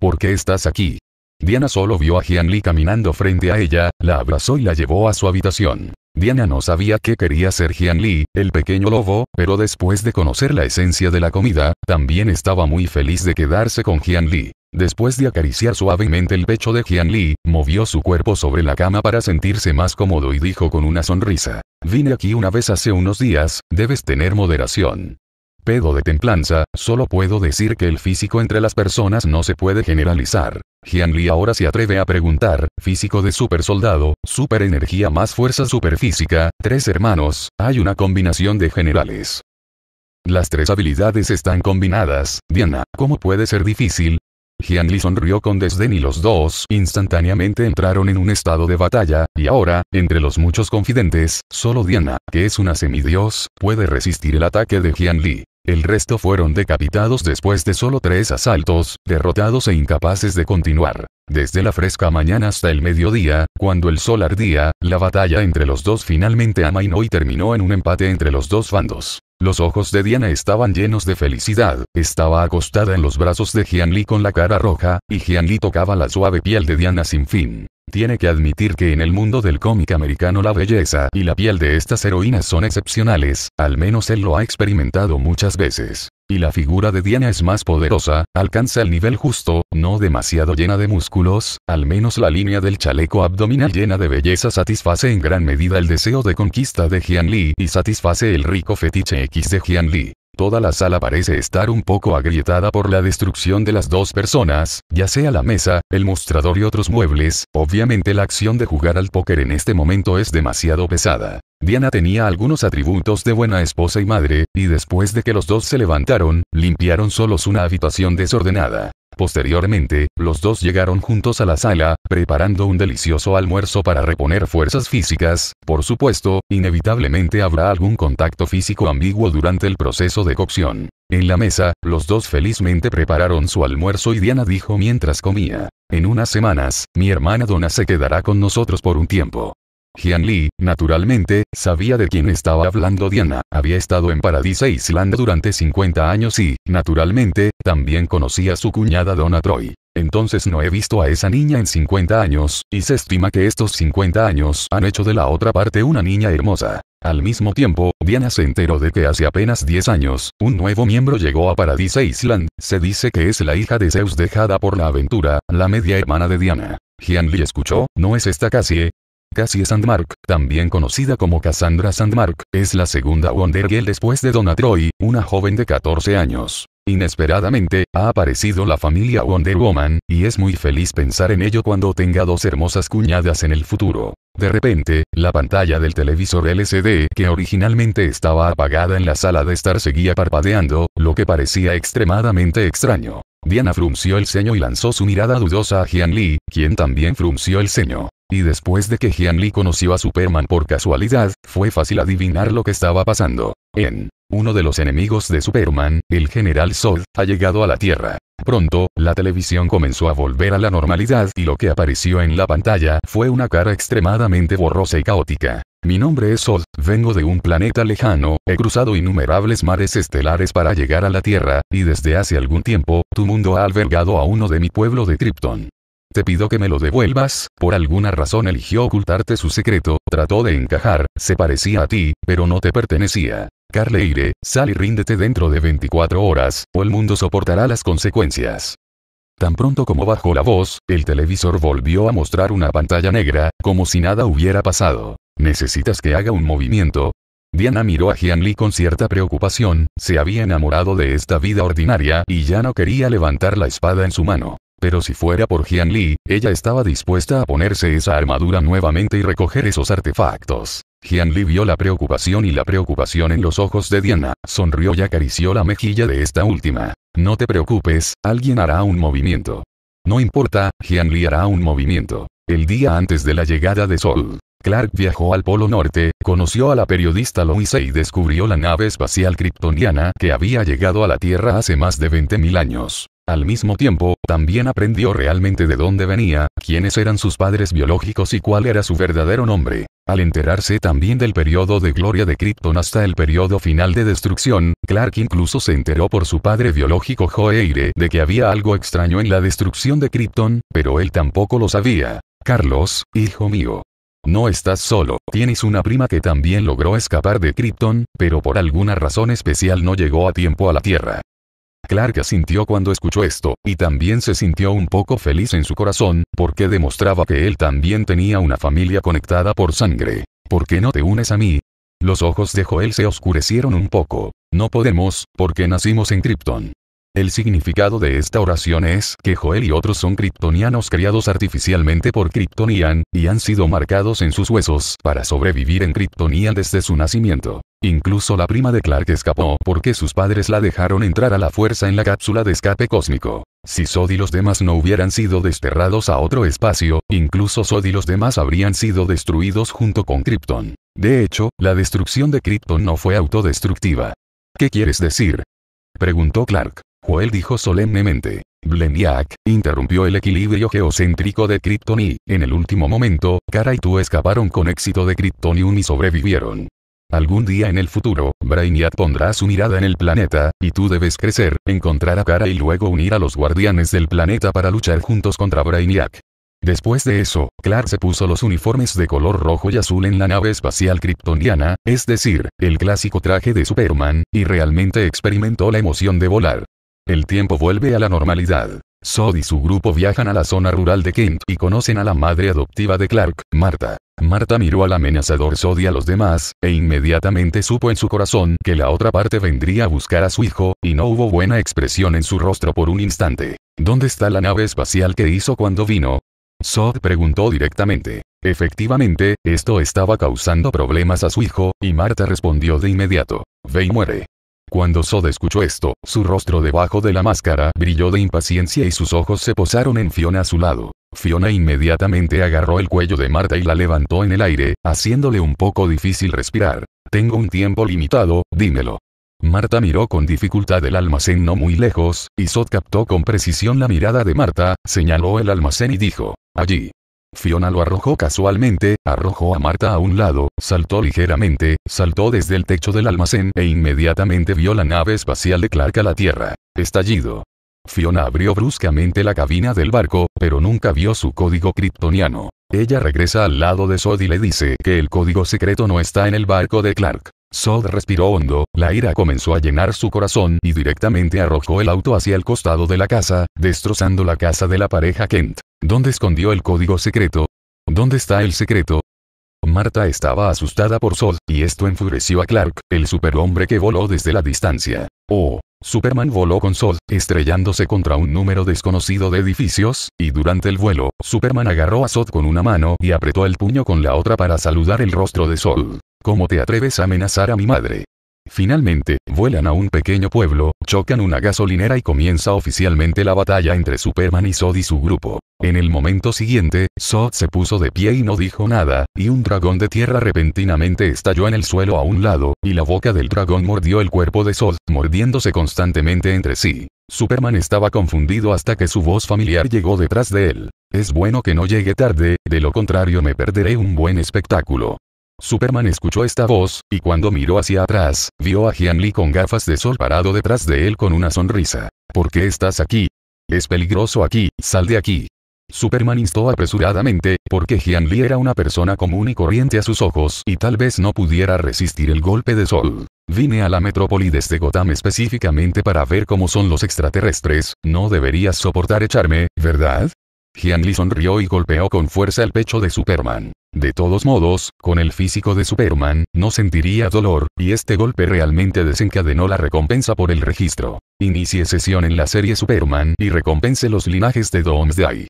¿Por qué estás aquí? Diana solo vio a Jian Li caminando frente a ella, la abrazó y la llevó a su habitación. Diana no sabía qué quería ser Jian el pequeño lobo, pero después de conocer la esencia de la comida, también estaba muy feliz de quedarse con Jian Después de acariciar suavemente el pecho de Jian movió su cuerpo sobre la cama para sentirse más cómodo y dijo con una sonrisa. Vine aquí una vez hace unos días, debes tener moderación pedo de templanza, solo puedo decir que el físico entre las personas no se puede generalizar. Jianli ahora se atreve a preguntar, físico de super soldado, super energía más fuerza superfísica, tres hermanos, hay una combinación de generales. Las tres habilidades están combinadas, Diana, ¿cómo puede ser difícil? Jianli sonrió con desdén y los dos instantáneamente entraron en un estado de batalla, y ahora, entre los muchos confidentes, solo Diana, que es una semidios, puede resistir el ataque de Jianli. El resto fueron decapitados después de solo tres asaltos, derrotados e incapaces de continuar. Desde la fresca mañana hasta el mediodía, cuando el sol ardía, la batalla entre los dos finalmente amainó y terminó en un empate entre los dos bandos. Los ojos de Diana estaban llenos de felicidad, estaba acostada en los brazos de Lee con la cara roja, y Jianli tocaba la suave piel de Diana sin fin. Tiene que admitir que en el mundo del cómic americano la belleza y la piel de estas heroínas son excepcionales, al menos él lo ha experimentado muchas veces. Y la figura de Diana es más poderosa, alcanza el nivel justo, no demasiado llena de músculos, al menos la línea del chaleco abdominal llena de belleza satisface en gran medida el deseo de conquista de Jian Lee y satisface el rico fetiche X de Jian Li. Toda la sala parece estar un poco agrietada por la destrucción de las dos personas, ya sea la mesa, el mostrador y otros muebles, obviamente la acción de jugar al póker en este momento es demasiado pesada. Diana tenía algunos atributos de buena esposa y madre, y después de que los dos se levantaron, limpiaron solos una habitación desordenada. Posteriormente, los dos llegaron juntos a la sala, preparando un delicioso almuerzo para reponer fuerzas físicas, por supuesto, inevitablemente habrá algún contacto físico ambiguo durante el proceso de cocción. En la mesa, los dos felizmente prepararon su almuerzo y Diana dijo mientras comía, en unas semanas, mi hermana Donna se quedará con nosotros por un tiempo. Jian Li, naturalmente, sabía de quién estaba hablando Diana, había estado en Paradise Island durante 50 años y, naturalmente, también conocía a su cuñada Dona Troy. Entonces no he visto a esa niña en 50 años, y se estima que estos 50 años han hecho de la otra parte una niña hermosa. Al mismo tiempo, Diana se enteró de que hace apenas 10 años, un nuevo miembro llegó a Paradise Island, se dice que es la hija de Zeus dejada por la aventura, la media hermana de Diana. le escuchó, ¿no es esta Cassie? ¿eh? Cassie Sandmark, también conocida como Cassandra Sandmark, es la segunda Wonder Girl después de Dona Troy, una joven de 14 años. Inesperadamente, ha aparecido la familia Wonder Woman, y es muy feliz pensar en ello cuando tenga dos hermosas cuñadas en el futuro. De repente, la pantalla del televisor LCD que originalmente estaba apagada en la sala de estar seguía parpadeando, lo que parecía extremadamente extraño. Diana frunció el ceño y lanzó su mirada dudosa a Jian Lee, quien también frunció el ceño. Y después de que Jian Lee conoció a Superman por casualidad, fue fácil adivinar lo que estaba pasando. En uno de los enemigos de Superman, el general Zod, ha llegado a la Tierra. Pronto, la televisión comenzó a volver a la normalidad y lo que apareció en la pantalla fue una cara extremadamente borrosa y caótica. Mi nombre es Zod, vengo de un planeta lejano, he cruzado innumerables mares estelares para llegar a la Tierra, y desde hace algún tiempo, tu mundo ha albergado a uno de mi pueblo de Krypton. Te pido que me lo devuelvas, por alguna razón eligió ocultarte su secreto, trató de encajar, se parecía a ti, pero no te pertenecía. Carleire, sal y ríndete dentro de 24 horas, o el mundo soportará las consecuencias. Tan pronto como bajó la voz, el televisor volvió a mostrar una pantalla negra, como si nada hubiera pasado. ¿Necesitas que haga un movimiento? Diana miró a Jian con cierta preocupación, se había enamorado de esta vida ordinaria y ya no quería levantar la espada en su mano. Pero si fuera por Jian Li, ella estaba dispuesta a ponerse esa armadura nuevamente y recoger esos artefactos. Jian Li vio la preocupación y la preocupación en los ojos de Diana, sonrió y acarició la mejilla de esta última. No te preocupes, alguien hará un movimiento. No importa, Jian Li hará un movimiento. El día antes de la llegada de Sol, Clark viajó al Polo Norte, conoció a la periodista Louise y descubrió la nave espacial kryptoniana que había llegado a la Tierra hace más de 20.000 años. Al mismo tiempo, también aprendió realmente de dónde venía, quiénes eran sus padres biológicos y cuál era su verdadero nombre. Al enterarse también del periodo de gloria de Krypton hasta el periodo final de destrucción, Clark incluso se enteró por su padre biológico Joeire de que había algo extraño en la destrucción de Krypton, pero él tampoco lo sabía. Carlos, hijo mío. No estás solo, tienes una prima que también logró escapar de Krypton, pero por alguna razón especial no llegó a tiempo a la Tierra. Clark sintió cuando escuchó esto, y también se sintió un poco feliz en su corazón, porque demostraba que él también tenía una familia conectada por sangre. ¿Por qué no te unes a mí? Los ojos de Joel se oscurecieron un poco. No podemos, porque nacimos en Krypton. El significado de esta oración es que Joel y otros son kryptonianos criados artificialmente por Kryptonian, y han sido marcados en sus huesos para sobrevivir en Kryptonian desde su nacimiento. Incluso la prima de Clark escapó porque sus padres la dejaron entrar a la fuerza en la cápsula de escape cósmico. Si Sod y los demás no hubieran sido desterrados a otro espacio, incluso Sod y los demás habrían sido destruidos junto con Krypton. De hecho, la destrucción de Krypton no fue autodestructiva. ¿Qué quieres decir? Preguntó Clark. Joel dijo solemnemente. Bleniac, interrumpió el equilibrio geocéntrico de Krypton y, en el último momento, Kara y tú escaparon con éxito de Kryptonium y sobrevivieron. Algún día en el futuro, Brainiac pondrá su mirada en el planeta, y tú debes crecer, encontrar a Kara y luego unir a los guardianes del planeta para luchar juntos contra Brainiac. Después de eso, Clark se puso los uniformes de color rojo y azul en la nave espacial kryptoniana, es decir, el clásico traje de Superman, y realmente experimentó la emoción de volar. El tiempo vuelve a la normalidad. Sod y su grupo viajan a la zona rural de Kent y conocen a la madre adoptiva de Clark, Marta. Marta miró al amenazador Sod y a los demás, e inmediatamente supo en su corazón que la otra parte vendría a buscar a su hijo, y no hubo buena expresión en su rostro por un instante. ¿Dónde está la nave espacial que hizo cuando vino? Sod preguntó directamente. Efectivamente, esto estaba causando problemas a su hijo, y Marta respondió de inmediato. Ve y muere. Cuando Sod escuchó esto, su rostro debajo de la máscara brilló de impaciencia y sus ojos se posaron en Fiona a su lado. Fiona inmediatamente agarró el cuello de Marta y la levantó en el aire, haciéndole un poco difícil respirar. Tengo un tiempo limitado, dímelo. Marta miró con dificultad el almacén no muy lejos, y Sod captó con precisión la mirada de Marta, señaló el almacén y dijo, allí. Fiona lo arrojó casualmente, arrojó a Marta a un lado, saltó ligeramente, saltó desde el techo del almacén e inmediatamente vio la nave espacial de Clark a la Tierra. Estallido. Fiona abrió bruscamente la cabina del barco, pero nunca vio su código kryptoniano. Ella regresa al lado de Sod y le dice que el código secreto no está en el barco de Clark. Sod respiró hondo, la ira comenzó a llenar su corazón y directamente arrojó el auto hacia el costado de la casa, destrozando la casa de la pareja Kent. ¿Dónde escondió el código secreto? ¿Dónde está el secreto? Marta estaba asustada por Sod, y esto enfureció a Clark, el superhombre que voló desde la distancia. Oh, Superman voló con Sod, estrellándose contra un número desconocido de edificios, y durante el vuelo, Superman agarró a Sod con una mano y apretó el puño con la otra para saludar el rostro de Sod. ¿Cómo te atreves a amenazar a mi madre? Finalmente, vuelan a un pequeño pueblo, chocan una gasolinera y comienza oficialmente la batalla entre Superman y Zod y su grupo. En el momento siguiente, Zod se puso de pie y no dijo nada, y un dragón de tierra repentinamente estalló en el suelo a un lado, y la boca del dragón mordió el cuerpo de Zod, mordiéndose constantemente entre sí. Superman estaba confundido hasta que su voz familiar llegó detrás de él. Es bueno que no llegue tarde, de lo contrario me perderé un buen espectáculo. Superman escuchó esta voz, y cuando miró hacia atrás, vio a Jian Lee con gafas de sol parado detrás de él con una sonrisa. ¿Por qué estás aquí? Es peligroso aquí, sal de aquí. Superman instó apresuradamente, porque Jian Li era una persona común y corriente a sus ojos y tal vez no pudiera resistir el golpe de sol. Vine a la metrópoli desde Gotham específicamente para ver cómo son los extraterrestres, no deberías soportar echarme, ¿verdad? Jian sonrió y golpeó con fuerza el pecho de Superman. De todos modos, con el físico de Superman, no sentiría dolor, y este golpe realmente desencadenó la recompensa por el registro. Inicie sesión en la serie Superman y recompense los linajes de Doomsday.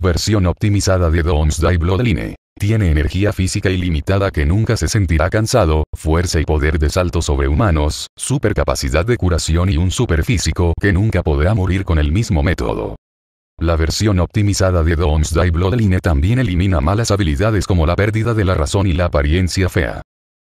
Versión optimizada de Doomsday Bloodline. Tiene energía física ilimitada que nunca se sentirá cansado, fuerza y poder de saltos sobrehumanos, supercapacidad de curación y un superfísico que nunca podrá morir con el mismo método. La versión optimizada de Die Bloodline también elimina malas habilidades como la pérdida de la razón y la apariencia fea.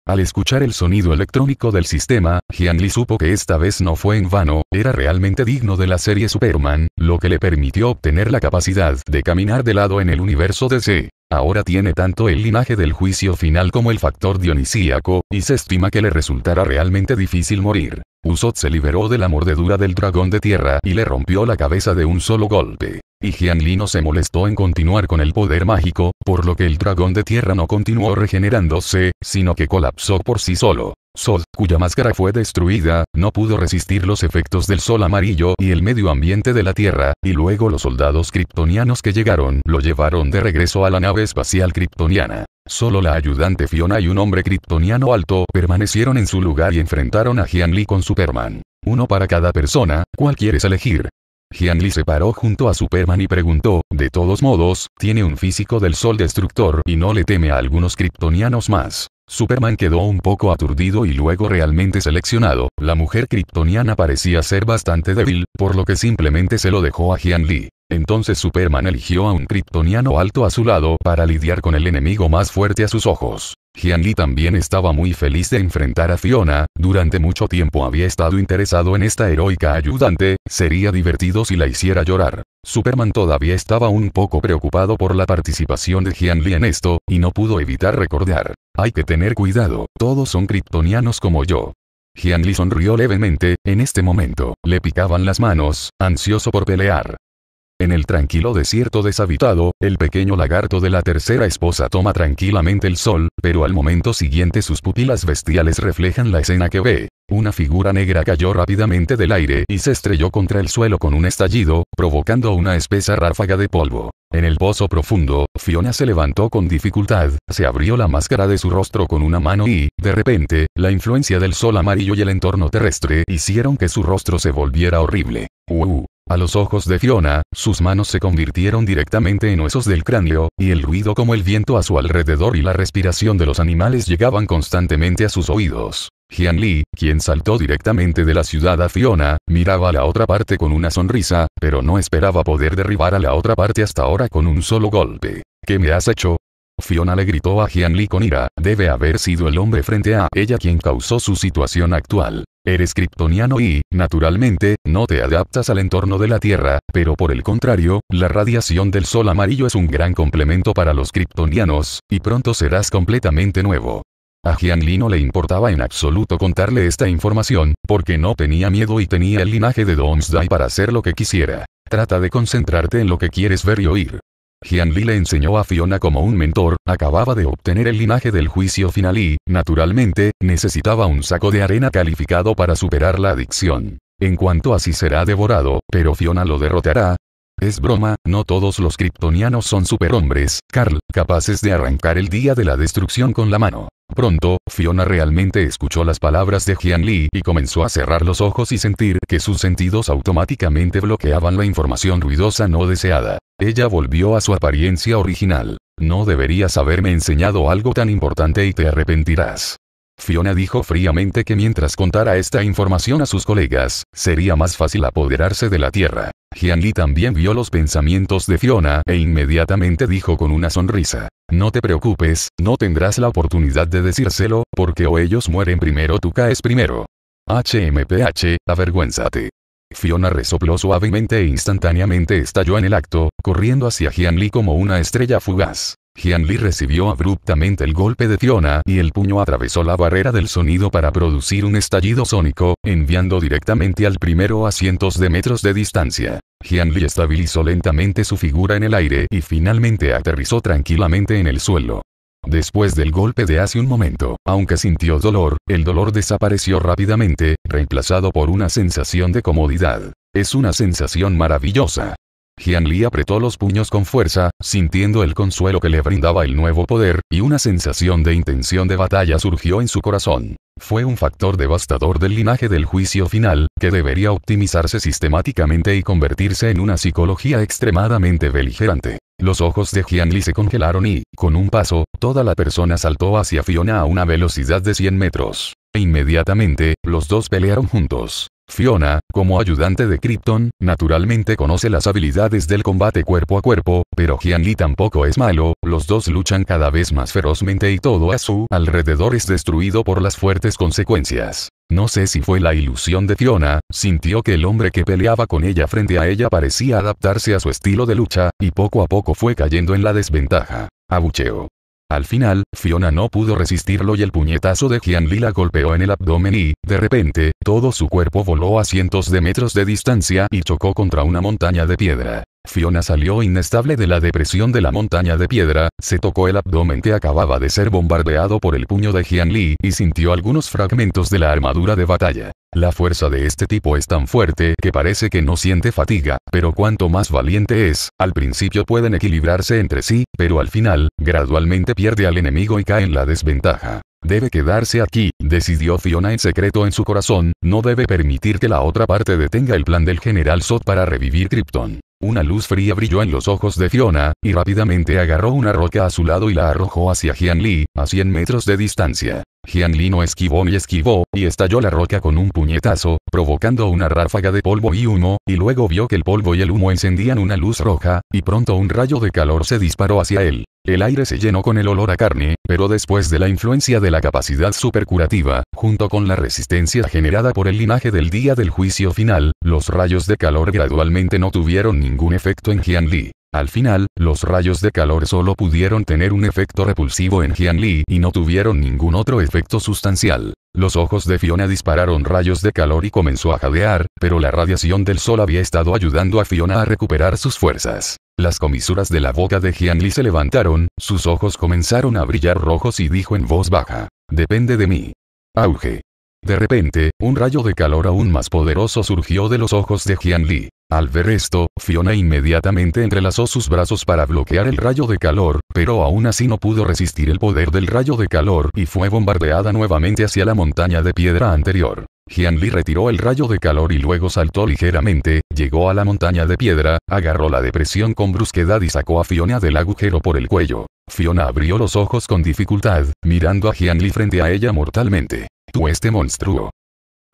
Al escuchar el sonido electrónico del sistema, Jiang Li supo que esta vez no fue en vano, era realmente digno de la serie Superman, lo que le permitió obtener la capacidad de caminar de lado en el universo DC. Ahora tiene tanto el linaje del juicio final como el factor dionisíaco, y se estima que le resultará realmente difícil morir. Usot se liberó de la mordedura del dragón de tierra y le rompió la cabeza de un solo golpe. Y Jianli no se molestó en continuar con el poder mágico, por lo que el dragón de tierra no continuó regenerándose, sino que colapsó por sí solo. Sol, cuya máscara fue destruida, no pudo resistir los efectos del sol amarillo y el medio ambiente de la Tierra, y luego los soldados kryptonianos que llegaron lo llevaron de regreso a la nave espacial kryptoniana. Solo la ayudante Fiona y un hombre kryptoniano alto permanecieron en su lugar y enfrentaron a Jian con Superman. Uno para cada persona, ¿cuál quieres elegir? Jian se paró junto a Superman y preguntó, de todos modos, tiene un físico del sol destructor y no le teme a algunos kryptonianos más. Superman quedó un poco aturdido y luego realmente seleccionado, la mujer kryptoniana parecía ser bastante débil, por lo que simplemente se lo dejó a Jian Li. Entonces Superman eligió a un kryptoniano alto a su lado para lidiar con el enemigo más fuerte a sus ojos. Jian Li también estaba muy feliz de enfrentar a Fiona, durante mucho tiempo había estado interesado en esta heroica ayudante, sería divertido si la hiciera llorar. Superman todavía estaba un poco preocupado por la participación de Jian Li en esto, y no pudo evitar recordar. Hay que tener cuidado, todos son kryptonianos como yo. Jian sonrió levemente, en este momento, le picaban las manos, ansioso por pelear. En el tranquilo desierto deshabitado, el pequeño lagarto de la tercera esposa toma tranquilamente el sol, pero al momento siguiente sus pupilas bestiales reflejan la escena que ve. Una figura negra cayó rápidamente del aire y se estrelló contra el suelo con un estallido, provocando una espesa ráfaga de polvo. En el pozo profundo, Fiona se levantó con dificultad, se abrió la máscara de su rostro con una mano y, de repente, la influencia del sol amarillo y el entorno terrestre hicieron que su rostro se volviera horrible a los ojos de Fiona, sus manos se convirtieron directamente en huesos del cráneo, y el ruido como el viento a su alrededor y la respiración de los animales llegaban constantemente a sus oídos. Jian Lee, quien saltó directamente de la ciudad a Fiona, miraba a la otra parte con una sonrisa, pero no esperaba poder derribar a la otra parte hasta ahora con un solo golpe. ¿Qué me has hecho? Fiona le gritó a Jianli con ira, debe haber sido el hombre frente a ella quien causó su situación actual. Eres kryptoniano y, naturalmente, no te adaptas al entorno de la Tierra, pero por el contrario, la radiación del sol amarillo es un gran complemento para los kryptonianos, y pronto serás completamente nuevo. A Jian Li no le importaba en absoluto contarle esta información, porque no tenía miedo y tenía el linaje de Dai para hacer lo que quisiera. Trata de concentrarte en lo que quieres ver y oír. Jian Li le enseñó a Fiona como un mentor, acababa de obtener el linaje del juicio final y, naturalmente, necesitaba un saco de arena calificado para superar la adicción. En cuanto a si será devorado, pero Fiona lo derrotará. Es broma, no todos los kryptonianos son superhombres, Carl, capaces de arrancar el día de la destrucción con la mano. Pronto, Fiona realmente escuchó las palabras de Jian Li y comenzó a cerrar los ojos y sentir que sus sentidos automáticamente bloqueaban la información ruidosa no deseada. Ella volvió a su apariencia original. No deberías haberme enseñado algo tan importante y te arrepentirás. Fiona dijo fríamente que mientras contara esta información a sus colegas, sería más fácil apoderarse de la Tierra. Lee también vio los pensamientos de Fiona e inmediatamente dijo con una sonrisa, No te preocupes, no tendrás la oportunidad de decírselo, porque o ellos mueren primero tú caes primero. HMPH, avergüénzate. Fiona resopló suavemente e instantáneamente estalló en el acto, corriendo hacia Jian como una estrella fugaz. Jian recibió abruptamente el golpe de Fiona y el puño atravesó la barrera del sonido para producir un estallido sónico, enviando directamente al primero a cientos de metros de distancia. Jianli estabilizó lentamente su figura en el aire y finalmente aterrizó tranquilamente en el suelo. Después del golpe de hace un momento, aunque sintió dolor, el dolor desapareció rápidamente, reemplazado por una sensación de comodidad. Es una sensación maravillosa. Jiang Li apretó los puños con fuerza, sintiendo el consuelo que le brindaba el nuevo poder, y una sensación de intención de batalla surgió en su corazón. Fue un factor devastador del linaje del juicio final, que debería optimizarse sistemáticamente y convertirse en una psicología extremadamente beligerante. Los ojos de Li se congelaron y, con un paso, toda la persona saltó hacia Fiona a una velocidad de 100 metros. E inmediatamente, los dos pelearon juntos. Fiona, como ayudante de Krypton, naturalmente conoce las habilidades del combate cuerpo a cuerpo, pero Jian Li tampoco es malo, los dos luchan cada vez más ferozmente y todo a su alrededor es destruido por las fuertes consecuencias. No sé si fue la ilusión de Fiona, sintió que el hombre que peleaba con ella frente a ella parecía adaptarse a su estilo de lucha, y poco a poco fue cayendo en la desventaja. Abucheo. Al final, Fiona no pudo resistirlo y el puñetazo de Jianli la golpeó en el abdomen y, de repente, todo su cuerpo voló a cientos de metros de distancia y chocó contra una montaña de piedra. Fiona salió inestable de la depresión de la montaña de piedra, se tocó el abdomen que acababa de ser bombardeado por el puño de Jian Li y sintió algunos fragmentos de la armadura de batalla. La fuerza de este tipo es tan fuerte que parece que no siente fatiga, pero cuanto más valiente es, al principio pueden equilibrarse entre sí, pero al final, gradualmente pierde al enemigo y cae en la desventaja. Debe quedarse aquí, decidió Fiona en secreto en su corazón, no debe permitir que la otra parte detenga el plan del general Sot para revivir Krypton. Una luz fría brilló en los ojos de Fiona, y rápidamente agarró una roca a su lado y la arrojó hacia Jian Li, a 100 metros de distancia no esquivó ni esquivó, y estalló la roca con un puñetazo, provocando una ráfaga de polvo y humo, y luego vio que el polvo y el humo encendían una luz roja, y pronto un rayo de calor se disparó hacia él. El aire se llenó con el olor a carne, pero después de la influencia de la capacidad supercurativa, junto con la resistencia generada por el linaje del día del juicio final, los rayos de calor gradualmente no tuvieron ningún efecto en Jian Li. Al final, los rayos de calor solo pudieron tener un efecto repulsivo en Jian Li y no tuvieron ningún otro efecto sustancial. Los ojos de Fiona dispararon rayos de calor y comenzó a jadear, pero la radiación del sol había estado ayudando a Fiona a recuperar sus fuerzas. Las comisuras de la boca de Jian Li se levantaron, sus ojos comenzaron a brillar rojos y dijo en voz baja: Depende de mí. Auge. De repente, un rayo de calor aún más poderoso surgió de los ojos de Jian Li. Al ver esto, Fiona inmediatamente entrelazó sus brazos para bloquear el rayo de calor, pero aún así no pudo resistir el poder del rayo de calor y fue bombardeada nuevamente hacia la montaña de piedra anterior. Gianli retiró el rayo de calor y luego saltó ligeramente, llegó a la montaña de piedra, agarró la depresión con brusquedad y sacó a Fiona del agujero por el cuello. Fiona abrió los ojos con dificultad, mirando a Gianli frente a ella mortalmente. Tú este monstruo.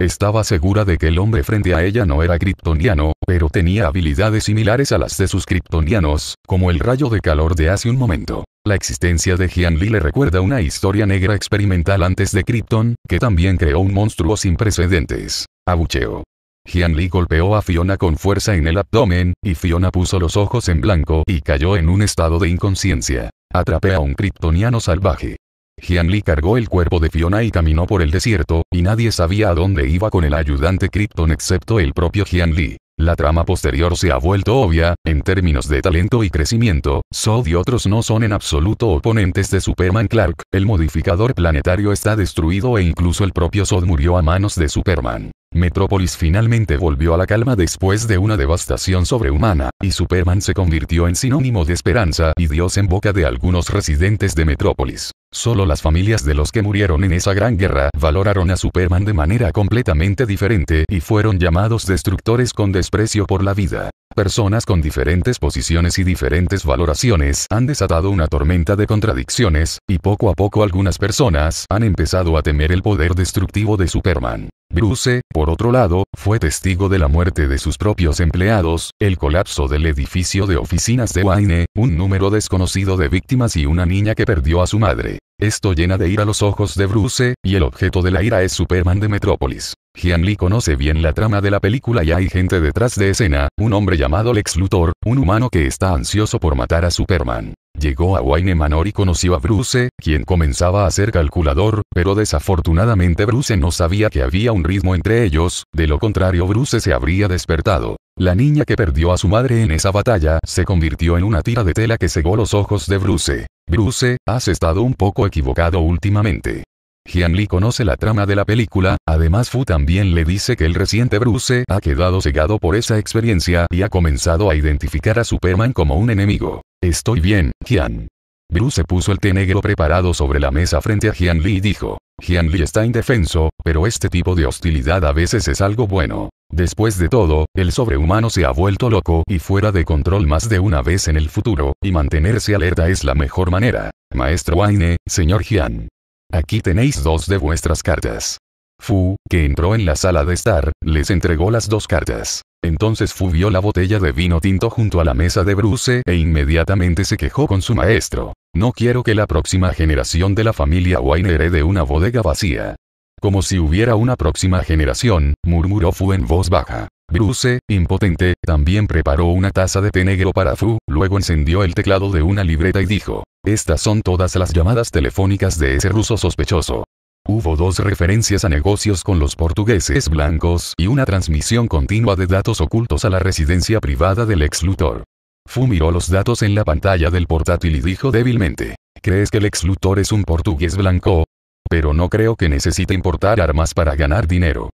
Estaba segura de que el hombre frente a ella no era kryptoniano, pero tenía habilidades similares a las de sus kryptonianos, como el rayo de calor de hace un momento. La existencia de Jian Li le recuerda una historia negra experimental antes de Krypton, que también creó un monstruo sin precedentes. Abucheo. Jian Li golpeó a Fiona con fuerza en el abdomen, y Fiona puso los ojos en blanco y cayó en un estado de inconsciencia. Atrapé a un kryptoniano salvaje. Li cargó el cuerpo de Fiona y caminó por el desierto, y nadie sabía a dónde iba con el ayudante Krypton excepto el propio Li. La trama posterior se ha vuelto obvia, en términos de talento y crecimiento, Zod y otros no son en absoluto oponentes de Superman Clark, el modificador planetario está destruido e incluso el propio Zod murió a manos de Superman. Metrópolis finalmente volvió a la calma después de una devastación sobrehumana, y Superman se convirtió en sinónimo de esperanza y Dios en boca de algunos residentes de Metrópolis. Solo las familias de los que murieron en esa gran guerra valoraron a Superman de manera completamente diferente y fueron llamados destructores con desprecio por la vida personas con diferentes posiciones y diferentes valoraciones han desatado una tormenta de contradicciones, y poco a poco algunas personas han empezado a temer el poder destructivo de Superman. Bruce, por otro lado, fue testigo de la muerte de sus propios empleados, el colapso del edificio de oficinas de Wayne, un número desconocido de víctimas y una niña que perdió a su madre. Esto llena de ira los ojos de Bruce, y el objeto de la ira es Superman de Metrópolis. Jian Lee conoce bien la trama de la película y hay gente detrás de escena, un hombre llamado Lex Luthor, un humano que está ansioso por matar a Superman. Llegó a Wayne Manor y conoció a Bruce, quien comenzaba a ser calculador, pero desafortunadamente Bruce no sabía que había un ritmo entre ellos, de lo contrario Bruce se habría despertado. La niña que perdió a su madre en esa batalla se convirtió en una tira de tela que cegó los ojos de Bruce. Bruce, has estado un poco equivocado últimamente. Jian Lee conoce la trama de la película, además Fu también le dice que el reciente Bruce ha quedado cegado por esa experiencia y ha comenzado a identificar a Superman como un enemigo. Estoy bien, Jian. Bruce puso el té negro preparado sobre la mesa frente a Jian Li y dijo, Jian Li está indefenso, pero este tipo de hostilidad a veces es algo bueno. Después de todo, el sobrehumano se ha vuelto loco y fuera de control más de una vez en el futuro, y mantenerse alerta es la mejor manera. Maestro Wayne, señor Jian. Aquí tenéis dos de vuestras cartas. Fu, que entró en la sala de estar, les entregó las dos cartas. Entonces Fu vio la botella de vino tinto junto a la mesa de Bruce e inmediatamente se quejó con su maestro. No quiero que la próxima generación de la familia Wayne herede una bodega vacía. Como si hubiera una próxima generación, murmuró Fu en voz baja. Bruce, impotente, también preparó una taza de té negro para Fu, luego encendió el teclado de una libreta y dijo, estas son todas las llamadas telefónicas de ese ruso sospechoso. Hubo dos referencias a negocios con los portugueses blancos y una transmisión continua de datos ocultos a la residencia privada del exlutor. Fu miró los datos en la pantalla del portátil y dijo débilmente, ¿crees que el exlutor es un portugués blanco? pero no creo que necesite importar armas para ganar dinero.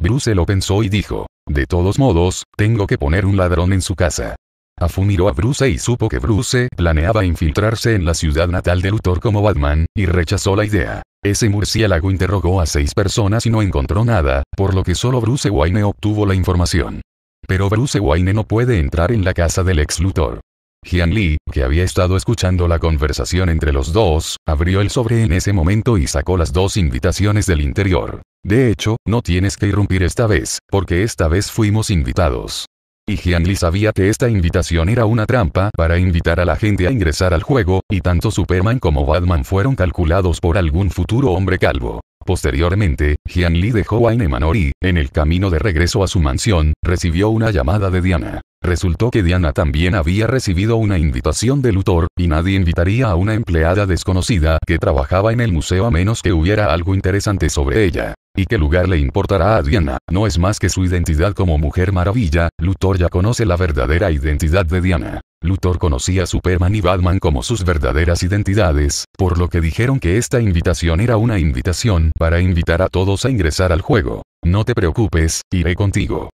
Bruce lo pensó y dijo, de todos modos, tengo que poner un ladrón en su casa. Afu miró a Bruce y supo que Bruce planeaba infiltrarse en la ciudad natal de Luthor como Batman, y rechazó la idea. Ese murciélago interrogó a seis personas y no encontró nada, por lo que solo Bruce Wayne obtuvo la información. Pero Bruce Wayne no puede entrar en la casa del ex Luthor. Jian Li, que había estado escuchando la conversación entre los dos, abrió el sobre en ese momento y sacó las dos invitaciones del interior. De hecho, no tienes que irrumpir esta vez, porque esta vez fuimos invitados. Y Lee sabía que esta invitación era una trampa para invitar a la gente a ingresar al juego, y tanto Superman como Batman fueron calculados por algún futuro hombre calvo. Posteriormente, Jian Li dejó a y, en el camino de regreso a su mansión, recibió una llamada de Diana. Resultó que Diana también había recibido una invitación de Luthor, y nadie invitaría a una empleada desconocida que trabajaba en el museo a menos que hubiera algo interesante sobre ella. ¿Y qué lugar le importará a Diana? No es más que su identidad como Mujer Maravilla, Luthor ya conoce la verdadera identidad de Diana. Luthor conocía a Superman y Batman como sus verdaderas identidades, por lo que dijeron que esta invitación era una invitación para invitar a todos a ingresar al juego. No te preocupes, iré contigo.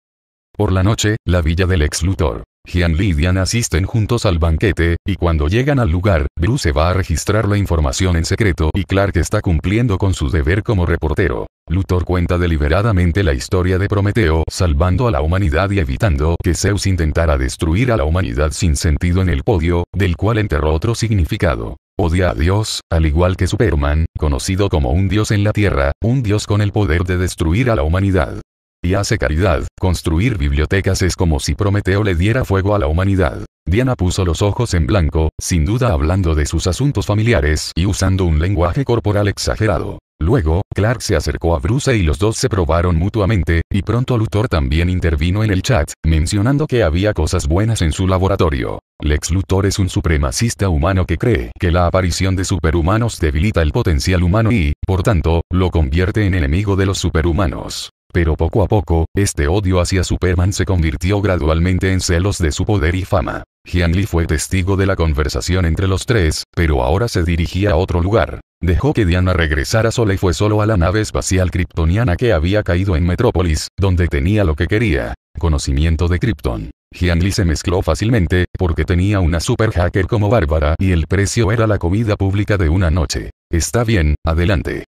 Por la noche, la villa del ex Luthor. Gian y Diana asisten juntos al banquete, y cuando llegan al lugar, Bruce va a registrar la información en secreto y Clark está cumpliendo con su deber como reportero. Luthor cuenta deliberadamente la historia de Prometeo salvando a la humanidad y evitando que Zeus intentara destruir a la humanidad sin sentido en el podio, del cual enterró otro significado. Odia a Dios, al igual que Superman, conocido como un dios en la Tierra, un dios con el poder de destruir a la humanidad y hace caridad. Construir bibliotecas es como si Prometeo le diera fuego a la humanidad. Diana puso los ojos en blanco, sin duda hablando de sus asuntos familiares y usando un lenguaje corporal exagerado. Luego, Clark se acercó a Bruce y los dos se probaron mutuamente, y pronto Luthor también intervino en el chat, mencionando que había cosas buenas en su laboratorio. Lex Luthor es un supremacista humano que cree que la aparición de superhumanos debilita el potencial humano y, por tanto, lo convierte en enemigo de los superhumanos. Pero poco a poco, este odio hacia Superman se convirtió gradualmente en celos de su poder y fama. Jian fue testigo de la conversación entre los tres, pero ahora se dirigía a otro lugar. Dejó que Diana regresara sola y fue solo a la nave espacial kryptoniana que había caído en Metrópolis, donde tenía lo que quería, conocimiento de Krypton. Jian se mezcló fácilmente, porque tenía una super hacker como Bárbara y el precio era la comida pública de una noche. Está bien, adelante.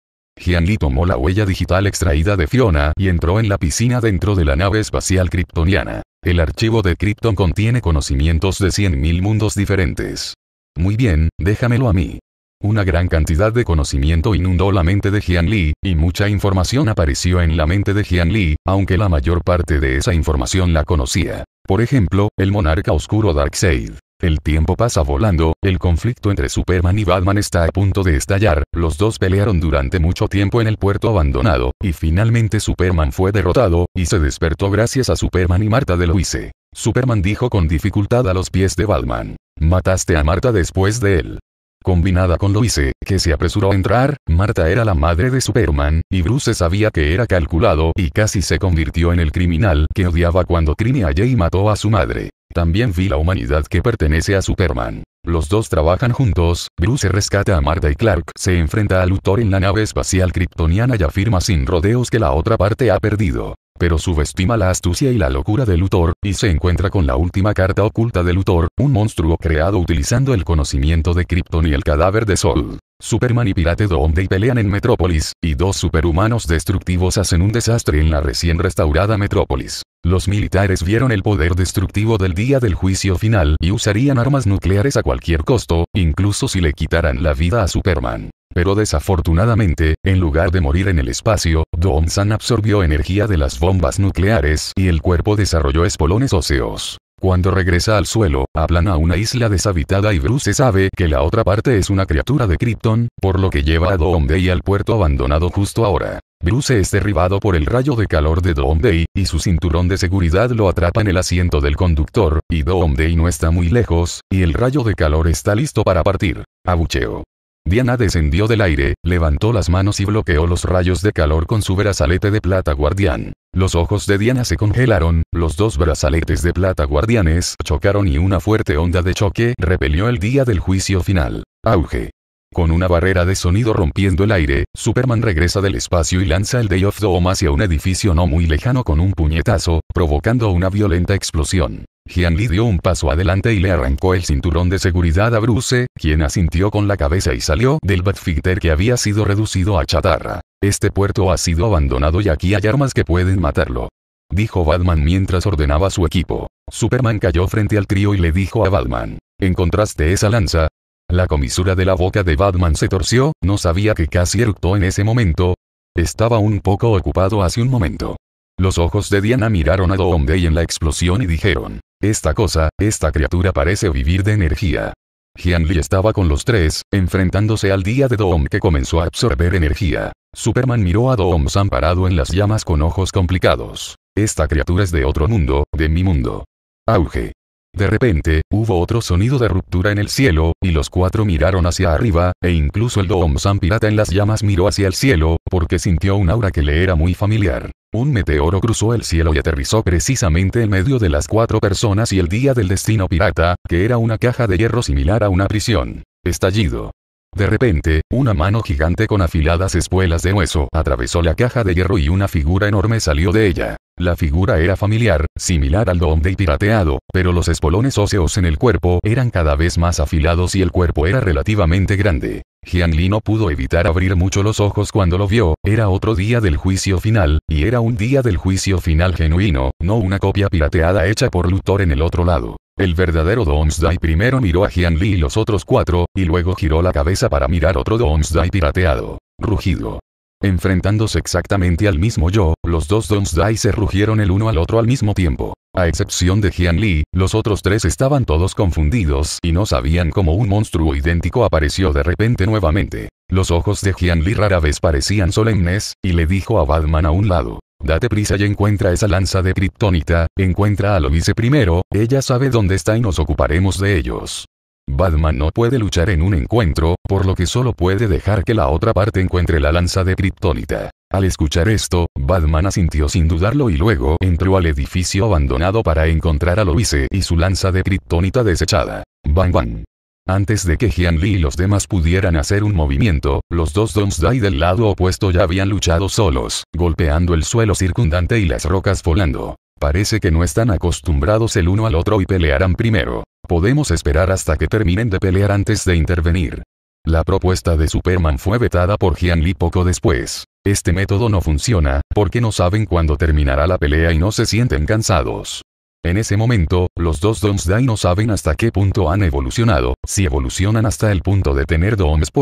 Lee tomó la huella digital extraída de Fiona y entró en la piscina dentro de la nave espacial kryptoniana. El archivo de Krypton contiene conocimientos de 100.000 mundos diferentes. Muy bien, déjamelo a mí. Una gran cantidad de conocimiento inundó la mente de Jian Li, y mucha información apareció en la mente de Jian Li, aunque la mayor parte de esa información la conocía. Por ejemplo, el monarca oscuro Darkseid. El tiempo pasa volando, el conflicto entre Superman y Batman está a punto de estallar, los dos pelearon durante mucho tiempo en el puerto abandonado, y finalmente Superman fue derrotado, y se despertó gracias a Superman y Marta de Luise. Superman dijo con dificultad a los pies de Batman. Mataste a Marta después de él. Combinada con Luise, que se apresuró a entrar, Marta era la madre de Superman, y Bruce sabía que era calculado y casi se convirtió en el criminal que odiaba cuando Crime y mató a su madre. También vi la humanidad que pertenece a Superman. Los dos trabajan juntos, Bruce rescata a Marta y Clark se enfrenta a Luthor en la nave espacial kryptoniana y afirma sin rodeos que la otra parte ha perdido. Pero subestima la astucia y la locura de Luthor, y se encuentra con la última carta oculta de Luthor, un monstruo creado utilizando el conocimiento de Krypton y el cadáver de Sol. Superman y Pirate Doomsday pelean en Metrópolis, y dos superhumanos destructivos hacen un desastre en la recién restaurada Metrópolis. Los militares vieron el poder destructivo del día del juicio final y usarían armas nucleares a cualquier costo, incluso si le quitaran la vida a Superman. Pero desafortunadamente, en lugar de morir en el espacio, San absorbió energía de las bombas nucleares y el cuerpo desarrolló espolones óseos. Cuando regresa al suelo, aplana a una isla deshabitada y Bruce sabe que la otra parte es una criatura de Krypton, por lo que lleva a Day al puerto abandonado justo ahora. Bruce es derribado por el rayo de calor de Day, y su cinturón de seguridad lo atrapa en el asiento del conductor, y Day no está muy lejos, y el rayo de calor está listo para partir. Abucheo. Diana descendió del aire, levantó las manos y bloqueó los rayos de calor con su brazalete de plata guardián. Los ojos de Diana se congelaron, los dos brazaletes de plata guardianes chocaron y una fuerte onda de choque repelió el día del juicio final. Auge. Con una barrera de sonido rompiendo el aire, Superman regresa del espacio y lanza el Day of Doom hacia un edificio no muy lejano con un puñetazo, provocando una violenta explosión. Jian dio un paso adelante y le arrancó el cinturón de seguridad a Bruce, quien asintió con la cabeza y salió del Batfighter que había sido reducido a chatarra. Este puerto ha sido abandonado y aquí hay armas que pueden matarlo. Dijo Batman mientras ordenaba su equipo. Superman cayó frente al trío y le dijo a Batman. ¿Encontraste esa lanza? La comisura de la boca de Batman se torció, no sabía que casi eructó en ese momento. Estaba un poco ocupado hace un momento. Los ojos de Diana miraron a y en la explosión y dijeron. Esta cosa, esta criatura parece vivir de energía. Jianli estaba con los tres, enfrentándose al día de Doom que comenzó a absorber energía. Superman miró a Doom San parado en las llamas con ojos complicados. Esta criatura es de otro mundo, de mi mundo. Auge. De repente, hubo otro sonido de ruptura en el cielo, y los cuatro miraron hacia arriba, e incluso el Dohom-san pirata en las llamas miró hacia el cielo, porque sintió un aura que le era muy familiar. Un meteoro cruzó el cielo y aterrizó precisamente en medio de las cuatro personas y el día del destino pirata, que era una caja de hierro similar a una prisión. Estallido. De repente, una mano gigante con afiladas espuelas de hueso atravesó la caja de hierro y una figura enorme salió de ella. La figura era familiar, similar al Day pirateado, pero los espolones óseos en el cuerpo eran cada vez más afilados y el cuerpo era relativamente grande. Jian Li no pudo evitar abrir mucho los ojos cuando lo vio, era otro día del juicio final, y era un día del juicio final genuino, no una copia pirateada hecha por Luthor en el otro lado. El verdadero Doomsday primero miró a Jian Li y los otros cuatro, y luego giró la cabeza para mirar otro Doomsday pirateado. Rugido. Enfrentándose exactamente al mismo yo, los dos Dai se rugieron el uno al otro al mismo tiempo. A excepción de Jian Li, los otros tres estaban todos confundidos y no sabían cómo un monstruo idéntico apareció de repente nuevamente. Los ojos de Jian Li rara vez parecían solemnes, y le dijo a Batman a un lado. Date prisa y encuentra esa lanza de Kryptonita. encuentra a Lovice primero, ella sabe dónde está y nos ocuparemos de ellos. Batman no puede luchar en un encuentro, por lo que solo puede dejar que la otra parte encuentre la lanza de Kryptonita. Al escuchar esto, Batman asintió sin dudarlo y luego entró al edificio abandonado para encontrar a Loise y su lanza de Kryptonita desechada. Bang bang. Antes de que Jian y los demás pudieran hacer un movimiento, los dos Donsdai del lado opuesto ya habían luchado solos, golpeando el suelo circundante y las rocas volando. Parece que no están acostumbrados el uno al otro y pelearán primero. Podemos esperar hasta que terminen de pelear antes de intervenir. La propuesta de Superman fue vetada por Jian Li poco después. Este método no funciona, porque no saben cuándo terminará la pelea y no se sienten cansados. En ese momento, los dos Domsday no saben hasta qué punto han evolucionado, si evolucionan hasta el punto de tener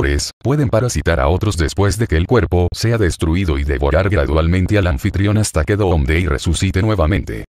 es, pueden parasitar a otros después de que el cuerpo sea destruido y devorar gradualmente al anfitrión hasta que Domsday resucite nuevamente.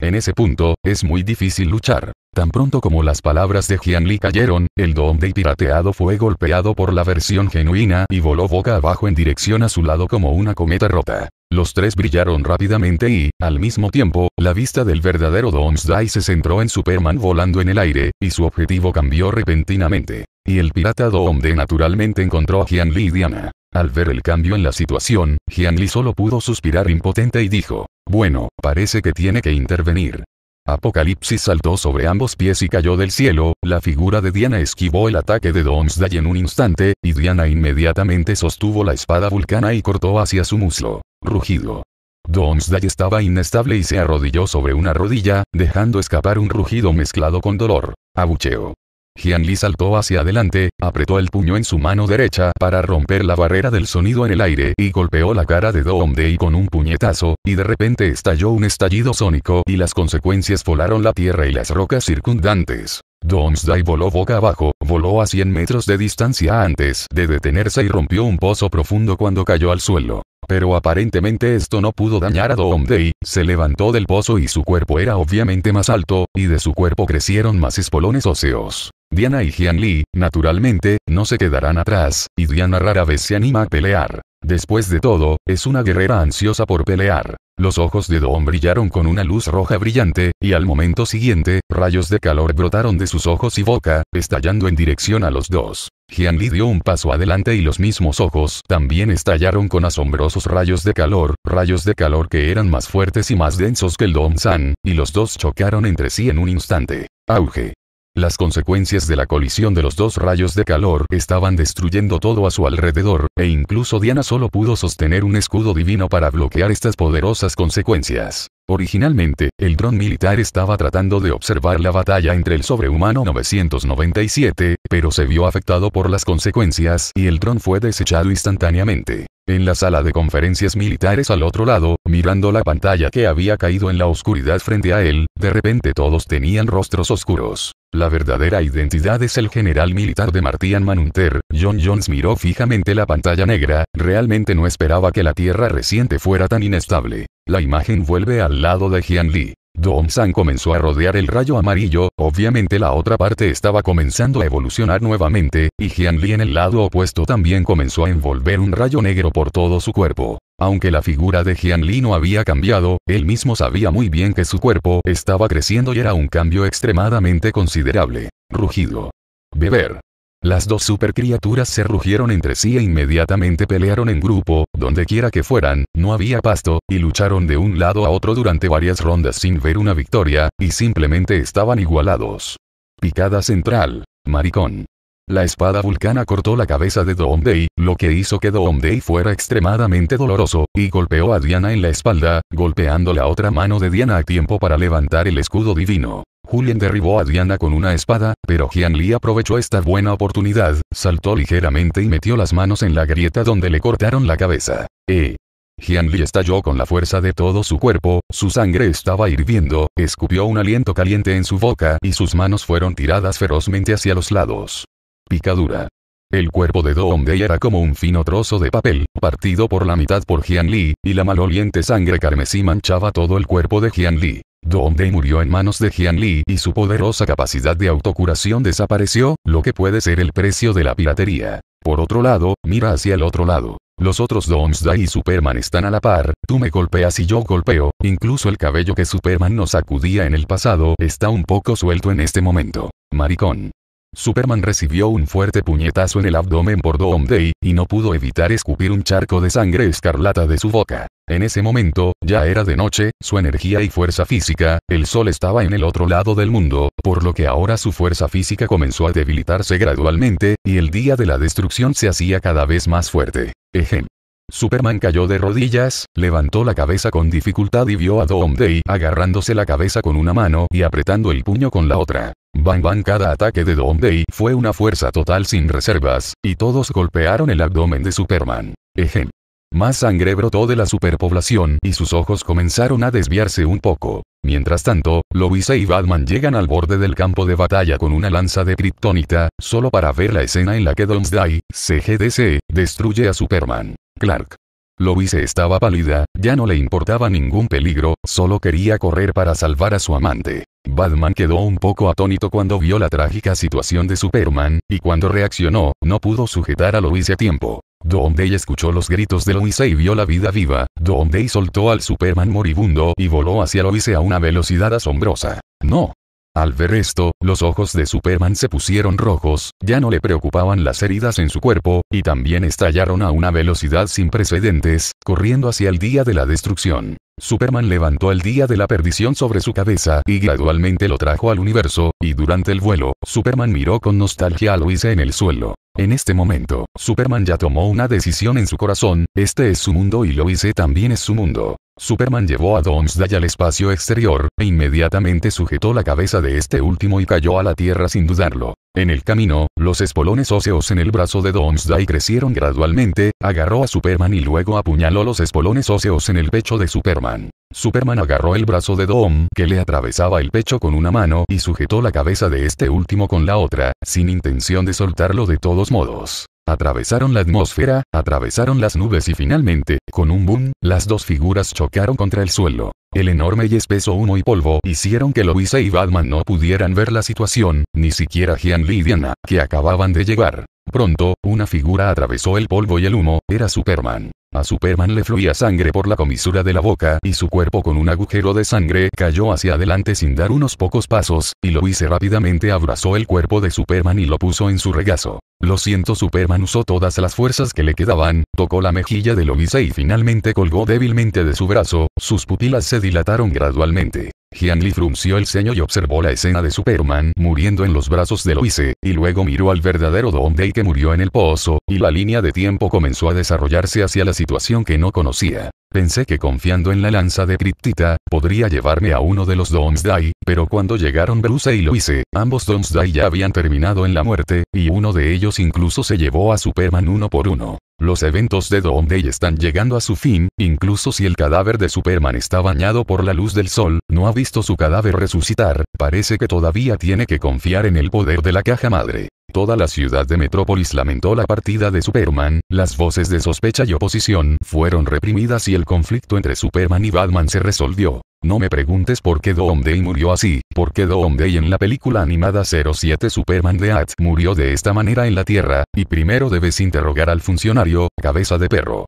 En ese punto, es muy difícil luchar. Tan pronto como las palabras de Jian Lee cayeron, el de pirateado fue golpeado por la versión genuina y voló boca abajo en dirección a su lado como una cometa rota. Los tres brillaron rápidamente y, al mismo tiempo, la vista del verdadero Domsday se centró en Superman volando en el aire, y su objetivo cambió repentinamente. Y el pirata Donde naturalmente encontró a Jian Li y Diana. Al ver el cambio en la situación, Jian Li solo pudo suspirar impotente y dijo, bueno, parece que tiene que intervenir. Apocalipsis saltó sobre ambos pies y cayó del cielo, la figura de Diana esquivó el ataque de Donsday en un instante, y Diana inmediatamente sostuvo la espada vulcana y cortó hacia su muslo. Rugido. Donsday estaba inestable y se arrodilló sobre una rodilla, dejando escapar un rugido mezclado con dolor. Abucheo. Jian saltó hacia adelante, apretó el puño en su mano derecha para romper la barrera del sonido en el aire y golpeó la cara de Doom Day con un puñetazo, y de repente estalló un estallido sónico y las consecuencias volaron la tierra y las rocas circundantes. Domsday voló boca abajo, voló a 100 metros de distancia antes de detenerse y rompió un pozo profundo cuando cayó al suelo. Pero aparentemente esto no pudo dañar a Dei, se levantó del pozo y su cuerpo era obviamente más alto, y de su cuerpo crecieron más espolones óseos. Diana y Jianli, naturalmente, no se quedarán atrás, y Diana rara vez se anima a pelear. Después de todo, es una guerrera ansiosa por pelear. Los ojos de Doom brillaron con una luz roja brillante, y al momento siguiente, rayos de calor brotaron de sus ojos y boca, estallando en dirección a los dos. Jianli dio un paso adelante y los mismos ojos también estallaron con asombrosos rayos de calor, rayos de calor que eran más fuertes y más densos que el don San, y los dos chocaron entre sí en un instante. Auge. Las consecuencias de la colisión de los dos rayos de calor estaban destruyendo todo a su alrededor, e incluso Diana solo pudo sostener un escudo divino para bloquear estas poderosas consecuencias. Originalmente, el dron militar estaba tratando de observar la batalla entre el sobrehumano 997, pero se vio afectado por las consecuencias y el dron fue desechado instantáneamente. En la sala de conferencias militares al otro lado, mirando la pantalla que había caído en la oscuridad frente a él, de repente todos tenían rostros oscuros. La verdadera identidad es el general militar de Martian Manunter. John Jones miró fijamente la pantalla negra, realmente no esperaba que la Tierra reciente fuera tan inestable. La imagen vuelve al lado de Jian dong san comenzó a rodear el rayo amarillo, obviamente la otra parte estaba comenzando a evolucionar nuevamente, y Jianli en el lado opuesto también comenzó a envolver un rayo negro por todo su cuerpo. Aunque la figura de Jianli no había cambiado, él mismo sabía muy bien que su cuerpo estaba creciendo y era un cambio extremadamente considerable. Rugido. Beber. Las dos supercriaturas se rugieron entre sí e inmediatamente pelearon en grupo, donde quiera que fueran, no había pasto, y lucharon de un lado a otro durante varias rondas sin ver una victoria, y simplemente estaban igualados. Picada central. Maricón. La espada vulcana cortó la cabeza de Do-om-dei, lo que hizo que Do-om-dei fuera extremadamente doloroso, y golpeó a Diana en la espalda, golpeando la otra mano de Diana a tiempo para levantar el escudo divino. Julien derribó a Diana con una espada, pero Jian Li aprovechó esta buena oportunidad, saltó ligeramente y metió las manos en la grieta donde le cortaron la cabeza. ¡Eh! Jian Li estalló con la fuerza de todo su cuerpo, su sangre estaba hirviendo, escupió un aliento caliente en su boca y sus manos fueron tiradas ferozmente hacia los lados. Picadura. El cuerpo de Dei era como un fino trozo de papel, partido por la mitad por Jian Li, y la maloliente sangre carmesí manchaba todo el cuerpo de Jian Li donde murió en manos de Jian Lee y su poderosa capacidad de autocuración desapareció, lo que puede ser el precio de la piratería. Por otro lado, mira hacia el otro lado. Los otros Domsday y Superman están a la par, tú me golpeas y yo golpeo, incluso el cabello que Superman nos sacudía en el pasado está un poco suelto en este momento. Maricón. Superman recibió un fuerte puñetazo en el abdomen por Doom Day, y no pudo evitar escupir un charco de sangre escarlata de su boca. En ese momento, ya era de noche, su energía y fuerza física, el sol estaba en el otro lado del mundo, por lo que ahora su fuerza física comenzó a debilitarse gradualmente, y el día de la destrucción se hacía cada vez más fuerte. Ejemplo. Superman cayó de rodillas, levantó la cabeza con dificultad y vio a Doomsday agarrándose la cabeza con una mano y apretando el puño con la otra. Bang bang cada ataque de Doomsday fue una fuerza total sin reservas, y todos golpearon el abdomen de Superman. Ejemplo. Más sangre brotó de la superpoblación y sus ojos comenzaron a desviarse un poco. Mientras tanto, Lois y e Batman llegan al borde del campo de batalla con una lanza de kriptonita, solo para ver la escena en la que Domsday, CGDC, destruye a Superman. Clark. Lois estaba pálida, ya no le importaba ningún peligro, solo quería correr para salvar a su amante. Batman quedó un poco atónito cuando vio la trágica situación de Superman, y cuando reaccionó, no pudo sujetar a Lois a tiempo. Doomday escuchó los gritos de Luisa y vio la vida viva, Doomday soltó al Superman moribundo y voló hacia Luisa a una velocidad asombrosa. ¡No! Al ver esto, los ojos de Superman se pusieron rojos, ya no le preocupaban las heridas en su cuerpo, y también estallaron a una velocidad sin precedentes, corriendo hacia el día de la destrucción. Superman levantó el día de la perdición sobre su cabeza y gradualmente lo trajo al universo, y durante el vuelo, Superman miró con nostalgia a Lois en el suelo. En este momento, Superman ya tomó una decisión en su corazón, este es su mundo y Loise también es su mundo. Superman llevó a Domsday al espacio exterior, e inmediatamente sujetó la cabeza de este último y cayó a la tierra sin dudarlo. En el camino, los espolones óseos en el brazo de Domsday crecieron gradualmente, agarró a Superman y luego apuñaló los espolones óseos en el pecho de Superman. Superman. agarró el brazo de Dom que le atravesaba el pecho con una mano y sujetó la cabeza de este último con la otra, sin intención de soltarlo de todos modos. Atravesaron la atmósfera, atravesaron las nubes y finalmente, con un boom, las dos figuras chocaron contra el suelo. El enorme y espeso humo y polvo hicieron que Loisa y e Batman no pudieran ver la situación, ni siquiera Gian y Diana, que acababan de llegar. Pronto, una figura atravesó el polvo y el humo, era Superman. A Superman le fluía sangre por la comisura de la boca y su cuerpo con un agujero de sangre cayó hacia adelante sin dar unos pocos pasos, y Loise rápidamente abrazó el cuerpo de Superman y lo puso en su regazo. Lo siento Superman usó todas las fuerzas que le quedaban, tocó la mejilla de Loise y finalmente colgó débilmente de su brazo, sus pupilas se dilataron gradualmente. Hianli frunció el ceño y observó la escena de Superman muriendo en los brazos de Loise, y luego miró al verdadero Don que murió en el pozo, y la línea de tiempo comenzó a desarrollarse hacia la situación que no conocía. Pensé que confiando en la lanza de Criptita, podría llevarme a uno de los Domsday, pero cuando llegaron Bruce y Luise, ambos Domsday ya habían terminado en la muerte, y uno de ellos incluso se llevó a Superman uno por uno. Los eventos de Doomsday están llegando a su fin, incluso si el cadáver de Superman está bañado por la luz del sol, no ha visto su cadáver resucitar, parece que todavía tiene que confiar en el poder de la caja madre. Toda la ciudad de Metrópolis lamentó la partida de Superman, las voces de sospecha y oposición fueron reprimidas y el conflicto entre Superman y Batman se resolvió. No me preguntes por qué Doomday murió así, porque Doomday en la película animada 07 Superman de At murió de esta manera en la Tierra, y primero debes interrogar al funcionario, cabeza de perro.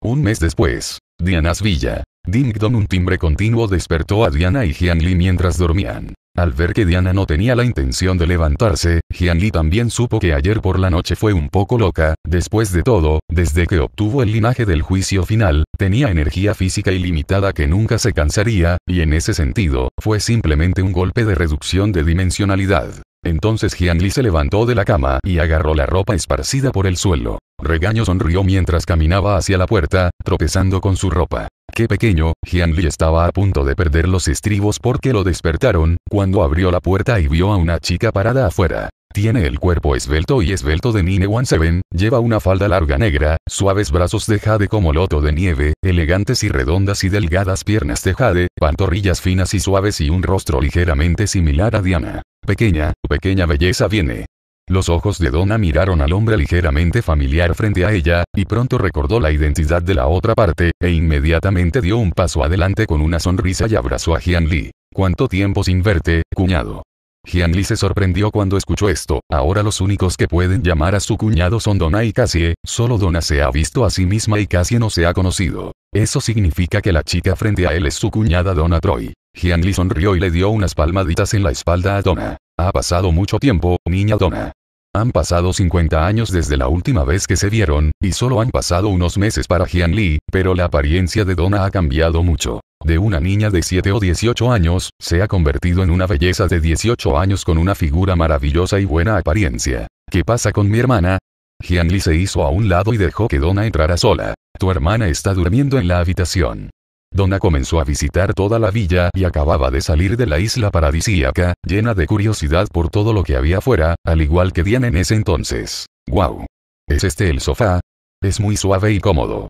Un mes después, Diana's Villa. Ding Dong un timbre continuo despertó a Diana y Jian mientras dormían. Al ver que Diana no tenía la intención de levantarse, Jianli también supo que ayer por la noche fue un poco loca, después de todo, desde que obtuvo el linaje del juicio final, tenía energía física ilimitada que nunca se cansaría, y en ese sentido, fue simplemente un golpe de reducción de dimensionalidad. Entonces Jianli se levantó de la cama y agarró la ropa esparcida por el suelo. Regaño sonrió mientras caminaba hacia la puerta, tropezando con su ropa. Qué pequeño, Jianli estaba a punto de perder los estribos porque lo despertaron, cuando abrió la puerta y vio a una chica parada afuera. Tiene el cuerpo esbelto y esbelto de Nine One Seven, lleva una falda larga negra, suaves brazos de jade como loto de nieve, elegantes y redondas y delgadas piernas de jade, pantorrillas finas y suaves y un rostro ligeramente similar a Diana. Pequeña, pequeña belleza viene. Los ojos de Donna miraron al hombre ligeramente familiar frente a ella, y pronto recordó la identidad de la otra parte, e inmediatamente dio un paso adelante con una sonrisa y abrazó a Jian lee ¿Cuánto tiempo sin verte, cuñado? Jian Li se sorprendió cuando escuchó esto, ahora los únicos que pueden llamar a su cuñado son Donna y Cassie, solo Donna se ha visto a sí misma y Cassie no se ha conocido. Eso significa que la chica frente a él es su cuñada Donna Troy. Jian Li sonrió y le dio unas palmaditas en la espalda a Donna. Ha pasado mucho tiempo, niña Donna. Han pasado 50 años desde la última vez que se vieron, y solo han pasado unos meses para Jian Li, pero la apariencia de Donna ha cambiado mucho. De una niña de 7 o 18 años, se ha convertido en una belleza de 18 años con una figura maravillosa y buena apariencia. ¿Qué pasa con mi hermana? Jian Li se hizo a un lado y dejó que Donna entrara sola. Tu hermana está durmiendo en la habitación. Donna comenzó a visitar toda la villa y acababa de salir de la isla paradisíaca, llena de curiosidad por todo lo que había afuera, al igual que Diane en ese entonces. ¡Wow! ¿Es este el sofá? Es muy suave y cómodo.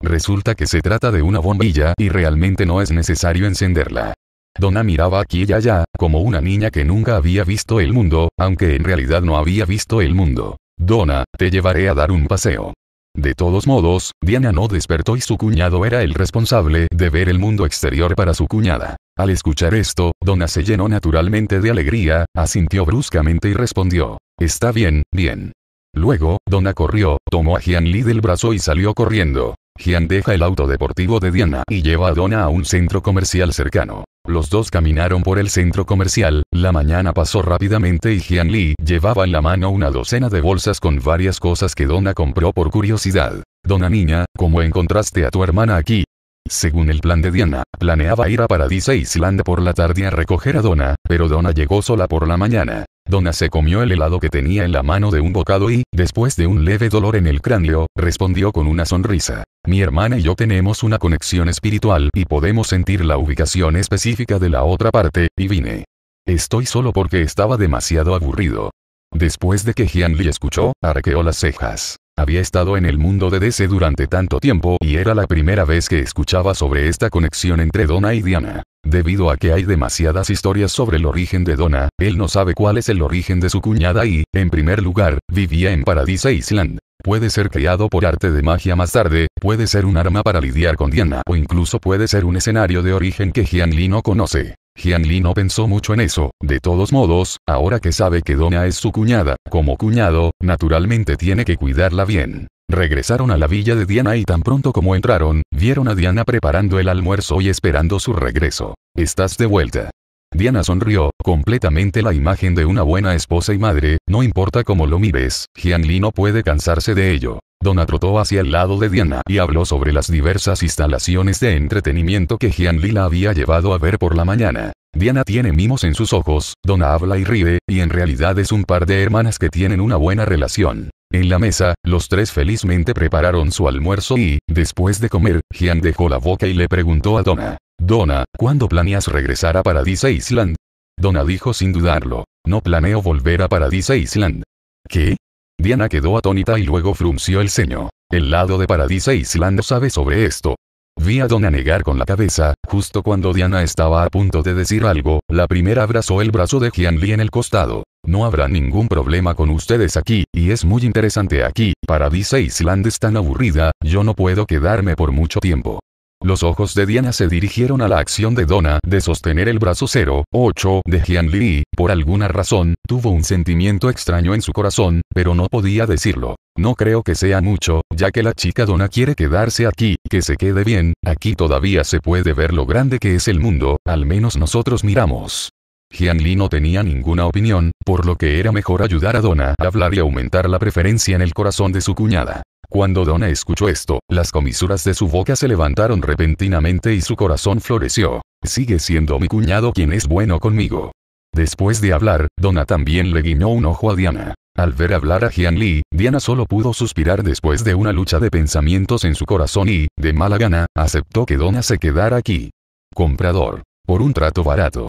Resulta que se trata de una bombilla y realmente no es necesario encenderla. Donna miraba aquí y allá, como una niña que nunca había visto el mundo, aunque en realidad no había visto el mundo. Donna, te llevaré a dar un paseo. De todos modos, Diana no despertó y su cuñado era el responsable de ver el mundo exterior para su cuñada. Al escuchar esto, Donna se llenó naturalmente de alegría, asintió bruscamente y respondió, Está bien, bien. Luego, Donna corrió, tomó a Jian del brazo y salió corriendo. Gian deja el auto deportivo de Diana y lleva a Donna a un centro comercial cercano. Los dos caminaron por el centro comercial, la mañana pasó rápidamente y Gian Lee llevaba en la mano una docena de bolsas con varias cosas que Donna compró por curiosidad. Donna niña, ¿cómo encontraste a tu hermana aquí? Según el plan de Diana, planeaba ir a Paradise Island por la tarde a recoger a Donna, pero Donna llegó sola por la mañana. Donna se comió el helado que tenía en la mano de un bocado y, después de un leve dolor en el cráneo, respondió con una sonrisa. Mi hermana y yo tenemos una conexión espiritual y podemos sentir la ubicación específica de la otra parte, y vine. Estoy solo porque estaba demasiado aburrido. Después de que Lee escuchó, arqueó las cejas. Había estado en el mundo de DC durante tanto tiempo y era la primera vez que escuchaba sobre esta conexión entre Donna y Diana. Debido a que hay demasiadas historias sobre el origen de Donna, él no sabe cuál es el origen de su cuñada y, en primer lugar, vivía en Paradise Island. Puede ser creado por arte de magia más tarde, puede ser un arma para lidiar con Diana o incluso puede ser un escenario de origen que Jian Li no conoce. Jian Li no pensó mucho en eso, de todos modos, ahora que sabe que Donna es su cuñada, como cuñado, naturalmente tiene que cuidarla bien. Regresaron a la villa de Diana y tan pronto como entraron, vieron a Diana preparando el almuerzo y esperando su regreso. Estás de vuelta. Diana sonrió, completamente la imagen de una buena esposa y madre, no importa cómo lo mires, Gianli no puede cansarse de ello. Donna trotó hacia el lado de Diana y habló sobre las diversas instalaciones de entretenimiento que Li la había llevado a ver por la mañana. Diana tiene mimos en sus ojos, Donna habla y ríe, y en realidad es un par de hermanas que tienen una buena relación. En la mesa, los tres felizmente prepararon su almuerzo y, después de comer, Jian dejó la boca y le preguntó a Donna, Donna, ¿cuándo planeas regresar a Paradise Island? Donna dijo sin dudarlo, no planeo volver a Paradise Island. ¿Qué? Diana quedó atónita y luego frunció el ceño. El lado de Paradise Island sabe sobre esto. Vi a Donna negar con la cabeza, justo cuando Diana estaba a punto de decir algo, la primera abrazó el brazo de Lee en el costado. No habrá ningún problema con ustedes aquí, y es muy interesante aquí, Paradise Island es tan aburrida, yo no puedo quedarme por mucho tiempo. Los ojos de Diana se dirigieron a la acción de Donna de sostener el brazo 0-8 de Jian Li, por alguna razón, tuvo un sentimiento extraño en su corazón, pero no podía decirlo. No creo que sea mucho, ya que la chica Donna quiere quedarse aquí, que se quede bien, aquí todavía se puede ver lo grande que es el mundo, al menos nosotros miramos. Jian Li no tenía ninguna opinión, por lo que era mejor ayudar a Donna a hablar y aumentar la preferencia en el corazón de su cuñada. Cuando Donna escuchó esto, las comisuras de su boca se levantaron repentinamente y su corazón floreció. Sigue siendo mi cuñado quien es bueno conmigo. Después de hablar, Donna también le guiñó un ojo a Diana. Al ver hablar a Jian lee Diana solo pudo suspirar después de una lucha de pensamientos en su corazón y, de mala gana, aceptó que Donna se quedara aquí. Comprador. Por un trato barato.